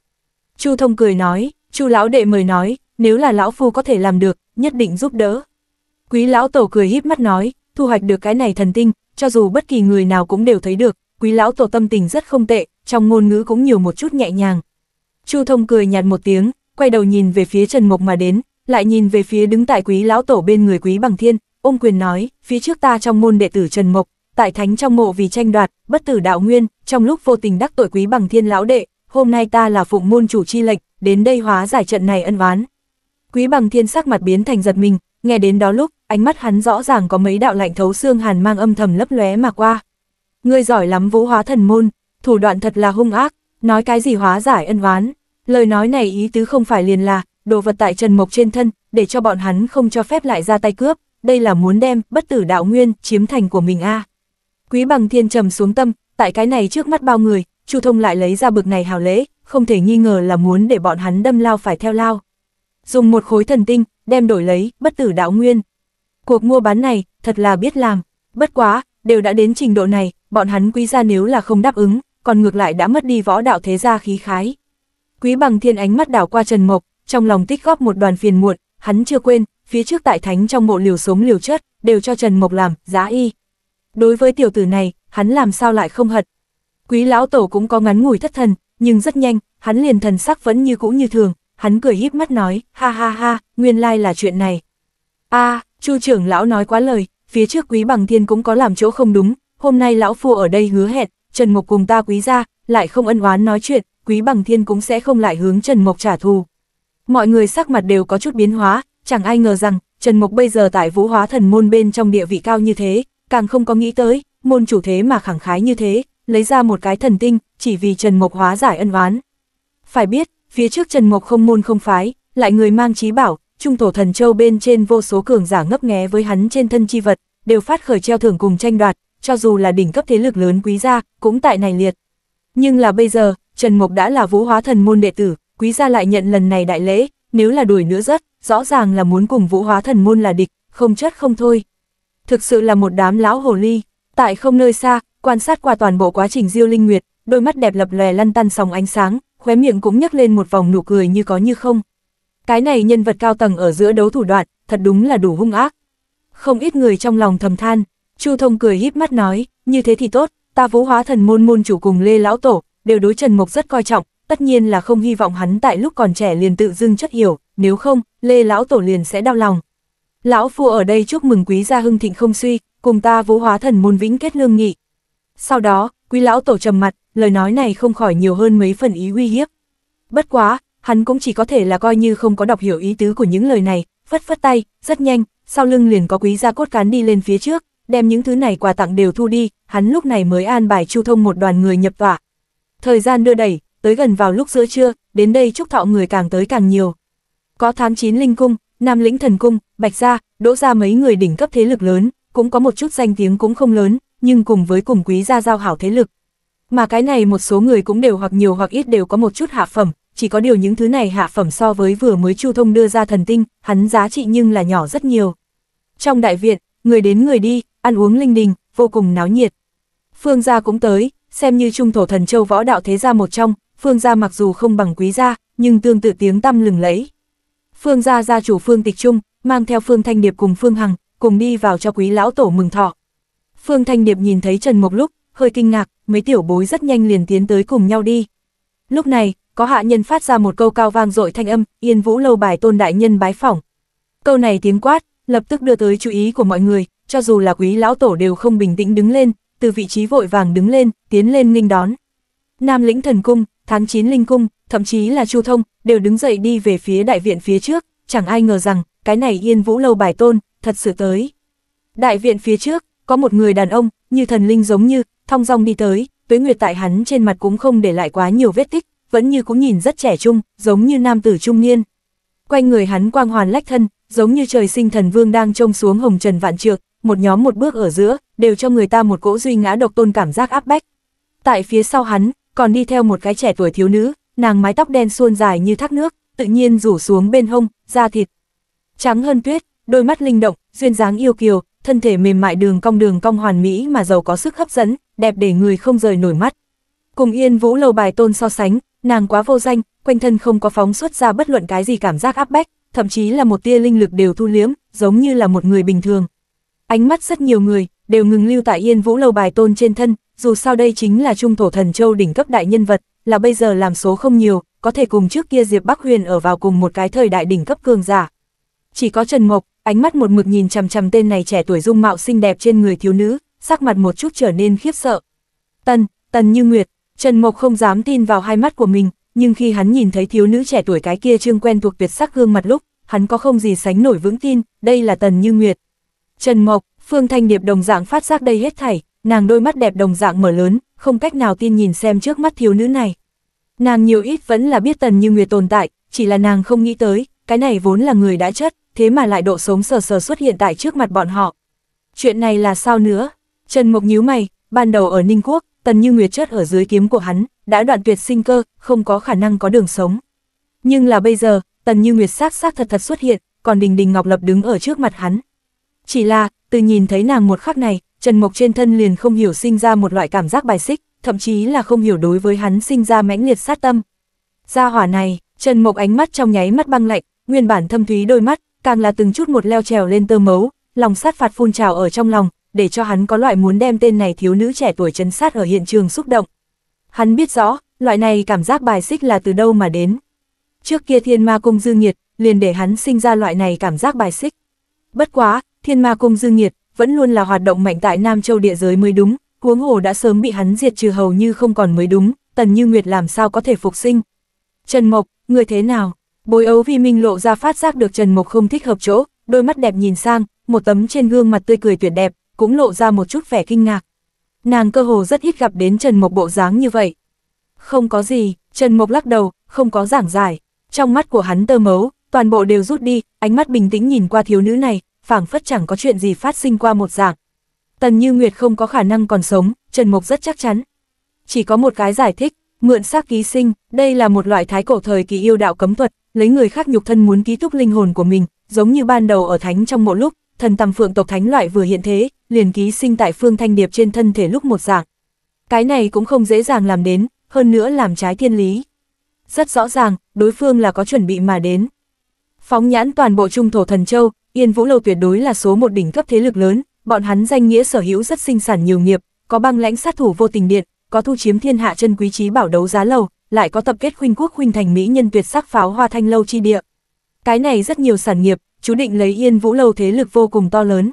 Chu thông cười nói, chu lão đệ mời nói, nếu là lão phu có thể làm được, nhất định giúp đỡ. Quý lão tổ cười híp mắt nói, thu hoạch được cái này thần tinh, cho dù bất kỳ người nào cũng đều thấy được, quý lão tổ tâm tình rất không tệ, trong ngôn ngữ cũng nhiều một chút nhẹ nhàng. Chu thông cười nhạt một tiếng, quay đầu nhìn về phía Trần Mộc mà đến, lại nhìn về phía đứng tại quý lão tổ bên người quý bằng thiên, ôm quyền nói, phía trước ta trong môn đệ tử Trần Mộc, tại thánh trong mộ vì tranh đoạt, bất tử đạo nguyên, trong lúc vô tình đắc tội quý bằng thiên lão đệ, hôm nay ta là phụng môn chủ chi lệnh, đến đây hóa giải trận này ân oán. Quý bằng thiên sắc mặt biến thành giật mình, nghe đến đó lúc, ánh mắt hắn rõ ràng có mấy đạo lạnh thấu xương hàn mang âm thầm lấp lóe mà qua. Ngươi giỏi lắm vũ hóa thần môn, thủ đoạn thật là hung ác, nói cái gì hóa giải ân oán. Lời nói này ý tứ không phải liền là, đồ vật tại Trần Mộc trên thân, để cho bọn hắn không cho phép lại ra tay cướp, đây là muốn đem bất tử đạo nguyên chiếm thành của mình a. À. Quý bằng thiên trầm xuống tâm, tại cái này trước mắt bao người, Chu Thông lại lấy ra bực này hào lễ, không thể nghi ngờ là muốn để bọn hắn đâm lao phải theo lao. Dùng một khối thần tinh, đem đổi lấy, bất tử đạo nguyên. Cuộc mua bán này, thật là biết làm, bất quá, đều đã đến trình độ này, bọn hắn quý gia nếu là không đáp ứng, còn ngược lại đã mất đi võ đạo thế gia khí khái. Quý bằng thiên ánh mắt đảo qua Trần Mộc, trong lòng tích góp một đoàn phiền muộn, hắn chưa quên, phía trước tại thánh trong mộ liều sống liều chất, đều cho Trần Mộc làm, giá y, đối với tiểu tử này, hắn làm sao lại không hận. Quý lão tổ cũng có ngắn ngủi thất thần, nhưng rất nhanh, hắn liền thần sắc vẫn như cũ như thường, hắn cười híp mắt nói, ha ha ha, nguyên lai là chuyện này. a chu trưởng lão nói quá lời, phía trước quý bằng thiên cũng có làm chỗ không đúng, hôm nay lão phu ở đây hứa hẹn, Trần Mộc cùng ta quý ra, lại không ân oán nói chuyện, quý bằng thiên cũng sẽ không lại hướng Trần Mộc trả thù. Mọi người sắc mặt đều có chút biến hóa, chẳng ai ngờ rằng, Trần Mộc bây giờ tại vũ hóa thần môn bên trong địa vị cao như thế, càng không có nghĩ tới, môn chủ thế mà khẳng khái như thế, lấy ra một cái thần tinh, chỉ vì Trần Mộc hóa giải ân oán. Phải biết, phía trước Trần Mộc không môn không phái, lại người mang chí bảo, trung tổ thần châu bên trên vô số cường giả ngấp nghé với hắn trên thân chi vật, đều phát khởi treo thưởng cùng tranh đoạt, cho dù là đỉnh cấp thế lực lớn quý gia, cũng tại này liệt. Nhưng là bây giờ, Trần Mộc đã là vũ hóa thần môn đệ tử, quý gia lại nhận lần này đại lễ, nếu là đuổi nữa rất, rõ ràng là muốn cùng vũ hóa thần môn là địch, không chất không thôi thực sự là một đám lão hồ ly. Tại không nơi xa, quan sát qua toàn bộ quá trình Diêu Linh Nguyệt, đôi mắt đẹp lập lòe lăn tăn sóng ánh sáng, khóe miệng cũng nhấc lên một vòng nụ cười như có như không. Cái này nhân vật cao tầng ở giữa đấu thủ đoạn, thật đúng là đủ hung ác. Không ít người trong lòng thầm than, Chu Thông cười híp mắt nói, như thế thì tốt, ta Vũ Hóa Thần môn môn chủ cùng Lê lão tổ, đều đối Trần Mộc rất coi trọng, tất nhiên là không hy vọng hắn tại lúc còn trẻ liền tự dưng chất hiểu, nếu không, Lê lão tổ liền sẽ đau lòng, Lão Phu ở đây chúc mừng quý gia hưng thịnh không suy, cùng ta vũ hóa thần môn vĩnh kết lương nghị. Sau đó, quý lão tổ trầm mặt, lời nói này không khỏi nhiều hơn mấy phần ý uy hiếp. Bất quá, hắn cũng chỉ có thể là coi như không có đọc hiểu ý tứ của những lời này, phất phất tay, rất nhanh, sau lưng liền có quý gia cốt cán đi lên phía trước, đem những thứ này quà tặng đều thu đi, hắn lúc này mới an bài chu thông một đoàn người nhập tọa. Thời gian đưa đẩy, tới gần vào lúc giữa trưa, đến đây chúc thọ người càng tới càng nhiều. Có tháng 9 linh cung, Nam lĩnh thần cung, Bạch Gia, Đỗ Gia mấy người đỉnh cấp thế lực lớn, cũng có một chút danh tiếng cũng không lớn, nhưng cùng với cùng quý gia giao hảo thế lực. Mà cái này một số người cũng đều hoặc nhiều hoặc ít đều có một chút hạ phẩm, chỉ có điều những thứ này hạ phẩm so với vừa mới Chu Thông đưa ra thần tinh, hắn giá trị nhưng là nhỏ rất nhiều. Trong đại viện, người đến người đi, ăn uống linh đình, vô cùng náo nhiệt. Phương gia cũng tới, xem như trung thổ thần châu võ đạo thế gia một trong, Phương gia mặc dù không bằng quý gia, nhưng tương tự tiếng tăm lừng lấy. Phương gia gia chủ Phương Tịch Trung, mang theo Phương Thanh Điệp cùng Phương Hằng, cùng đi vào cho quý lão tổ mừng thọ. Phương Thanh Điệp nhìn thấy Trần Mộc lúc, hơi kinh ngạc, mấy tiểu bối rất nhanh liền tiến tới cùng nhau đi. Lúc này, có hạ nhân phát ra một câu cao vang dội thanh âm, yên vũ lâu bài tôn đại nhân bái phỏng. Câu này tiếng quát, lập tức đưa tới chú ý của mọi người, cho dù là quý lão tổ đều không bình tĩnh đứng lên, từ vị trí vội vàng đứng lên, tiến lên nghênh đón. Nam lĩnh thần cung, tháng 9 linh cung, thậm chí là chu thông, đều đứng dậy đi về phía đại viện phía trước, chẳng ai ngờ rằng, cái này yên vũ lâu bài tôn, thật sự tới. Đại viện phía trước, có một người đàn ông, như thần linh giống như, thong dong đi tới, tuế nguyệt tại hắn trên mặt cũng không để lại quá nhiều vết tích, vẫn như cũng nhìn rất trẻ trung, giống như nam tử trung niên. Quanh người hắn quang hoàn lách thân, giống như trời sinh thần vương đang trông xuống hồng trần vạn trược, một nhóm một bước ở giữa, đều cho người ta một cỗ duy ngã độc tôn cảm giác áp bách. Tại phía sau hắn, còn đi theo một cái trẻ tuổi thiếu nữ, nàng mái tóc đen suôn dài như thác nước, tự nhiên rủ xuống bên hông, da thịt. Trắng hơn tuyết, đôi mắt linh động, duyên dáng yêu kiều, thân thể mềm mại đường cong đường cong hoàn mỹ mà giàu có sức hấp dẫn, đẹp để người không rời nổi mắt. Cùng Yên Vũ lầu bài tôn so sánh, nàng quá vô danh, quanh thân không có phóng xuất ra bất luận cái gì cảm giác áp bách, thậm chí là một tia linh lực đều thu liếm, giống như là một người bình thường. Ánh mắt rất nhiều người, đều ngừng lưu tại Yên Vũ lâu bài tôn trên thân, dù sao đây chính là trung thổ thần châu đỉnh cấp đại nhân vật, là bây giờ làm số không nhiều, có thể cùng trước kia Diệp Bắc Huyền ở vào cùng một cái thời đại đỉnh cấp cường giả. Chỉ có Trần Mộc, ánh mắt một mực nhìn chằm chằm tên này trẻ tuổi dung mạo xinh đẹp trên người thiếu nữ, sắc mặt một chút trở nên khiếp sợ. Tần, Tần Như Nguyệt, Trần Mộc không dám tin vào hai mắt của mình, nhưng khi hắn nhìn thấy thiếu nữ trẻ tuổi cái kia trương quen thuộc tuyệt sắc gương mặt lúc, hắn có không gì sánh nổi vững tin, đây là Tần Như Nguyệt. Trần Mộc, Phương Thanh Điệp đồng dạng phát giác đây hết thảy, nàng đôi mắt đẹp đồng dạng mở lớn, không cách nào tin nhìn xem trước mắt thiếu nữ này. Nàng nhiều ít vẫn là biết Tần Như Nguyệt tồn tại, chỉ là nàng không nghĩ tới, cái này vốn là người đã chất, thế mà lại độ sống sờ sờ xuất hiện tại trước mặt bọn họ. Chuyện này là sao nữa? Trần Mộc nhíu mày, ban đầu ở Ninh Quốc, Tần Như Nguyệt chất ở dưới kiếm của hắn, đã đoạn tuyệt sinh cơ, không có khả năng có đường sống. Nhưng là bây giờ, Tần Như Nguyệt xác xác thật thật xuất hiện, còn Đình Đình Ngọc Lập đứng ở trước mặt hắn. Chỉ là, từ nhìn thấy nàng một khắc này, Trần Mộc trên thân liền không hiểu sinh ra một loại cảm giác bài xích, thậm chí là không hiểu đối với hắn sinh ra mãnh liệt sát tâm. Gia hỏa này, Trần Mộc ánh mắt trong nháy mắt băng lạnh, nguyên bản thâm thúy đôi mắt, càng là từng chút một leo trèo lên tơ mấu, lòng sát phạt phun trào ở trong lòng, để cho hắn có loại muốn đem tên này thiếu nữ trẻ tuổi chấn sát ở hiện trường xúc động. Hắn biết rõ, loại này cảm giác bài xích là từ đâu mà đến. Trước kia thiên ma cung dư nghiệt, liền để hắn sinh ra loại này cảm giác bài xích. Bất quá, thiên ma cung dương nhiệt vẫn luôn là hoạt động mạnh tại Nam Châu địa giới mới đúng, huống hồ đã sớm bị hắn diệt trừ hầu như không còn mới đúng, Tần Như Nguyệt làm sao có thể phục sinh. Trần Mộc, người thế nào? Bối ấu vi minh lộ ra phát giác được Trần Mộc không thích hợp chỗ, đôi mắt đẹp nhìn sang, một tấm trên gương mặt tươi cười tuyệt đẹp, cũng lộ ra một chút vẻ kinh ngạc. Nàng cơ hồ rất ít gặp đến Trần Mộc bộ dáng như vậy. Không có gì, Trần Mộc lắc đầu, không có giảng giải. Trong mắt của hắn tơ mấu, toàn bộ đều rút đi, ánh mắt bình tĩnh nhìn qua thiếu nữ này, phảng phất chẳng có chuyện gì phát sinh qua một dạng. Tần Như Nguyệt không có khả năng còn sống, Trần Mộc rất chắc chắn. Chỉ có một cái giải thích, mượn xác ký sinh, đây là một loại thái cổ thời kỳ yêu đạo cấm thuật, lấy người khác nhục thân muốn ký túc linh hồn của mình, giống như ban đầu ở thánh trong một lúc, thần tầm phượng tộc thánh loại vừa hiện thế, liền ký sinh tại phương thanh điệp trên thân thể lúc một dạng. Cái này cũng không dễ dàng làm đến, hơn nữa làm trái thiên lý. Rất rõ ràng, đối phương là có chuẩn bị mà đến. Phóng nhãn toàn bộ trung thổ thần châu, Yên Vũ Lâu tuyệt đối là số một đỉnh cấp thế lực lớn, bọn hắn danh nghĩa sở hữu rất sinh sản nhiều nghiệp, có băng lãnh sát thủ vô tình điện, có thu chiếm thiên hạ chân quý trí bảo đấu giá lâu lại có tập kết khuynh quốc khuynh thành mỹ nhân tuyệt sắc pháo hoa thanh lâu chi địa. Cái này rất nhiều sản nghiệp, chú định lấy Yên Vũ Lâu thế lực vô cùng to lớn.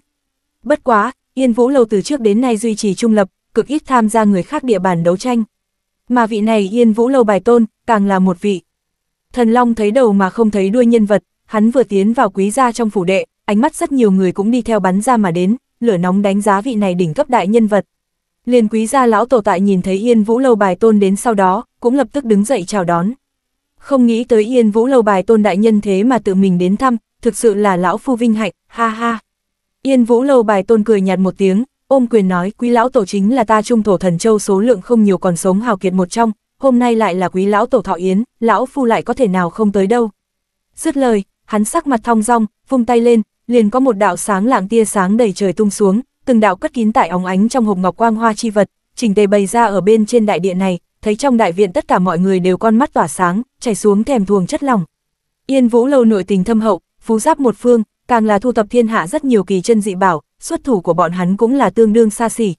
Bất quá, Yên Vũ Lâu từ trước đến nay duy trì trung lập, cực ít tham gia người khác địa bàn đấu tranh. Mà vị này Yên Vũ Lâu bài tôn, càng là một vị. Thần Long thấy đầu mà không thấy đuôi nhân vật, hắn vừa tiến vào quý gia trong phủ đệ, ánh mắt rất nhiều người cũng đi theo bắn ra mà đến, lửa nóng đánh giá vị này đỉnh cấp đại nhân vật. Liền quý gia lão tổ tại nhìn thấy Yên Vũ lâu bài tôn đến sau đó, cũng lập tức đứng dậy chào đón. Không nghĩ tới Yên Vũ lâu bài tôn đại nhân thế mà tự mình đến thăm, thực sự là lão phu vinh hạnh, ha ha. Yên Vũ lâu bài tôn cười nhạt một tiếng, ôm quyền nói quý lão tổ chính là ta trung thổ thần châu số lượng không nhiều còn sống hào kiệt một trong, hôm nay lại là quý lão tổ thọ yến, lão phu lại có thể nào không tới đâu. Dứt lời, hắn sắc mặt thong dong, vung tay lên, liền có một đạo sáng lạng tia sáng đầy trời tung xuống, từng đạo cất kín tại óng ánh trong hộp ngọc quang hoa chi vật, chỉnh tề bày ra ở bên trên đại điện này, thấy trong đại viện tất cả mọi người đều con mắt tỏa sáng, chảy xuống thèm thuồng chất lòng. Yên Vũ lâu nội tình thâm hậu, phú giáp một phương, càng là thu tập thiên hạ rất nhiều kỳ chân dị bảo, xuất thủ của bọn hắn cũng là tương đương xa xỉ.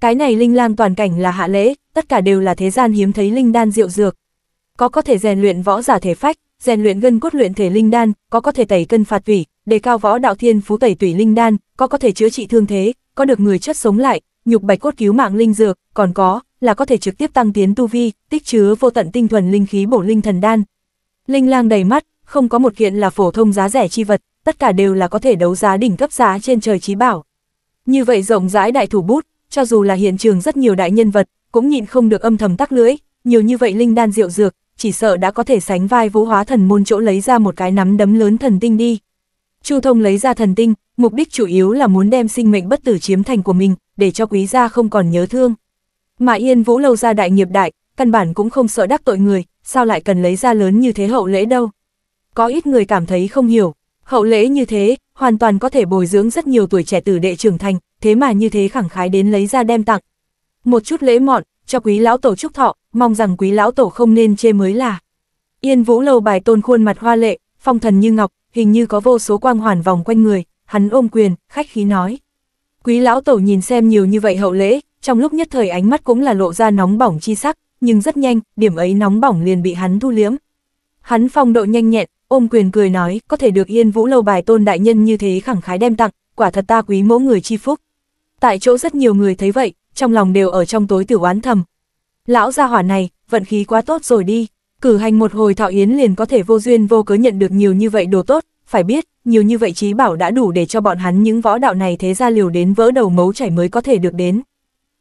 Cái này linh lang toàn cảnh là hạ lễ, tất cả đều là thế gian hiếm thấy linh đan diệu dược. Có có thể rèn luyện võ giả thể phách, rèn luyện gân cốt luyện thể linh đan, có có thể tẩy cân phạt tủy, đề cao võ đạo thiên phú tẩy tủy linh đan, có có thể chữa trị thương thế, có được người chất sống lại, nhục bạch cốt cứu mạng linh dược, còn có là có thể trực tiếp tăng tiến tu vi, tích chứa vô tận tinh thuần linh khí bổ linh thần đan. Linh lang đầy mắt, không có một kiện là phổ thông giá rẻ chi vật, tất cả đều là có thể đấu giá đỉnh cấp giá trên trời chí bảo. Như vậy rộng rãi đại thủ bút, cho dù là hiện trường rất nhiều đại nhân vật, cũng nhịn không được âm thầm tắc lưỡi, nhiều như vậy linh đan diệu dược, chỉ sợ đã có thể sánh vai vũ hóa thần môn chỗ lấy ra một cái nắm đấm lớn thần tinh đi. Chu Thông lấy ra thần tinh, mục đích chủ yếu là muốn đem sinh mệnh bất tử chiếm thành của mình, để cho quý gia không còn nhớ thương. Mà Yên Vũ lâu ra đại nghiệp đại, căn bản cũng không sợ đắc tội người, sao lại cần lấy ra lớn như thế hậu lễ đâu. Có ít người cảm thấy không hiểu, hậu lễ như thế, hoàn toàn có thể bồi dưỡng rất nhiều tuổi trẻ tử đệ trưởng thành, thế mà như thế khẳng khái đến lấy ra đem tặng. Một chút lễ mọn, cho quý lão tổ chúc thọ, mong rằng quý lão tổ không nên chê mới là. Yên vũ lâu bài tôn khuôn mặt hoa lệ, phong thần như ngọc, hình như có vô số quang hoàn vòng quanh người, hắn ôm quyền, khách khí nói. Quý lão tổ nhìn xem nhiều như vậy hậu lễ, trong lúc nhất thời ánh mắt cũng là lộ ra nóng bỏng chi sắc, nhưng rất nhanh, điểm ấy nóng bỏng liền bị hắn thu liếm. Hắn phong độ nhanh nhẹn, ôm quyền cười nói, có thể được yên vũ lâu bài tôn đại nhân như thế khẳng khái đem tặng, quả thật ta quý mỗ người chi phúc. Tại chỗ rất nhiều người thấy vậy, trong lòng đều ở trong tối tử oán thầm. Lão gia hỏa này, vận khí quá tốt rồi đi, cử hành một hồi thọ yến liền có thể vô duyên vô cớ nhận được nhiều như vậy đồ tốt, phải biết, nhiều như vậy trí bảo đã đủ để cho bọn hắn những võ đạo này thế ra liều đến vỡ đầu mấu chảy mới có thể được đến.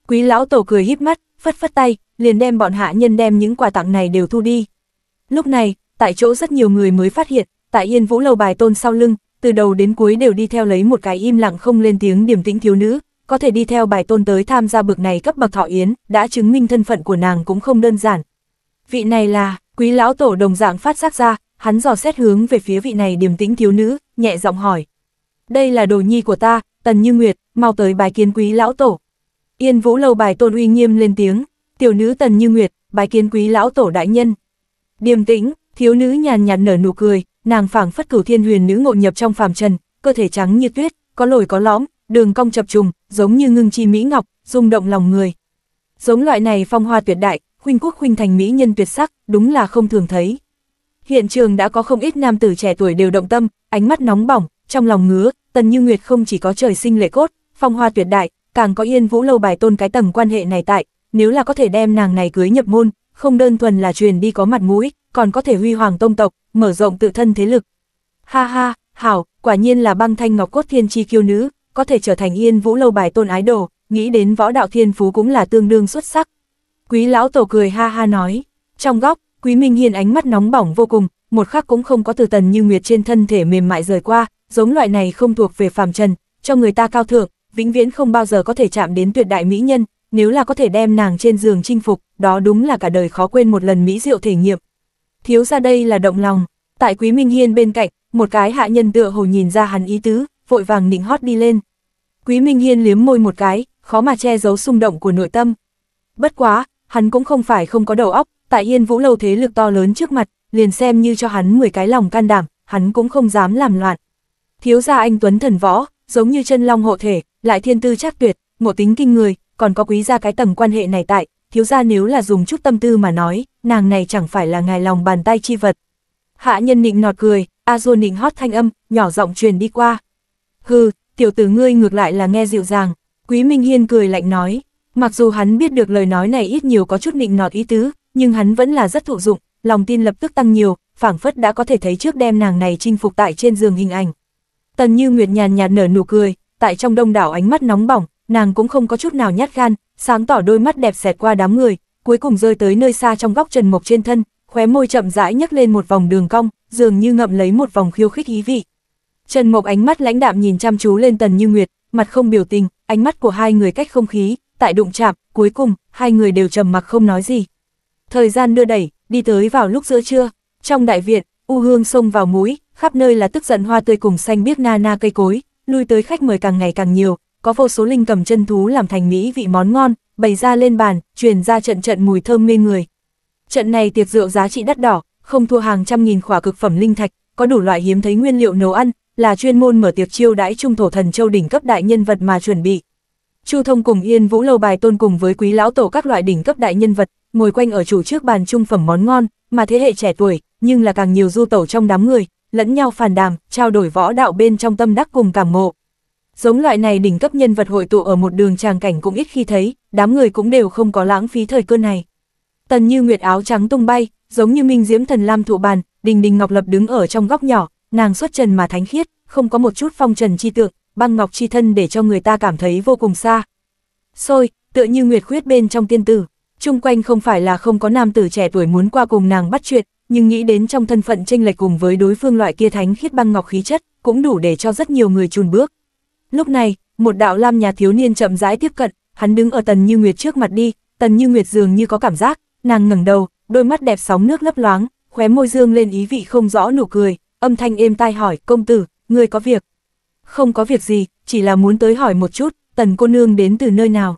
Quý lão tổ cười híp mắt, phất phất tay, liền đem bọn hạ nhân đem những quà tặng này đều thu đi. Lúc này, tại chỗ rất nhiều người mới phát hiện, tại Yên Vũ lâu bài tôn sau lưng, từ đầu đến cuối đều đi theo lấy một cái im lặng không lên tiếng điềm tĩnh thiếu nữ, có thể đi theo bài tôn tới tham gia bực này cấp bậc thọ yến, đã chứng minh thân phận của nàng cũng không đơn giản. Vị này là, quý lão tổ đồng dạng phát sắc ra, hắn dò xét hướng về phía vị này điềm tĩnh thiếu nữ, nhẹ giọng hỏi. Đây là đồ nhi của ta, Tần Như Nguyệt, mau tới bài kiến quý lão tổ. Yên vũ lâu bài tôn uy nghiêm lên tiếng, tiểu nữ Tần Như Nguyệt, bài kiến quý lão tổ đại nhân. Điềm tĩnh, thiếu nữ nhàn nhạt nở nụ cười, nàng phảng phất cửu thiên huyền nữ ngộ nhập trong phàm trần, cơ thể trắng như tuyết, có lồi có lõm, đường cong chập trùng, giống như ngưng chi mỹ ngọc, rung động lòng người. Giống loại này phong hoa tuyệt đại, khuynh quốc khuynh thành mỹ nhân tuyệt sắc, đúng là không thường thấy. Hiện trường đã có không ít nam tử trẻ tuổi đều động tâm, ánh mắt nóng bỏng, trong lòng ngứa, Tần Như Nguyệt không chỉ có trời sinh lệ cốt, phong hoa tuyệt đại, càng có Yên Vũ lâu bài tôn cái tầng quan hệ này tại, nếu là có thể đem nàng này cưới nhập môn, không đơn thuần là truyền đi có mặt mũi, còn có thể huy hoàng tông tộc, mở rộng tự thân thế lực. Ha ha, hảo, quả nhiên là băng thanh ngọc cốt thiên chi kiêu nữ, có thể trở thành yên vũ lâu bài tôn ái đồ, nghĩ đến võ đạo thiên phú cũng là tương đương xuất sắc. Quý lão tổ cười ha ha nói, trong góc, quý minh hiên ánh mắt nóng bỏng vô cùng, một khắc cũng không có từ tần như nguyệt trên thân thể mềm mại rời qua, giống loại này không thuộc về phàm trần, cho người ta cao thượng, vĩnh viễn không bao giờ có thể chạm đến tuyệt đại mỹ nhân, nếu là có thể đem nàng trên giường chinh phục, đó đúng là cả đời khó quên một lần mỹ diệu thể nghiệm. Thiếu ra đây là động lòng, tại Quý Minh Hiên bên cạnh, một cái hạ nhân tựa hồ nhìn ra hắn ý tứ, vội vàng nịnh hót đi lên. Quý Minh Hiên liếm môi một cái, khó mà che giấu xung động của nội tâm. Bất quá, hắn cũng không phải không có đầu óc, tại Yên Vũ lâu thế lực to lớn trước mặt, liền xem như cho hắn 10 cái lòng can đảm, hắn cũng không dám làm loạn. Thiếu gia anh Tuấn thần võ, giống như chân long hộ thể, lại thiên tư chắc tuyệt, ngộ tính kinh người, còn có quý gia cái tầng quan hệ này tại, thiếu gia nếu là dùng chút tâm tư mà nói, nàng này chẳng phải là ngài lòng bàn tay chi vật. Hạ nhân nịnh nọt cười, A Du nịnh hót thanh âm, nhỏ giọng truyền đi qua, Hừ, tiểu tử ngươi ngược lại là nghe dịu dàng, Quý Minh Hiên cười lạnh nói, mặc dù hắn biết được lời nói này ít nhiều có chút nịnh nọt ý tứ, nhưng hắn vẫn là rất thụ dụng, lòng tin lập tức tăng nhiều, phảng phất đã có thể thấy trước đem nàng này chinh phục tại trên giường hình ảnh. Tần Như Nguyệt nhàn nhạt nở nụ cười, tại trong đông đảo ánh mắt nóng bỏng, nàng cũng không có chút nào nhát gan, sáng tỏ đôi mắt đẹp xẹt qua đám người, cuối cùng rơi tới nơi xa trong góc Trần Mộc trên thân, khóe môi chậm rãi nhấc lên một vòng đường cong, dường như ngậm lấy một vòng khiêu khích ý vị. Trần Mộc ánh mắt lãnh đạm nhìn chăm chú lên Tần Như Nguyệt, mặt không biểu tình, ánh mắt của hai người cách không khí, tại đụng chạm, cuối cùng, hai người đều trầm mặc không nói gì. Thời gian đưa đẩy, đi tới vào lúc giữa trưa, trong đại viện, u hương xông vào mũi, khắp nơi là tức giận hoa tươi cùng xanh biếc na na cây cối, lui tới khách mời càng ngày càng nhiều, có vô số linh cầm chân thú làm thành mỹ vị món ngon, bày ra lên bàn, truyền ra trận trận mùi thơm mê người. Trận này tiệc rượu giá trị đắt đỏ, không thua hàng trăm nghìn khỏa cực phẩm linh thạch, có đủ loại hiếm thấy nguyên liệu nấu ăn, là chuyên môn mở tiệc chiêu đãi trung thổ thần châu đỉnh cấp đại nhân vật mà chuẩn bị. Chu Thông cùng Yên Vũ lâu bài tôn cùng với quý lão tổ các loại đỉnh cấp đại nhân vật, ngồi quanh ở chủ trước bàn trung phẩm món ngon, mà thế hệ trẻ tuổi, nhưng là càng nhiều du tẩu trong đám người, lẫn nhau phàn đàm, trao đổi võ đạo bên trong tâm đắc cùng cảm ngộ. Giống loại này đỉnh cấp nhân vật hội tụ ở một đường tràng cảnh cũng ít khi thấy, đám người cũng đều không có lãng phí thời cơ này. Tần Như Nguyệt áo trắng tung bay, giống như minh diễm thần lam thụ bàn, Đình Đình Ngọc Lập đứng ở trong góc nhỏ, nàng xuất trần mà thánh khiết, không có một chút phong trần chi tượng, băng ngọc chi thân để cho người ta cảm thấy vô cùng xa. Xôi, tựa như nguyệt khuyết bên trong tiên tử, chung quanh không phải là không có nam tử trẻ tuổi muốn qua cùng nàng bắt chuyện, nhưng nghĩ đến trong thân phận chênh lệch cùng với đối phương loại kia thánh khiết băng ngọc khí chất, cũng đủ để cho rất nhiều người chùn bước. Lúc này, một đạo lam nhà thiếu niên chậm rãi tiếp cận, hắn đứng ở Tần Như Nguyệt trước mặt đi, Tần Như Nguyệt dường như có cảm giác, nàng ngẩng đầu, đôi mắt đẹp sóng nước lấp loáng, khóe môi dương lên ý vị không rõ nụ cười, âm thanh êm tai hỏi, công tử, người có việc? Không có việc gì, chỉ là muốn tới hỏi một chút, tần cô nương đến từ nơi nào?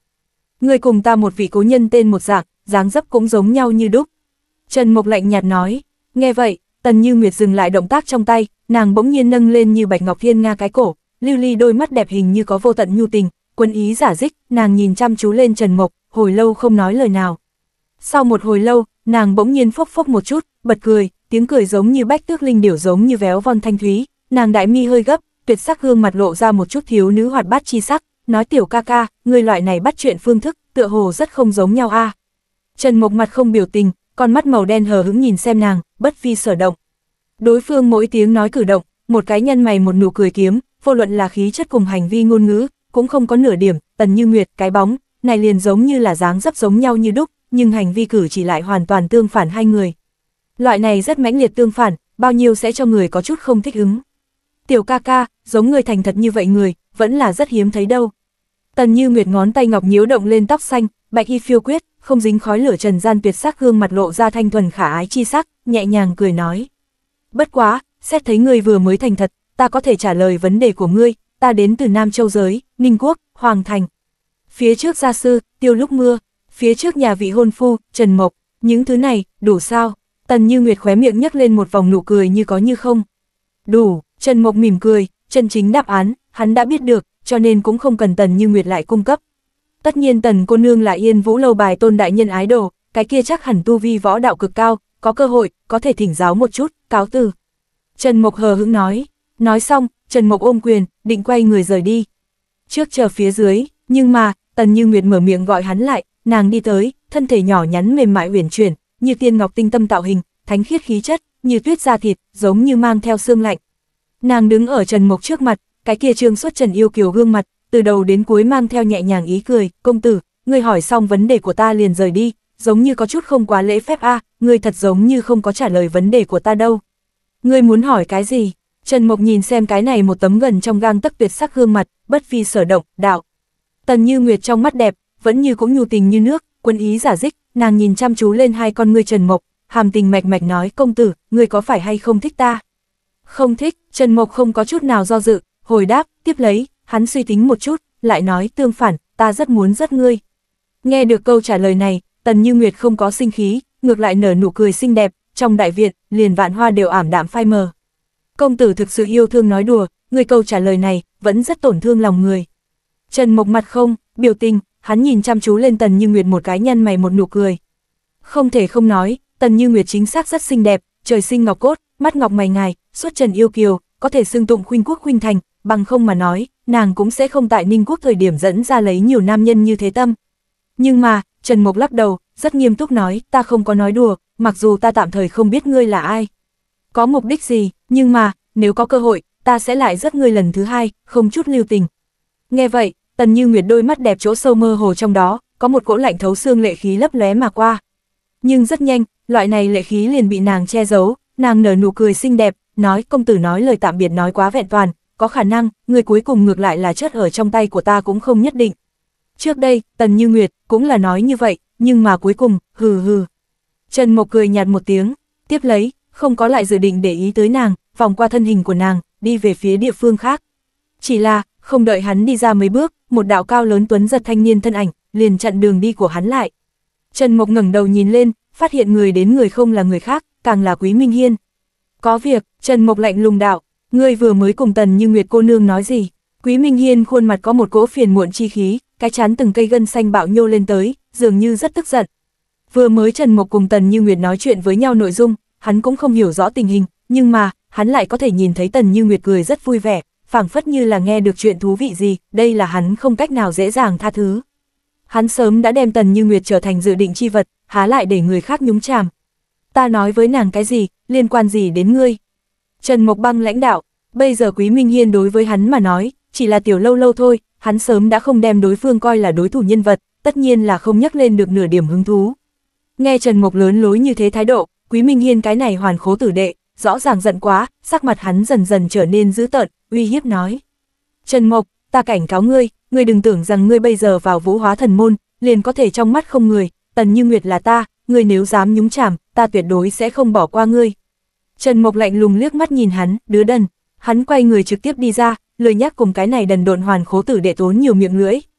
Người cùng ta một vị cố nhân tên một dạng, dáng dấp cũng giống nhau như đúc. Trần Mộc lạnh nhạt nói, nghe vậy, tần như nguyệt dừng lại động tác trong tay, nàng bỗng nhiên nâng lên như bạch ngọc thiên nga cái cổ, lưu ly đôi mắt đẹp hình như có vô tận nhu tình, quân ý giả dích, nàng nhìn chăm chú lên Trần Mộc, hồi lâu không nói lời nào. Sau một hồi lâu, nàng bỗng nhiên phốc phốc một chút, bật cười, tiếng cười giống như bách tước linh điểu giống như véo von thanh thúy, nàng đại mi hơi gấp, tuyệt sắc gương mặt lộ ra một chút thiếu nữ hoạt bát chi sắc, nói tiểu ca ca, người loại này bắt chuyện phương thức, tựa hồ rất không giống nhau a. Trần Mộc mặt không biểu tình, con mắt màu đen hờ hững nhìn xem nàng, bất vi sở động. Đối phương mỗi tiếng nói cử động, một cái nhân mày một nụ cười kiếm, vô luận là khí chất cùng hành vi ngôn ngữ, cũng không có nửa điểm, tần như nguyệt, cái bóng, này liền giống như là dáng dấp giống nhau như đúc, nhưng hành vi cử chỉ lại hoàn toàn tương phản hai người. Loại này rất mãnh liệt tương phản, bao nhiêu sẽ cho người có chút không thích ứng. Tiểu ca ca, giống người thành thật như vậy người, vẫn là rất hiếm thấy đâu. Tần Như Nguyệt ngón tay ngọc nhíu động lên tóc xanh, bạch y phiêu quyết, không dính khói lửa trần gian tuyệt sắc gương mặt lộ ra thanh thuần khả ái chi sắc, nhẹ nhàng cười nói. Bất quá, xét thấy người vừa mới thành thật, ta có thể trả lời vấn đề của ngươi, ta đến từ Nam Châu Giới, Ninh Quốc, Hoàng Thành. Phía trước gia sư, tiêu lúc mưa, phía trước nhà vị hôn phu, Trần Mộc, những thứ này, đủ sao? Tần Như Nguyệt khóe miệng nhấc lên một vòng nụ cười như có như không. Đủ, Trần Mộc mỉm cười, chân chính đáp án, hắn đã biết được, cho nên cũng không cần Tần Như Nguyệt lại cung cấp. Tất nhiên Tần cô nương là Yên Vũ lâu bài tôn đại nhân ái đồ, cái kia chắc hẳn tu vi võ đạo cực cao, có cơ hội, có thể thỉnh giáo một chút, cáo từ. Trần Mộc hờ hững nói, nói xong, Trần Mộc ôm quyền, định quay người rời đi. Trước chờ phía dưới, nhưng mà, Tần Như Nguyệt mở miệng gọi hắn lại, nàng đi tới, thân thể nhỏ nhắn mềm mại uyển chuyển, như tiên ngọc tinh tâm tạo hình, thánh khiết khí chất, như tuyết da thịt, giống như mang theo xương lạnh. Nàng đứng ở Trần Mộc trước mặt, cái kia trương xuất Trần yêu kiều gương mặt, từ đầu đến cuối mang theo nhẹ nhàng ý cười, công tử, ngươi hỏi xong vấn đề của ta liền rời đi, giống như có chút không quá lễ phép a, à, ngươi thật giống như không có trả lời vấn đề của ta đâu. Ngươi muốn hỏi cái gì? Trần Mộc nhìn xem cái này một tấm gần trong gang tấc tuyệt sắc gương mặt, bất phi sở động, đạo. Tần Như Nguyệt trong mắt đẹp, vẫn như cũng nhu tình như nước, quân ý giả dích, nàng nhìn chăm chú lên hai con ngươi Trần Mộc, hàm tình mạch mạch nói công tử, ngươi có phải hay không thích ta? Không thích, Trần Mộc không có chút nào do dự, hồi đáp, tiếp lấy, hắn suy tính một chút, lại nói tương phản, ta rất muốn rất ngươi. Nghe được câu trả lời này, Tần Như Nguyệt không có sinh khí, ngược lại nở nụ cười xinh đẹp, trong đại viện, liền vạn hoa đều ảm đạm phai mờ. Công tử thực sự yêu thương nói đùa, người câu trả lời này, vẫn rất tổn thương lòng người. Trần Mộc mặt không, biểu tình, hắn nhìn chăm chú lên Tần Như Nguyệt một cái nhân mày một nụ cười. Không thể không nói, Tần Như Nguyệt chính xác rất xinh đẹp, trời sinh ngọc cốt, mắt ngọc mày ngài, xuất trần yêu kiều, có thể xưng tụng khuynh quốc khuynh thành, bằng không mà nói, nàng cũng sẽ không tại Ninh Quốc thời điểm dẫn ra lấy nhiều nam nhân như thế tâm. Nhưng mà, Trần Mộc lắc đầu, rất nghiêm túc nói, ta không có nói đùa, mặc dù ta tạm thời không biết ngươi là ai. Có mục đích gì, nhưng mà, nếu có cơ hội, ta sẽ lại rất ngươi lần thứ hai, không chút lưu tình. Nghe vậy, Tần Như Nguyệt đôi mắt đẹp chỗ sâu mơ hồ trong đó, có một cỗ lạnh thấu xương lệ khí lấp lóe mà qua. Nhưng rất nhanh, loại này lệ khí liền bị nàng che giấu, nàng nở nụ cười xinh đẹp, nói công tử nói lời tạm biệt nói quá vẹn toàn, có khả năng, người cuối cùng ngược lại là chết ở trong tay của ta cũng không nhất định. Trước đây, Tần Như Nguyệt cũng là nói như vậy, nhưng mà cuối cùng, hừ hừ. Trần Mộc cười nhạt một tiếng, tiếp lấy, không có lại dự định để ý tới nàng, vòng qua thân hình của nàng, đi về phía địa phương khác. Chỉ là, không đợi hắn đi ra mấy bước, một đạo cao lớn tuấn giật thanh niên thân ảnh, liền chặn đường đi của hắn lại. Trần Mộc ngẩng đầu nhìn lên, phát hiện người đến người không là người khác, càng là Quý Minh Hiên. Có việc, Trần Mộc lạnh lùng đạo, ngươi vừa mới cùng Tần Như Nguyệt cô nương nói gì? Quý Minh Hiên khuôn mặt có một cỗ phiền muộn chi khí, cái chán từng cây gân xanh bạo nhô lên tới, dường như rất tức giận. Vừa mới Trần Mộc cùng Tần Như Nguyệt nói chuyện với nhau nội dung, hắn cũng không hiểu rõ tình hình, nhưng mà, hắn lại có thể nhìn thấy Tần Như Nguyệt cười rất vui vẻ, phảng phất như là nghe được chuyện thú vị gì, đây là hắn không cách nào dễ dàng tha thứ. Hắn sớm đã đem Tần Như Nguyệt trở thành dự định chi vật, há lại để người khác nhúng chàm. Ta nói với nàng cái gì, liên quan gì đến ngươi? Trần Mộc Băng lãnh đạo, bây giờ Quý Minh Hiên đối với hắn mà nói, chỉ là tiểu lâu lâu thôi, hắn sớm đã không đem đối phương coi là đối thủ nhân vật, tất nhiên là không nhắc lên được nửa điểm hứng thú. Nghe Trần Mộc lớn lối như thế thái độ, Quý Minh Hiên cái này hoàn khố tử đệ, rõ ràng giận quá, sắc mặt hắn dần dần trở nên dữ tợn, uy hiếp nói. Trần Mộc, ta cảnh cáo ngươi, ngươi đừng tưởng rằng ngươi bây giờ vào vũ hóa thần môn, liền có thể trong mắt không người, tần như nguyệt là ta, ngươi nếu dám nhúng chảm, ta tuyệt đối sẽ không bỏ qua ngươi. Trần Mộc lạnh lùng liếc mắt nhìn hắn, đứa đần, hắn quay người trực tiếp đi ra, lời nhắc cùng cái này đần độn hoàn khố tử để tốn nhiều miệng lưỡi,